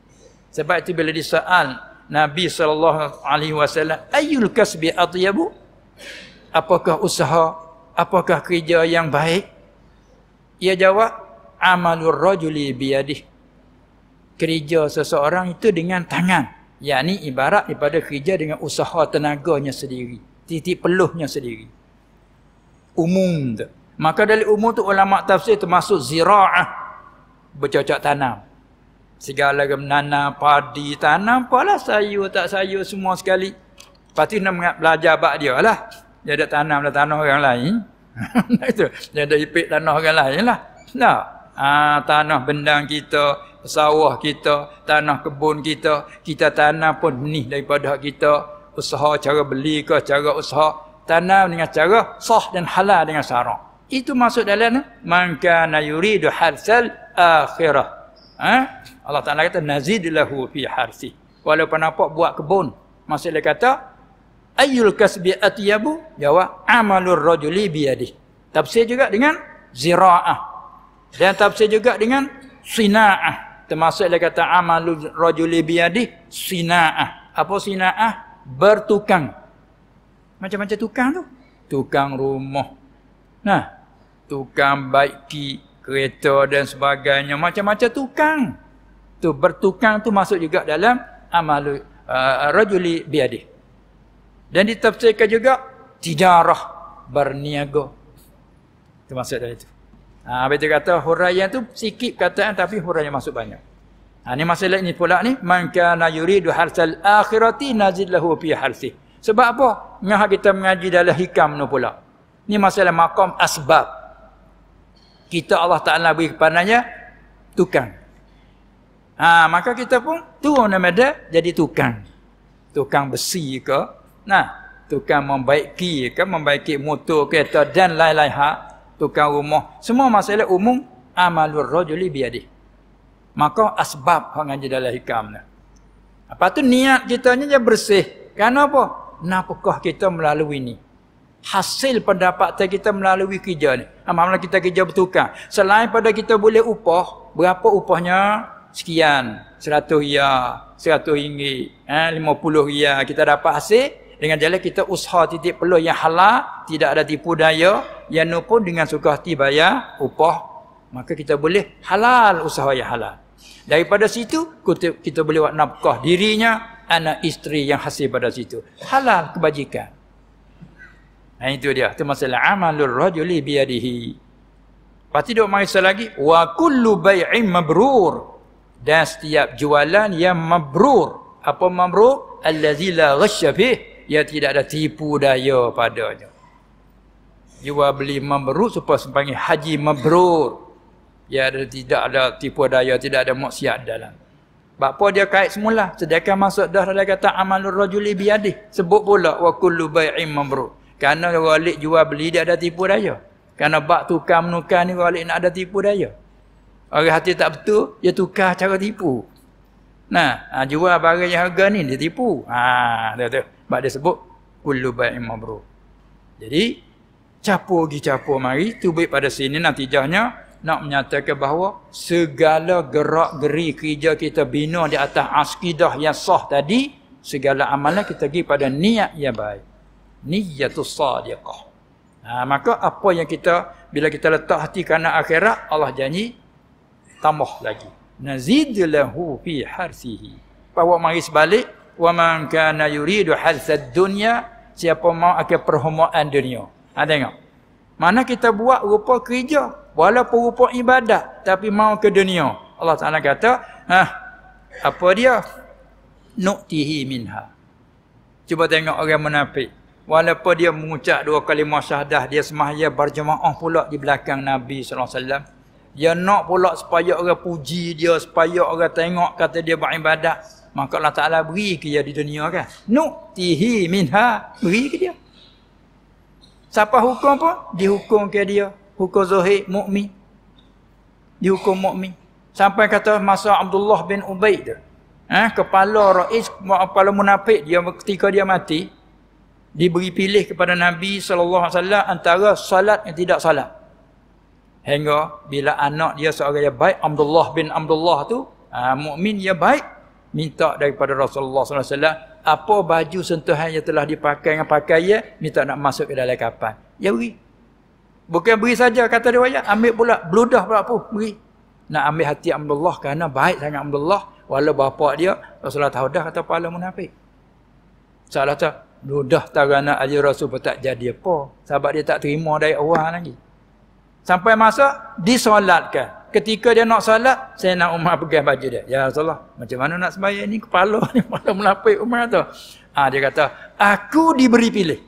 Sebab itu bila disoal Nabi SAW, Ayul kasbi atyabu? Apakah usaha? Apakah kerja yang baik? Ia jawab, Amalur rajuli biadih kerja seseorang itu dengan tangan yang ni ibarat daripada kerja dengan usaha tenaganya sendiri titik peluhnya sendiri umum tu maka dari umum tu ulama tafsir termasuk zira'ah bercocok tanam segala gemnana padi tanam apalah sayur tak sayur semua sekali lepas tu nak belajar bak dia lah dia ada tanam dah tanah orang lain dia ada ipik tanah orang lain lah nah. Ha, tanah bendang kita sawah kita, tanah kebun kita, kita tanam pun benih daripada kita. Usaha cara beli ke, cara usaha tanam dengan cara sah dan halal dengan syarak. Itu masuk dalam man kana yuridu harsal akhirah. Ha? Allah Taala kata nazid lahu fi harsi. Walaupun apa buat kebun, masih dia kata ayyul kasbi atyabu? Jawab amalur rajuli bi Tafsir juga dengan ziraah. Dan tafsir juga dengan sinaah. Termasuklah kata amalu rajuli biadi sinaah. Apa sinaah? Bertukang. Macam-macam tukang tu. Tukang rumah. Nah, tukang baiki kereta dan sebagainya. Macam-macam tukang. Tu bertukang tu masuk juga dalam amalu uh, rajuli biadi. Dan ditafsirkan juga tijarah berniaga. Termasuk dalam itu. Ha, habis dia kata huraian tu sikit kataan tapi huraian masuk banyak. Ha, ni masalah ni pula ni. Maka kana yuridu harsal akhirati nazid lahu fi harsi. Sebab apa? Ngah kita mengaji dalam hikam ni pula. Ni masalah makam asbab. Kita Allah Ta'ala beri kepadanya tukang. Ha, maka kita pun turun nama dia jadi tukang. Tukang besi ke? Nah, tukang membaiki ke? Membaiki motor, kereta dan lain-lain hak tukang rumah semua masalah umum amalur rajuli biadi maka asbab hang ngaji dalam hikam ni apa tu niat kita ni yang bersih kenapa nafkah kita melalui ni hasil pendapat kita melalui kerja ni amalan ha, kita kerja bertukar selain pada kita boleh upah berapa upahnya sekian 100 ya 100 ringgit eh 50 ya kita dapat hasil dengan jalan kita usaha titik peluh yang halal tidak ada tipu daya yang nupun dengan suka hati bayar upah maka kita boleh halal usaha yang halal daripada situ kita boleh buat nafkah dirinya anak isteri yang hasil pada situ halal kebajikan nah itu dia itu masalah amalul rajuli biadihi pasti dia mengisa lagi wa kullu bay'in mabrur dan setiap jualan yang mabrur apa mabrur allazi la ghasya ia tidak ada tipu daya padanya jiwa beli mabrur supaya sepanggil haji mabrur ia ada, tidak ada tipu daya tidak ada maksiat dalam Bapa dia kait semula. Sedangkan masuk dah dia kata amalur rajuli biadih. Sebut pula wa kullu bai'in mabrur. Karena walik jual beli dia ada tipu daya. Karena bak tukar menukar ni walik nak ada tipu daya. Orang hati tak betul, dia tukar cara tipu. Nah, ah, jual barang yang harga ni dia tipu. Ha, tu tu. Sebab dia sebut kullu bai'in mabrur. Jadi capur pergi capur mari tu baik pada sini natijahnya nak menyatakan bahawa segala gerak-geri kerja kita bina di atas askidah yang sah tadi segala amalan kita pergi pada niat yang baik niyatus sadiqah ha, maka apa yang kita bila kita letak hati kerana akhirat Allah janji tambah lagi nazid lahu fi harsihi bahawa mari sebalik wa man kana yuridu harsad dunya siapa mau akan perhumaan dunia ha tengok mana kita buat rupa kerja walaupun rupa ibadat tapi mau ke dunia Allah Taala kata ha apa dia nuktihi minha cuba tengok orang munafik walaupun dia mengucap dua kalimah syahadah dia semahya berjemaah pula di belakang Nabi sallallahu alaihi wasallam dia ya nak pula supaya orang puji dia, supaya orang tengok kata dia buat ibadat. Maka Allah Ta'ala beri ke dia di dunia kan. Nuktihi minha, beri ke dia. Siapa hukum pun, dihukum ke dia. Hukum zuhid, mu'min. Dihukum mu'min. Sampai kata masa Abdullah bin Ubaid tu. Eh, kepala rais, kepala munafik dia ketika dia mati. Diberi pilih kepada Nabi SAW antara salat yang tidak salat. Hingga bila anak dia seorang yang baik, Abdullah bin Abdullah tu, uh, mukmin yang baik, minta daripada Rasulullah SAW, apa baju sentuhan yang telah dipakai dengan pakaian, minta nak masuk ke dalam kapal. Ya beri. Bukan beri saja kata dia wajah, ambil pula, bludah pula pun, beri. Nak ambil hati Abdullah kerana baik sangat Abdullah, walau bapa dia, Rasulullah tahu dah kata pahala munafik. Salah tak, bludah tak kerana Rasul pun tak jadi apa. Sahabat dia tak terima dari Allah lagi. Sampai masa disolatkan. Ketika dia nak solat, saya nak Umar pegang baju dia. Ya Rasulullah, macam mana nak sembahyang ni kepala ni malam melapik Umar tu. Ha, dia kata, aku diberi pilih.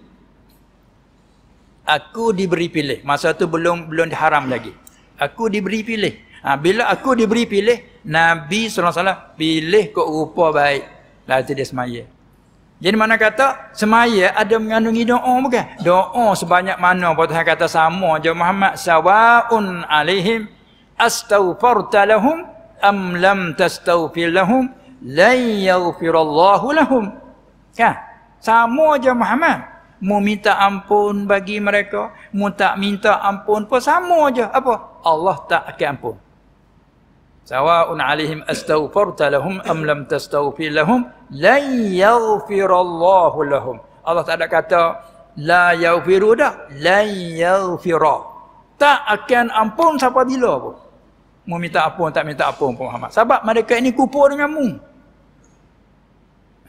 Aku diberi pilih. Masa tu belum belum diharam lagi. Aku diberi pilih. Ha, bila aku diberi pilih, Nabi SAW pilih kok rupa baik. Lalu dia semaya. Jadi mana kata semaya ada mengandungi doa bukan? Doa sebanyak mana buat Tuhan kata sama je Muhammad sawaun alaihim astaghfarta lahum am lam tastaghfir lahum la yaghfirullahu lahum. Kan? Sama je Muhammad. Mu minta ampun bagi mereka, mu tak minta ampun pun sama je. Apa? Allah tak akan ampun sawa'un alaihim astaghfarta lahum am lam tastaghfir lahum lan yaghfirallahu lahum Allah tak ada kata la yaghfiru dah lan yaghfira tak akan ampun siapa bila pun mu minta ampun tak minta ampun pun Muhammad sebab mereka ini kupur dengan mu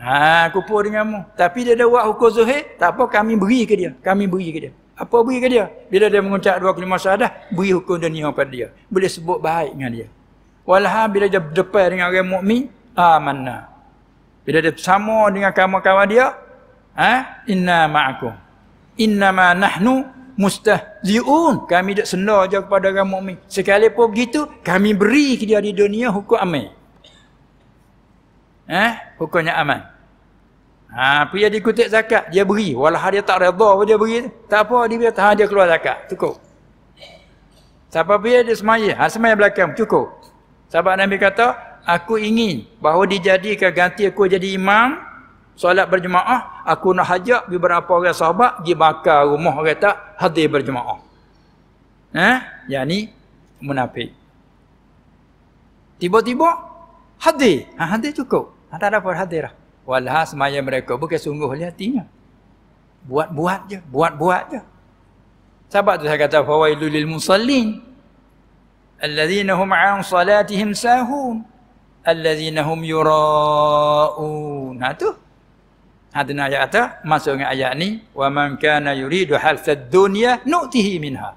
ha kupur dengan mu tapi dia ada buat hukum zuhid tak apa kami beri ke dia kami beri ke dia apa beri ke dia bila dia mengucap dua 25 syahadah beri hukum dunia pada dia boleh sebut baik dengan dia Walha bila dia berdepan dengan orang mukmin amanna. Bila dia bersama dengan kawan-kawan dia, ha? inna ma'akum. Inna ma nahnu mustahzi'un. Kami tak senda saja kepada orang mukmin. Sekalipun begitu, kami beri ke dia di dunia hukum aman. Ha? Hukumnya aman. Ha, apa yang dikutip zakat, dia beri. Walau dia tak redha apa dia beri. Tak apa, dia bila ha, tahan dia keluar zakat. Cukup. Siapa dia dia semayah. Ha, semayah belakang. Cukup. Sahabat Nabi kata, aku ingin bahawa dijadikan ganti aku jadi imam solat berjemaah, aku nak hajak beberapa orang sahabat di bakar rumah orang tak hadir berjemaah. Eh, ha? yakni munafik. Tiba-tiba hadir, ha, hadir cukup. Ha, tak ada apa hadir lah. Walah semaya mereka bukan sungguh oleh hatinya. Buat-buat je, buat-buat je. Sahabat tu saya kata, Fawailu lil musallin alladhina hum an salatihim sahun alladhina hum yura'un ha tu ha tu ayat kata masuk dengan ayat ni wa man kana yuridu halsad dunya nu'tihi minha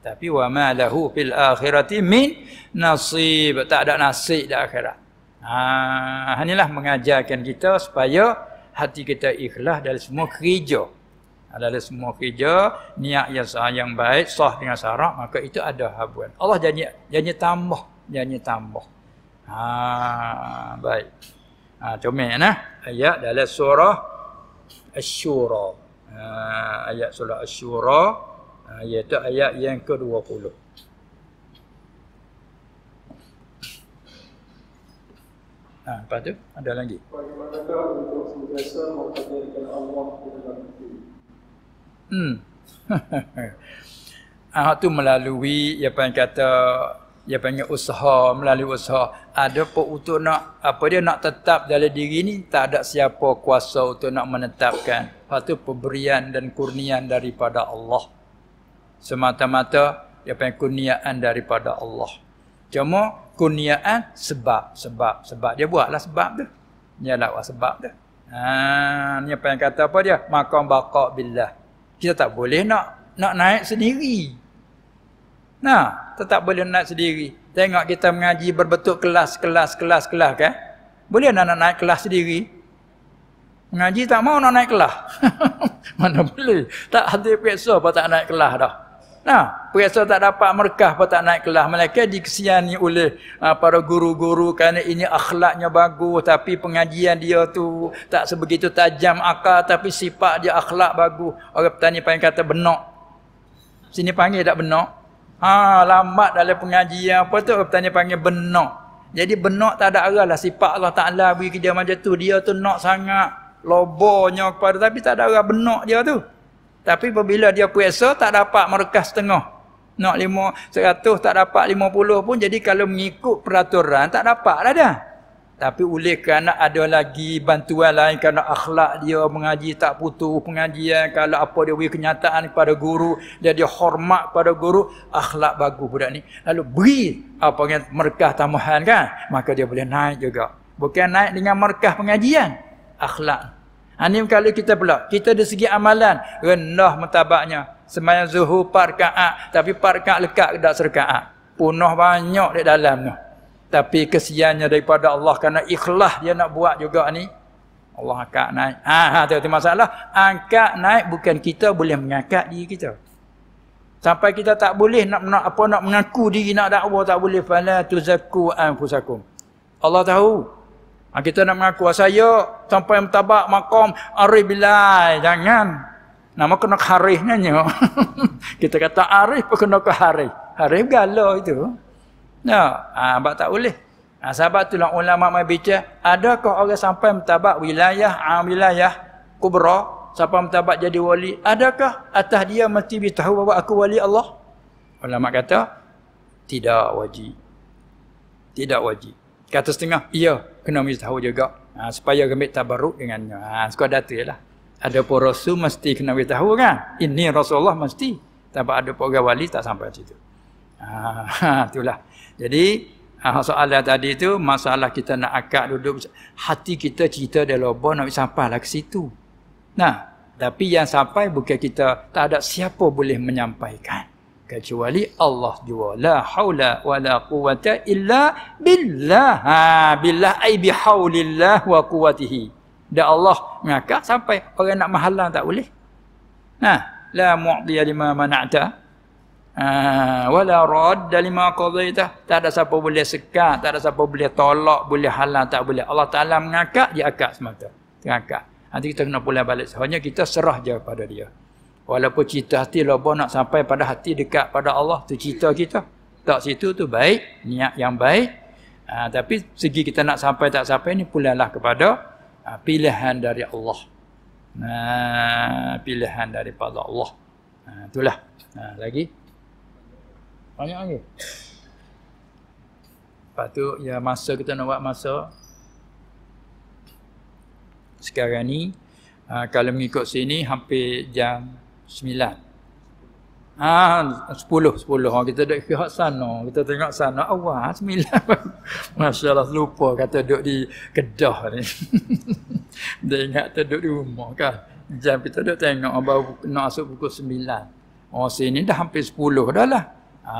tapi wa ma lahu fil akhirati min nasib tak ada nasib di akhirat ha inilah mengajarkan kita supaya hati kita ikhlas dari semua kerja Alala semua kerja, niat yang sah yang baik, sah dengan syarak, maka itu ada habuan. Allah janji janji tambah, janji tambah. Ha, baik. Ha, cuma ya, nah. Ayat dalam surah Asy-Syura. Ha, ayat surah Asy-Syura ha, iaitu ayat yang ke-20. Ha, apa tu ada lagi. Bagaimana untuk sentiasa menghadirkan Allah di dalam Hmm. ah tu melalui ya panggil kata ya panggil usaha melalui usaha ada apa untuk nak apa dia nak tetap dalam diri ni tak ada siapa kuasa untuk nak menetapkan. Ha pemberian dan kurnian daripada Allah. Semata-mata ya panggil kurniaan daripada Allah. Cuma kurniaan sebab sebab sebab dia buatlah sebab tu. Dia lah sebab tu. Ha ni apa yang kata apa dia? Makam baqa billah kita tak boleh nak nak naik sendiri. Nah, kita tak boleh naik sendiri. Tengok kita mengaji berbentuk kelas, kelas, kelas, kelas kan? Boleh anak nak naik kelas sendiri? Mengaji tak mau nak naik kelas. Mana boleh? Tak ada periksa apa tak naik kelas dah. Nah, perasa tak dapat merkah pun tak naik kelas. Mereka dikesiani oleh uh, para guru-guru kerana ini akhlaknya bagus tapi pengajian dia tu tak sebegitu tajam akal tapi sifat dia akhlak bagus. Orang petani panggil kata benok. Sini panggil tak benok. Ha, lambat dalam pengajian apa tu orang petani panggil benok. Jadi benok tak ada arah lah sifat Allah Ta'ala bagi kerja macam tu. Dia tu nak sangat lobonya kepada tapi tak ada arah benok dia tu. Tapi apabila dia puasa tak dapat markah setengah. Nak lima, seratus tak dapat lima puluh pun. Jadi kalau mengikut peraturan tak dapat lah dah. Tapi oleh kerana ada lagi bantuan lain kerana akhlak dia mengaji tak putus pengajian. Kalau apa dia beri kenyataan kepada guru, dia, dia hormat kepada guru, akhlak bagus budak ni. Lalu beri apa yang merkah tambahan kan, maka dia boleh naik juga. Bukan naik dengan merkah pengajian, akhlak. Ini kalau kita pula. Kita dari segi amalan. Rendah mentabaknya. Semayang zuhur parka'ak. Tapi parka'ak lekat ke tak serka'ak. Punah banyak di dalamnya. Tapi kesiannya daripada Allah. Kerana ikhlas dia nak buat juga ni. Allah angkat naik. Ha, ha, tengok masalah. Angkat naik bukan kita boleh mengangkat diri kita. Sampai kita tak boleh nak, nak apa nak mengaku diri nak dakwah tak boleh fala tuzakku anfusakum. Allah tahu. Ha, kita nak mengaku ah, saya sampai mentabak makam arif bilai. Jangan. Nama kena kharih nanya. kita kata arif pun kena kharih. Harif gala itu. No. Ha, abang tak boleh. Ha, sahabat tu lah ulama mai bicara. Adakah orang sampai mentabak wilayah, ha, wilayah kubra? Sampai mentabak jadi wali? Adakah atas dia mesti beritahu bahawa aku wali Allah? Ulama kata, tidak wajib. Tidak wajib. Kata setengah, iya kena mesti tahu juga ha, supaya kami tabarruk dengannya ah, ha suka data lah ada pun rasul mesti kena mesti tahu kan ini rasulullah mesti tapi ada pun wali tak sampai situ ha, ha itulah jadi ha, soalan tadi itu masalah kita nak akak duduk hati kita cerita dia lobo nak sampai lah ke situ nah tapi yang sampai bukan kita tak ada siapa boleh menyampaikan kecuali Allah jua. La haula wala quwata illa billah. Ha, billah ai bi haulillah wa quwatihi. Dan Allah mengaka sampai orang nak menghalang tak boleh. Nah, ha, la mu'tiya lima mana'ta. Ha, wala dari lima qadaita. Tak ada siapa boleh sekat, tak ada siapa boleh tolak, boleh halang tak boleh. Allah Taala mengaka dia akak semata. Mengaka. Nanti kita kena pulang balik. Sebenarnya kita serah je pada dia. Walaupun cita hati lobo nak sampai pada hati dekat pada Allah tu cita kita. Tak situ tu baik, niat yang baik. Ha, tapi segi kita nak sampai tak sampai ni pulanglah kepada ha, pilihan dari Allah. Ha, pilihan daripada Allah. Ha, itulah. Ha, lagi? Banyak lagi? Lepas tu, ya masa kita nak buat masa. Sekarang ni, ha, kalau mengikut sini hampir jam Sembilan. Ha, sepuluh, sepuluh. Kita duduk pihak sana. Kita tengok sana awal. Ah, sembilan. Masya Allah, lupa kata duduk di Kedah ni. Dia ingat tu duduk di rumah kan. Jam kita duduk tengok. Baru nak masuk pukul sembilan. Oh, sini dah hampir sepuluh dah lah. Ha.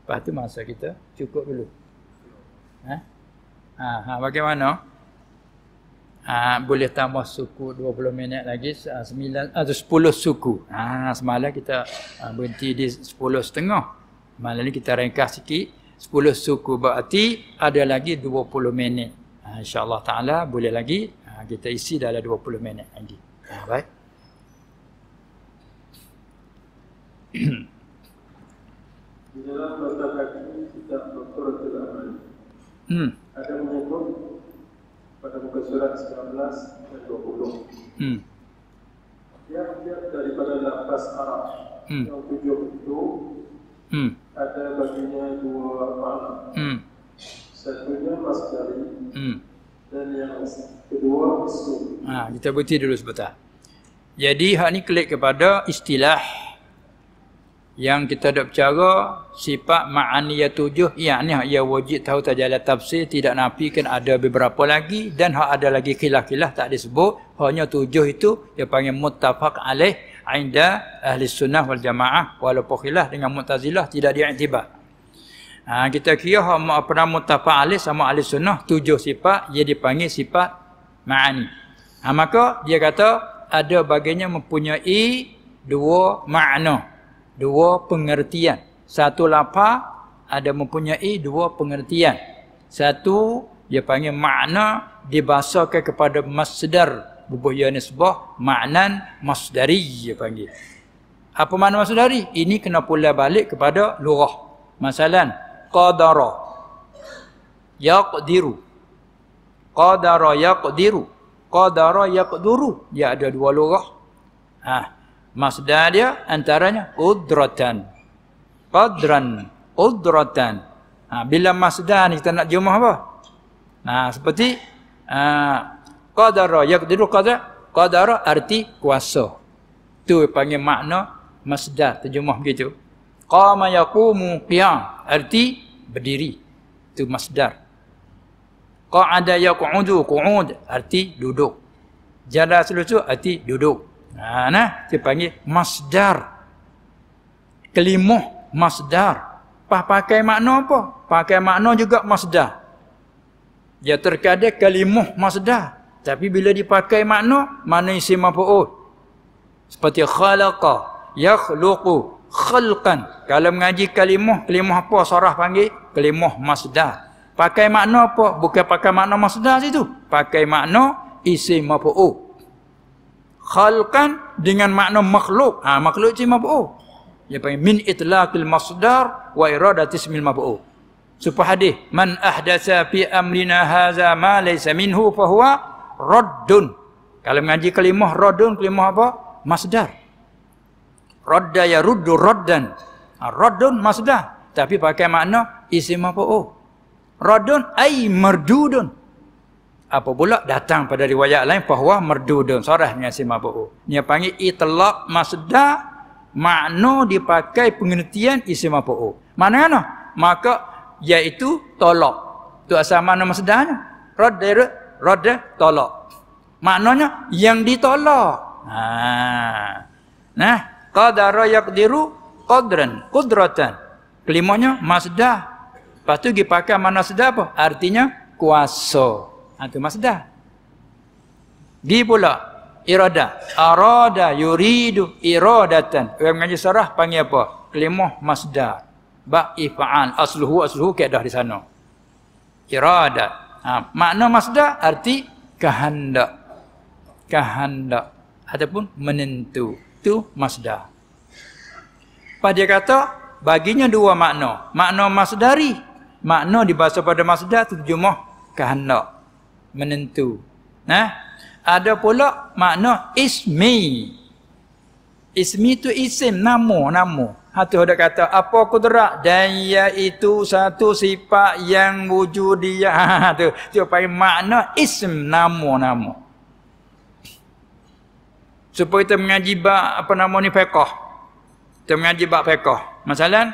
Lepas tu masa kita cukup dulu. Ha? Ha, ha, bagaimana? Bagaimana? Ha, boleh tambah suku 20 minit lagi ah, sembilan atau ah, sepuluh suku. Ha, semalam kita ha, berhenti di sepuluh setengah. Malam ni kita ringkas sikit sepuluh suku berarti ada lagi 20 minit. Ha, InsyaAllah ta'ala boleh lagi ha, kita isi dalam 20 minit lagi. Ha, baik. Di dalam bahasa kaki, kita berkata-kata. Ada mengumum pada muka surat 19 dan 20. Hmm. dia tiap daripada lapas Arab hmm. yang tujuh itu hmm. ada baginya dua makna. Hmm. Satunya masjari hmm. dan yang kedua masjari. Ha, kita berhenti dulu sebentar. Jadi hak ni klik kepada istilah yang kita dok bercara sifat ma'aniyah tujuh yakni hak yang wajib tahu tajalla tafsir tidak nafikan ada beberapa lagi dan hak ada lagi kilah-kilah tak disebut hanya tujuh itu dia panggil muttafaq alaih inda ahli sunnah wal jamaah walaupun khilaf dengan mu'tazilah tidak diiktibar ha, kita kira hak apa muttafaq alaih sama ahli sunnah tujuh sifat ia dipanggil sifat ma'ani ha, maka dia kata ada baginya mempunyai dua makna dua pengertian. Satu lapar ada mempunyai dua pengertian. Satu dia panggil makna dibasakan kepada masdar bubuh ya nisbah maknan masdari dia panggil. Apa makna masdari? Ini kena pula balik kepada lurah. Masalan qadara yaqdiru qadara yaqdiru qadara yaqduru dia ada dua lurah. Ha, Masdar dia antaranya udratan. Qadran udratan. Ha, bila masdar ni kita nak jumlah apa? Ha, seperti ha, qadara. Ya kita qadara. Qadara arti kuasa. Tu panggil makna masdar. Terjemah begitu. Qama yakumu qiyam. Arti berdiri. Itu masdar. Qa'ada yaku'udu ku'ud. Arti duduk. Jalan selucu arti duduk. Ha, nah dia dipanggil masdar kelimuh masdar pak pakai makna apa pakai makna juga masdar dia ya, terkadang kelimuh masdar tapi bila dipakai makna mana isi mafuul oh. seperti khalaqa yakhluqu khalkan. kalau mengaji kelimuh kelimuh apa sarah panggil kelimuh masdar pakai makna apa bukan pakai makna masdar situ pakai makna isi mafuul khalqan dengan makna makhluk. Ha, makhluk itu mab'u. Dia panggil min itlaqil masdar wa iradati ismil mab'u. Supa hadis, man ahdatsa fi amrina hadza ma laysa minhu fa raddun. Kalau mengaji kalimah raddun, kalimah apa? Masdar. Radda ya ruddu raddan. Ha, raddun masdar, tapi pakai makna isim mab'u. Raddun ay mardudun apa pula datang pada riwayat lain bahawa merdu dan sorah dengan si mabu'u. Dia panggil itlaq masda makna dipakai pengertian isi mabu'u. Mana mana? Maka iaitu tolak. Itu asal makna masdanya. Radda radda tolak. Maknanya yang ditolak. Ha. Nah, qadara yaqdiru qadran qudratan. Kelimanya masdah. Pastu dipakai mana masda apa? Artinya kuasa. Ha, itu masdar. Di pula irada. Arada yuridu iradatan. Orang mengaji sarah panggil apa? Kelimah masdar. Ba ifa'al asluhu asluhu kaidah di sana. Irada. Ha, makna masdar arti kehendak. Kehendak ataupun menentu. Tu masdar. Pada kata baginya dua makna. Makna masdari, makna di bahasa pada masdar tu terjemah kehendak menentu. Nah, ha? ada pula makna ismi. Ismi tu isim, nama, nama. hati dah kata, apa kudrak? Dan iaitu satu sifat yang wujud ha, ha, dia. tu, tu paling makna ism, nama, nama. Supaya kita mengaji bak, apa nama ni, fekoh. Kita mengaji bak fekoh. Masalah,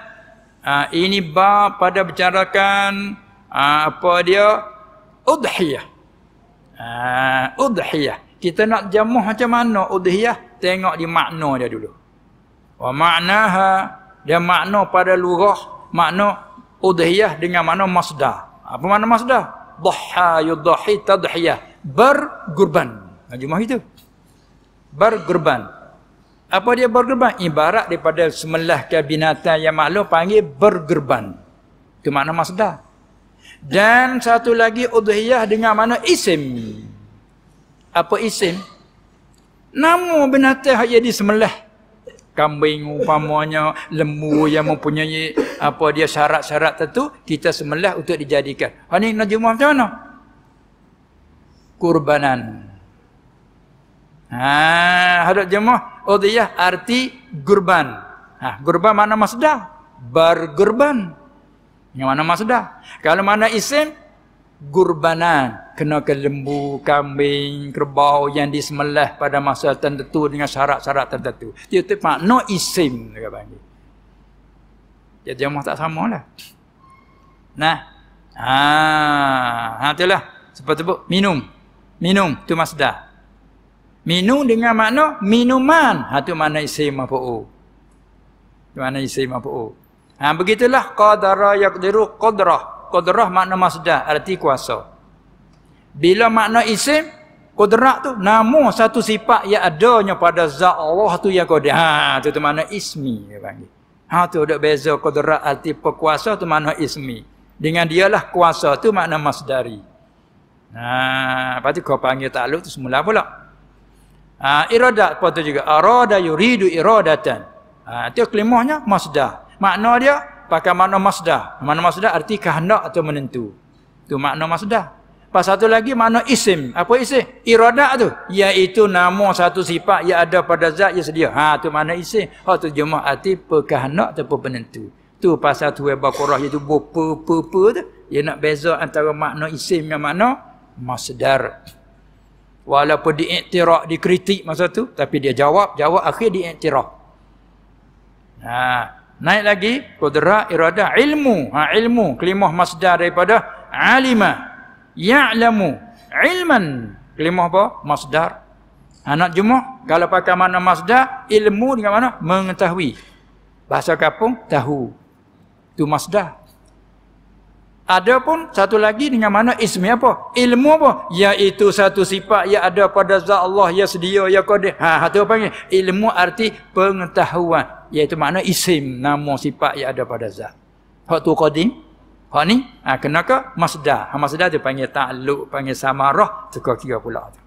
ini bak pada bicarakan apa dia? Udhiyah. Uh, udhiyah. Kita nak jamuh macam mana udhiyah? Tengok di makna dia dulu. Wa maknaha dia makna pada lurah makna udhiyah dengan makna masdar. Apa makna masdar? Dhaha yudhi tadhiyah. Berkurban. Jamuh itu. Berkurban. Apa dia berkurban? Ibarat daripada semelah binatang yang makhluk panggil berkurban. Itu makna masdar. Dan satu lagi udhiyah dengan mana isim. Apa isim? namu Nama binatang yang disembelih. Kambing umpamanya, lembu yang mempunyai apa dia syarat-syarat tertentu kita sembelih untuk dijadikan. Ha ni nak jumpa macam mana? Kurbanan. Ha, hadap jemaah, udhiyah arti kurban. Ha, kurban mana masdar? Bergurban. Bergurban. Yang mana masdar? Kalau mana isim gurbanan kena ke lembu, kambing, kerbau yang disembelih pada masa tertentu dengan syarat-syarat tertentu. Dia tu no isim dia panggil. Dia mahu tak sama samalah. Nah. Ha, ha itulah. Seperti sebut minum. Minum tu masdar. Minum dengan makna minuman. Ha tu makna isim apa Tu makna isim mafu'u. Ha, begitulah qadara yaqdiru qadrah. Qadrah makna masdar, arti kuasa. Bila makna isim, qudrah tu nama satu sifat yang adanya pada zat Allah tu yang qadir. Ha, tu tu makna ismi dia panggil. Ha, tu ada beza qudrah arti pekuasa tu makna ismi. Dengan dialah kuasa tu makna masdari. Ha, apa tu kau panggil takluk tu semula pula. Ha, iradat pun tu juga. Arada yuridu iradatan. Ha, tu kelimahnya masdar. Makna dia pakai makna masdar. Makna masdar arti kehendak atau menentu. Tu makna masdar. Pas satu lagi makna isim. Apa isim? Iradah tu. Iaitu nama satu sifat yang ada pada zat yang sedia. Ha tu makna isim. Ha tu jemaah arti perkahanak atau penentu. Tu pasal tu web Qur'an itu bupa pupa tu. Dia nak beza antara makna isim dengan makna masdar. Walaupun diiktiraf dikritik masa tu tapi dia jawab, jawab akhir diiktiraf. Nah. Ha. Naik lagi qudrah irada ilmu. Ha ilmu kelimah masdar daripada alima. Ya'lamu ilman. Kelimah apa? Masdar. Ha nak jumuh kalau pakai mana masdar ilmu dengan mana? Mengetahui. Bahasa kampung tahu. Tu masdar. Ada pun satu lagi dengan mana ismi apa? Ilmu apa? Iaitu satu sifat yang ada pada zat Allah yang sedia, yang kodih. Ha, itu ha, panggil. Ilmu arti pengetahuan iaitu makna isim nama sifat yang ada pada zat hak tu qadim hak ni ha, kena ke masdar ha, masdar dia panggil ta'luk panggil samarah suka kira pula tu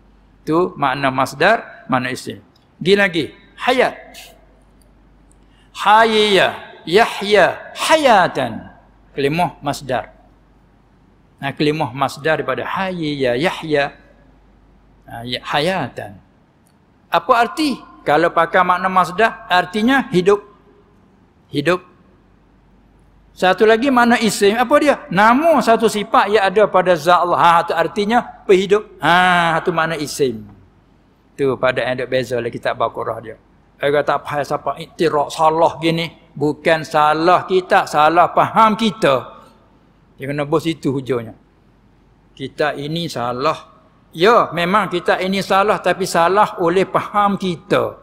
tu makna masdar makna isim gi lagi hayat hayya yahya hayatan kelimah masdar ha, kelimah masdar daripada hayya yahya ha, hayatan apa arti kalau pakai makna masdar artinya hidup. Hidup. Satu lagi makna isim apa dia? Namu satu sifat yang ada pada zat Allah. Ha itu artinya pehidup. Ha itu makna isim. Tu pada yang ada beza lagi kitab Baqarah dia. Saya kata apa siapa iktiraf salah gini bukan salah kita salah faham kita. Dia kena bos itu hujungnya. Kita ini salah. Ya, memang kita ini salah tapi salah oleh faham kita.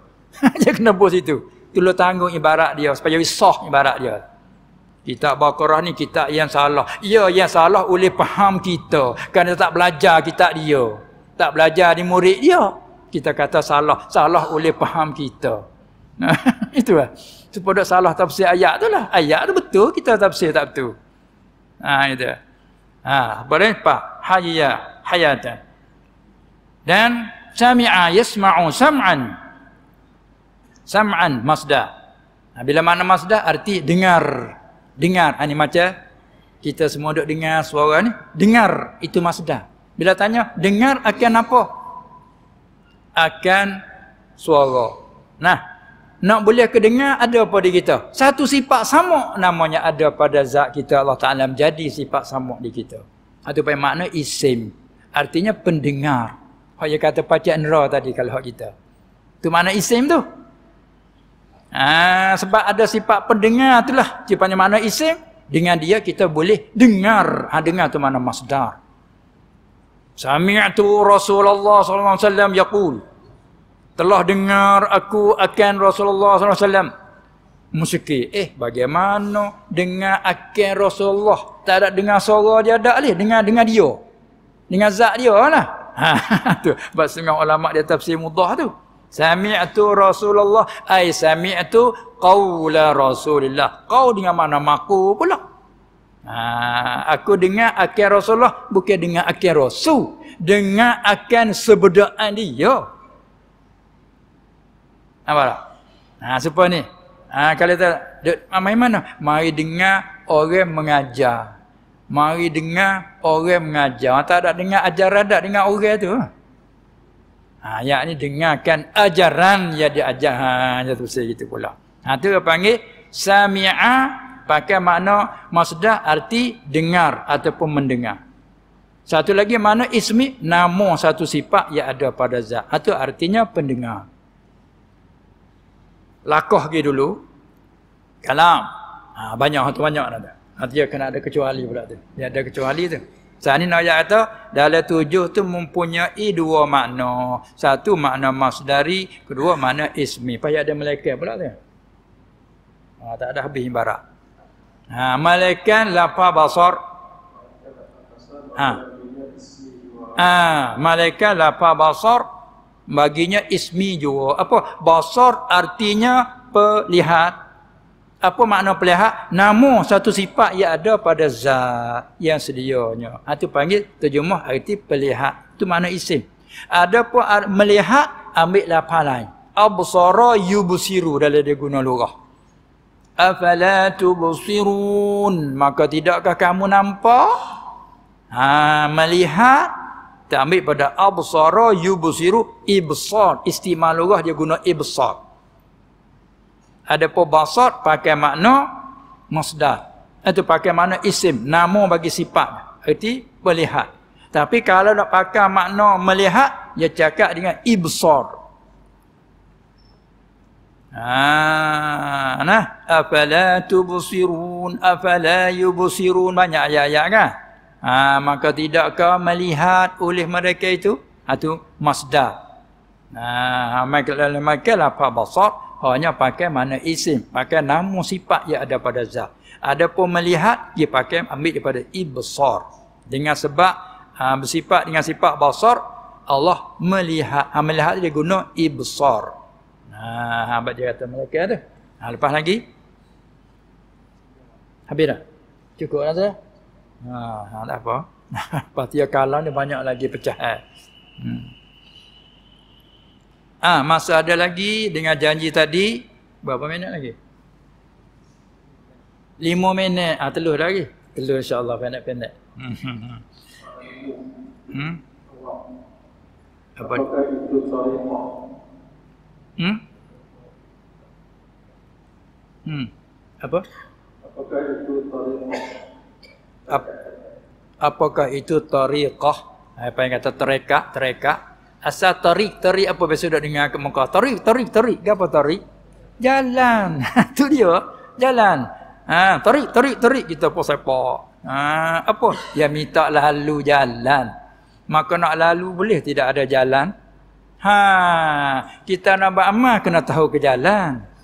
dia kena bos itu. lo tanggung ibarat dia. Supaya risau ibarat dia. Kitab Baqarah ni kitab yang salah. Ya yang salah oleh paham kita. Kerana tak belajar kitab dia. Tak belajar di murid dia. Kita kata salah. Salah oleh paham kita. itu lah. Supaya salah tafsir ayat tu lah. Ayat tu betul. Kita tafsir tak betul. Nah, ha, itu. Ha, boleh apa? Hayya. Hayatan. Dan sami'a yasma'u sam'an sam'an masda. nah, bila mana masda, arti dengar dengar ini ha, macam kita semua duk dengar suara ni dengar itu masda. bila tanya dengar akan apa akan suara nah nak boleh kedengar ada pada kita satu sifat sama namanya ada pada zat kita Allah Taala menjadi sifat sama di kita itu ha, pun makna isim artinya pendengar Hanya kata pacak nera tadi kalau kita tu mana isim tu Ha, sebab ada sifat pendengar itulah. Sifatnya mana isim? Dengan dia kita boleh dengar. Ha, dengar tu mana masdar. Sami'atu Rasulullah SAW yakul. Telah dengar aku akan Rasulullah SAW. Musyikir. Eh, bagaimana dengar akan Rasulullah? Tak ada dengar suara dia ada, boleh. Dengar, dengar dia. Dengar zat dia lah. Ha, tu. Sebab ulama' dia tafsir mudah tu. Sami'tu Rasulullah ai sami'tu qaula Rasulullah. Kau dengan mana maku pula? Ha, aku dengar akhir Rasulullah bukan dengar akhir Rasul. Dengar akan sebedaan dia. Apa lah? Ha, siapa ni? Ha, kalau tak, duk, ha, mari mana? Mari dengar orang mengajar. Mari dengar orang mengajar. Ha, tak ada dengar ajaran tak dengar orang tu. Ha? Ha, yang ini dengarkan ajaran yang diajar. Ha, yang saya gitu pula. Ha, itu dia panggil sami'a pakai makna masdar arti dengar ataupun mendengar. Satu lagi makna ismi nama satu sifat yang ada pada zat. Itu ha, artinya pendengar. Lakoh lagi dulu. Kalam. Ha, banyak atau banyak ada. Nanti ha, dia kena ada kecuali pula tu. Dia ada kecuali tu. Saat ini Naya kata, dalam tujuh tu mempunyai dua makna. Satu makna masdari, kedua makna ismi. Payah ada malaikat pula tu. Ha, ah, tak ada habis ibarat. Ha, malaikat lapa basar. Ha. Ha, malaikat lapa basar baginya ismi juga. Apa? Basar artinya pelihat apa makna pelihat Namu satu sifat yang ada pada zat yang sedianya itu ha, panggil terjemah arti pelihat itu makna isim ada pun melihat ambil lapan lain absara Yubusiru dalam dia guna lurah afala tubsirun maka tidakkah kamu nampak ha melihat tak ambil pada absara Yubusiru ibsar istimal lurah dia guna ibsar Adapun basat pakai makna masdar. Itu pakai makna isim, nama bagi sifat. Erti melihat. Tapi kalau nak pakai makna melihat, dia cakap dengan ibsar. Ah, nah, afala tubsirun afala yubsirun banyak ayat-ayat kan? Ah, maka tidakkah melihat oleh mereka itu? Ha, itu masdar. Ha, maka dalam makalah apa basar? hanya pakai mana isim pakai nama sifat yang ada pada zat adapun melihat dia pakai ambil daripada ibsar dengan sebab uh, bersifat dengan sifat basar Allah melihat uh, melihat dia guna ibsar nah abad dia kata mereka tu nah, lepas lagi habis dah cukup dah tu ha ah, tak apa pasti kalau ni banyak lagi pecah eh. hmm. Ah ha, masa ada lagi dengan janji tadi berapa minit lagi? 5 minit. Ah ha, telus lagi. Telus insya-Allah pendek-pendek. hmm. Apa? Hmm? Hmm. Apa? Apakah itu tariqah? apakah itu tariqah? Ah, apa yang kata tariqah, tariqah? asal tarik tarik apa biasa dah dengar ke Mekah tarik tarik tarik apa tarik jalan tu dia jalan ha tarik tarik tarik kita pun sepak ha apa yang minta lalu jalan maka nak lalu boleh tidak ada jalan ha kita nak beramal kena tahu ke jalan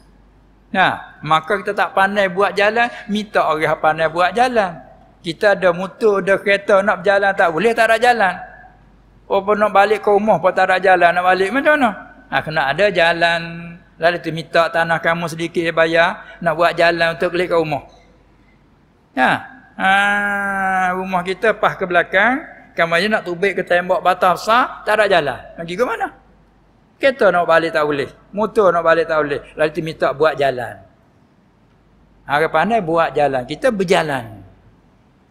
Ha, maka kita tak pandai buat jalan, minta orang pandai buat jalan. Kita ada motor, ada kereta nak berjalan tak boleh, tak ada jalan. Walaupun oh, nak balik ke rumah pun tak ada jalan nak balik macam mana? Ha, kena ada jalan. Lalu tu minta tanah kamu sedikit bayar. Nak buat jalan untuk balik ke rumah. Ha. Ha, rumah kita pas ke belakang. Kamu aja nak tubik ke tembok batas besar. Tak ada jalan. Pergi ke mana? Kereta nak balik tak boleh. Motor nak balik tak boleh. Lalu tu minta buat jalan. Harapannya buat jalan. Kita berjalan. Berjalan.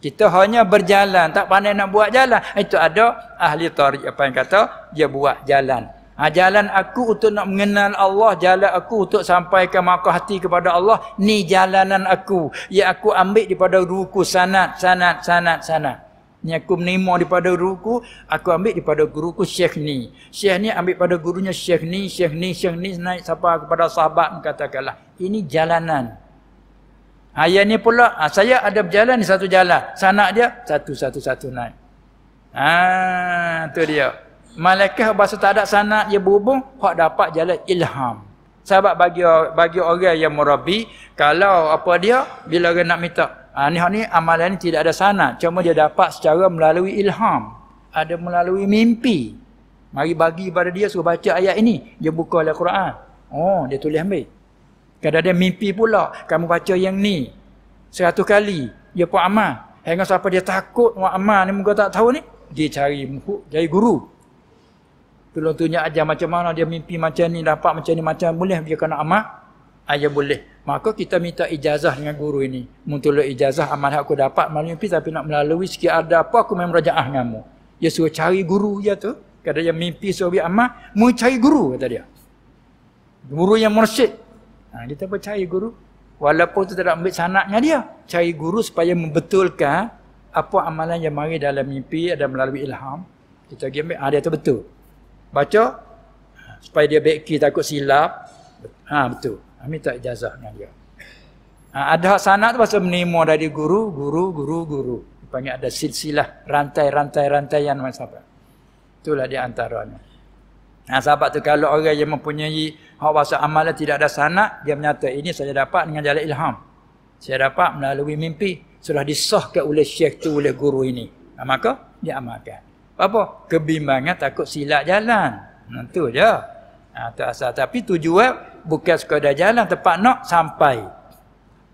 Kita hanya berjalan, tak pandai nak buat jalan. Itu ada ahli tarikh apa yang kata, dia buat jalan. Ha, jalan aku untuk nak mengenal Allah, jalan aku untuk sampaikan maka hati kepada Allah, ni jalanan aku. Ya aku ambil daripada ruku sanat, sanat, sanat, sanat. Ni aku menerima daripada ruku, aku ambil daripada guruku syekh ni. Syekh ni ambil daripada gurunya syekh ni, syekh ni, syekh ni, naik sampai kepada sahabat, katakanlah. Ini jalanan. Ayah ni pula ha, saya ada berjalan ni satu jalan. Sanak dia satu satu satu naik. Ha tu dia. Malaikah bahasa tak ada sanak dia berhubung hak dapat jalan ilham. Sebab bagi bagi orang yang murabi kalau apa dia bila orang nak minta ha, ni ni amalan ni tidak ada sanak cuma dia dapat secara melalui ilham ada melalui mimpi mari bagi pada dia suruh baca ayat ini dia buka al-Quran oh dia tulis ambil Kadang-kadang mimpi pula kamu baca yang ni. Seratus kali. Dia pun amal. Hingga siapa dia takut dengan amal ni muka tak tahu ni. Dia cari muka, cari guru. Tolong tunjuk ajar macam mana dia mimpi macam ni, dapat macam ni, macam boleh dia kena amal. Ayah ya boleh. Maka kita minta ijazah dengan guru ini. Muntulah ijazah amal yang aku dapat malam mimpi tapi nak melalui sikit ada apa aku main merajaah denganmu. Dia suruh cari guru dia tu. Kadang-kadang mimpi suruh dia amal, mau cari guru kata dia. Guru yang mursyid Ha, dia tak percaya guru. Walaupun tu tidak ambil sanaknya dia. Cari guru supaya membetulkan apa amalan yang mari dalam mimpi ada melalui ilham. Kita pergi ambil. Ha, dia tu betul. Baca. Ha, supaya dia beki takut silap. Ha, betul. Ambil ha, tak ijazah dengan dia. Ha, ada sanak tu pasal menerima dari guru, guru, guru, guru. Dia panggil ada silsilah rantai-rantai-rantai yang macam apa. Itulah dia antaranya. Nah, sahabat tu kalau orang yang mempunyai hak bahasa amalan tidak ada sanak, dia menyata ini saya dapat dengan jalan ilham. Saya dapat melalui mimpi. Sudah disahkan oleh syekh tu, oleh guru ini. Nah, maka dia amalkan. Apa? Kebimbangan takut silap jalan. Nah, itu je. Nah, tu asal. Tapi tujuan bukan sekadar jalan. Tempat nak sampai.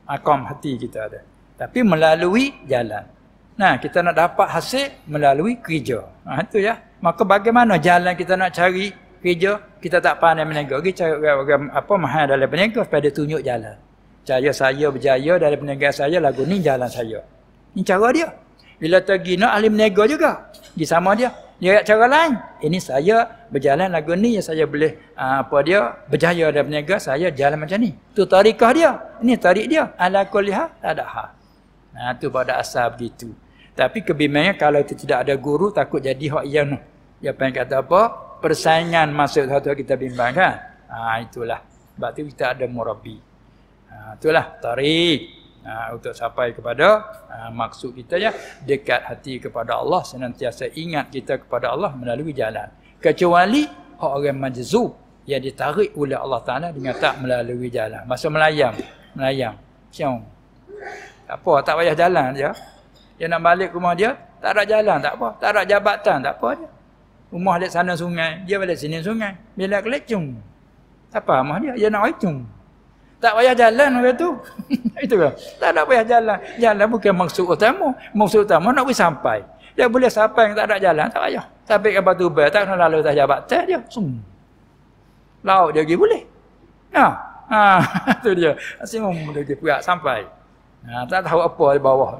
Akam hati kita ada. Tapi melalui jalan. Nah, kita nak dapat hasil melalui kerja. Nah, itu je. Ya. Maka bagaimana jalan kita nak cari kerja kita tak pandai berniaga. Kita cari orang apa mahal dalam berniaga supaya dia tunjuk jalan. Cara saya berjaya dalam berniaga saya lagu ni jalan saya. Ini cara dia. Bila pergi nak ahli berniaga juga. Di sama dia. Dia ada cara lain. Ini saya berjalan lagu ni yang saya boleh ah, apa dia berjaya dalam berniaga saya jalan macam ni. Tu tarikah dia. Ini tarik dia. Ala kulliha tak ada hal. Nah tu pada asal begitu. Tapi kebimbangan kalau itu tidak ada guru takut jadi hak yang dia pengen kata apa? Persaingan masuk satu kita bimbang kan? Ha, itulah. Sebab itu kita ada murabi. Ha, itulah tarik ha, untuk sampai kepada ha, maksud kita ya. Dekat hati kepada Allah. Senantiasa ingat kita kepada Allah melalui jalan. Kecuali hak orang majzu yang ditarik oleh Allah Ta'ala dengan tak melalui jalan. Masa melayang. Melayang. Siang. Apa? Tak payah jalan je. Ya? dia nak balik rumah dia tak ada jalan tak apa tak ada jabatan tak apa dia rumah dia sana sungai dia balik sini sungai bila kelecung apa rumah dia dia nak kelecung tak payah jalan orang tu itu ke kan? tak ada payah jalan jalan bukan maksud utama maksud utama nak boleh sampai dia boleh sampai yang tak ada jalan tak payah tapi kapal tu bayar tak kena lalu tak jabatan dia sung. laut dia pergi boleh nah ha. ha. tu dia asyik mula dia pergi sampai ha. tak tahu apa di bawah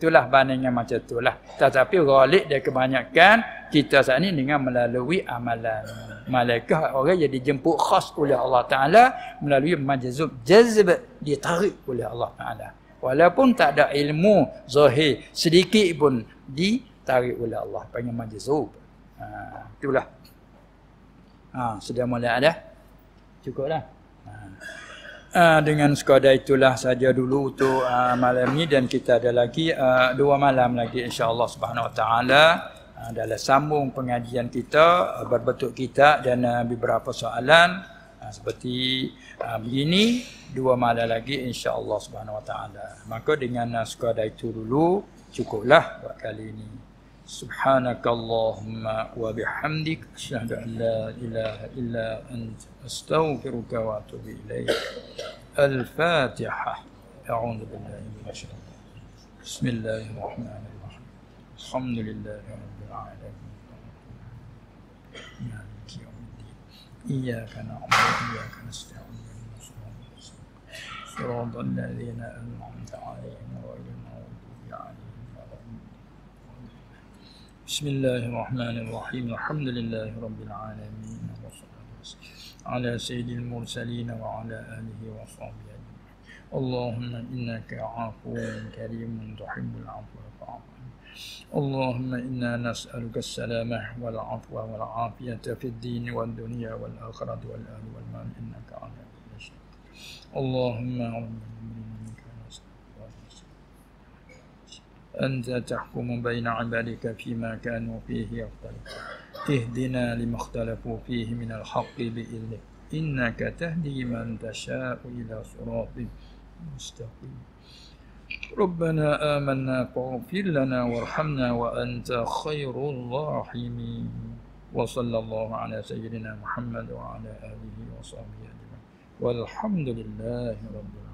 itulah bandingnya macam itulah tetapi ghalib dia kebanyakan kita saat ini dengan melalui amalan malaikat orang yang dijemput khas oleh Allah Ta'ala melalui majazub Jazib ditarik oleh Allah Ta'ala walaupun tak ada ilmu zahir sedikit pun ditarik oleh Allah panggil majazub ha, itulah ha, sudah mulai ada cukuplah. Uh, dengan sekadar itulah saja dulu untuk uh, malam ini dan kita ada lagi uh, dua malam lagi Insya Allah subhanahu wa taala uh, dalam sambung pengajian kita uh, berbentuk kita dan uh, beberapa soalan uh, seperti uh, begini dua malam lagi Insya Allah subhanahu wa taala maka dengan uh, sekadar itu dulu cukuplah buat kali ini سبحانك اللهم وبحمدك أشهد أن لا إله إلا أنت أستغفرك وأتوب إليك الفاتحة أعوذ بالله من الشيطان بسم الله الرحمن الرحيم الحمد لله رب العالمين مالك يوم الدين إياك نعبد وإياك نستعين صراط الذين أنعمت عليهم غير بسم الله الرحمن الرحيم الحمد لله رب العالمين على سيد المرسلين وعلى آله وصحبه أجمعين اللهم إنك عفو كريم تحب العفو فاعف اللهم إنا نسألك السلامة والعفو والعافية في الدين والدنيا والآخرة والأهل والمال إنك على كل شيء اللهم ربنا أنت تحكم بين عبادك فيما كانوا فيه يختلفون اهدنا لما اختلفوا فيه من الحق بإذنك إنك تهدي من تشاء إلى صراط مستقيم ربنا آمنا فاغفر لنا وارحمنا وأنت خير الراحمين وصلى الله على سيدنا محمد وعلى آله وصحبه أجمعين والحمد لله رب العالمين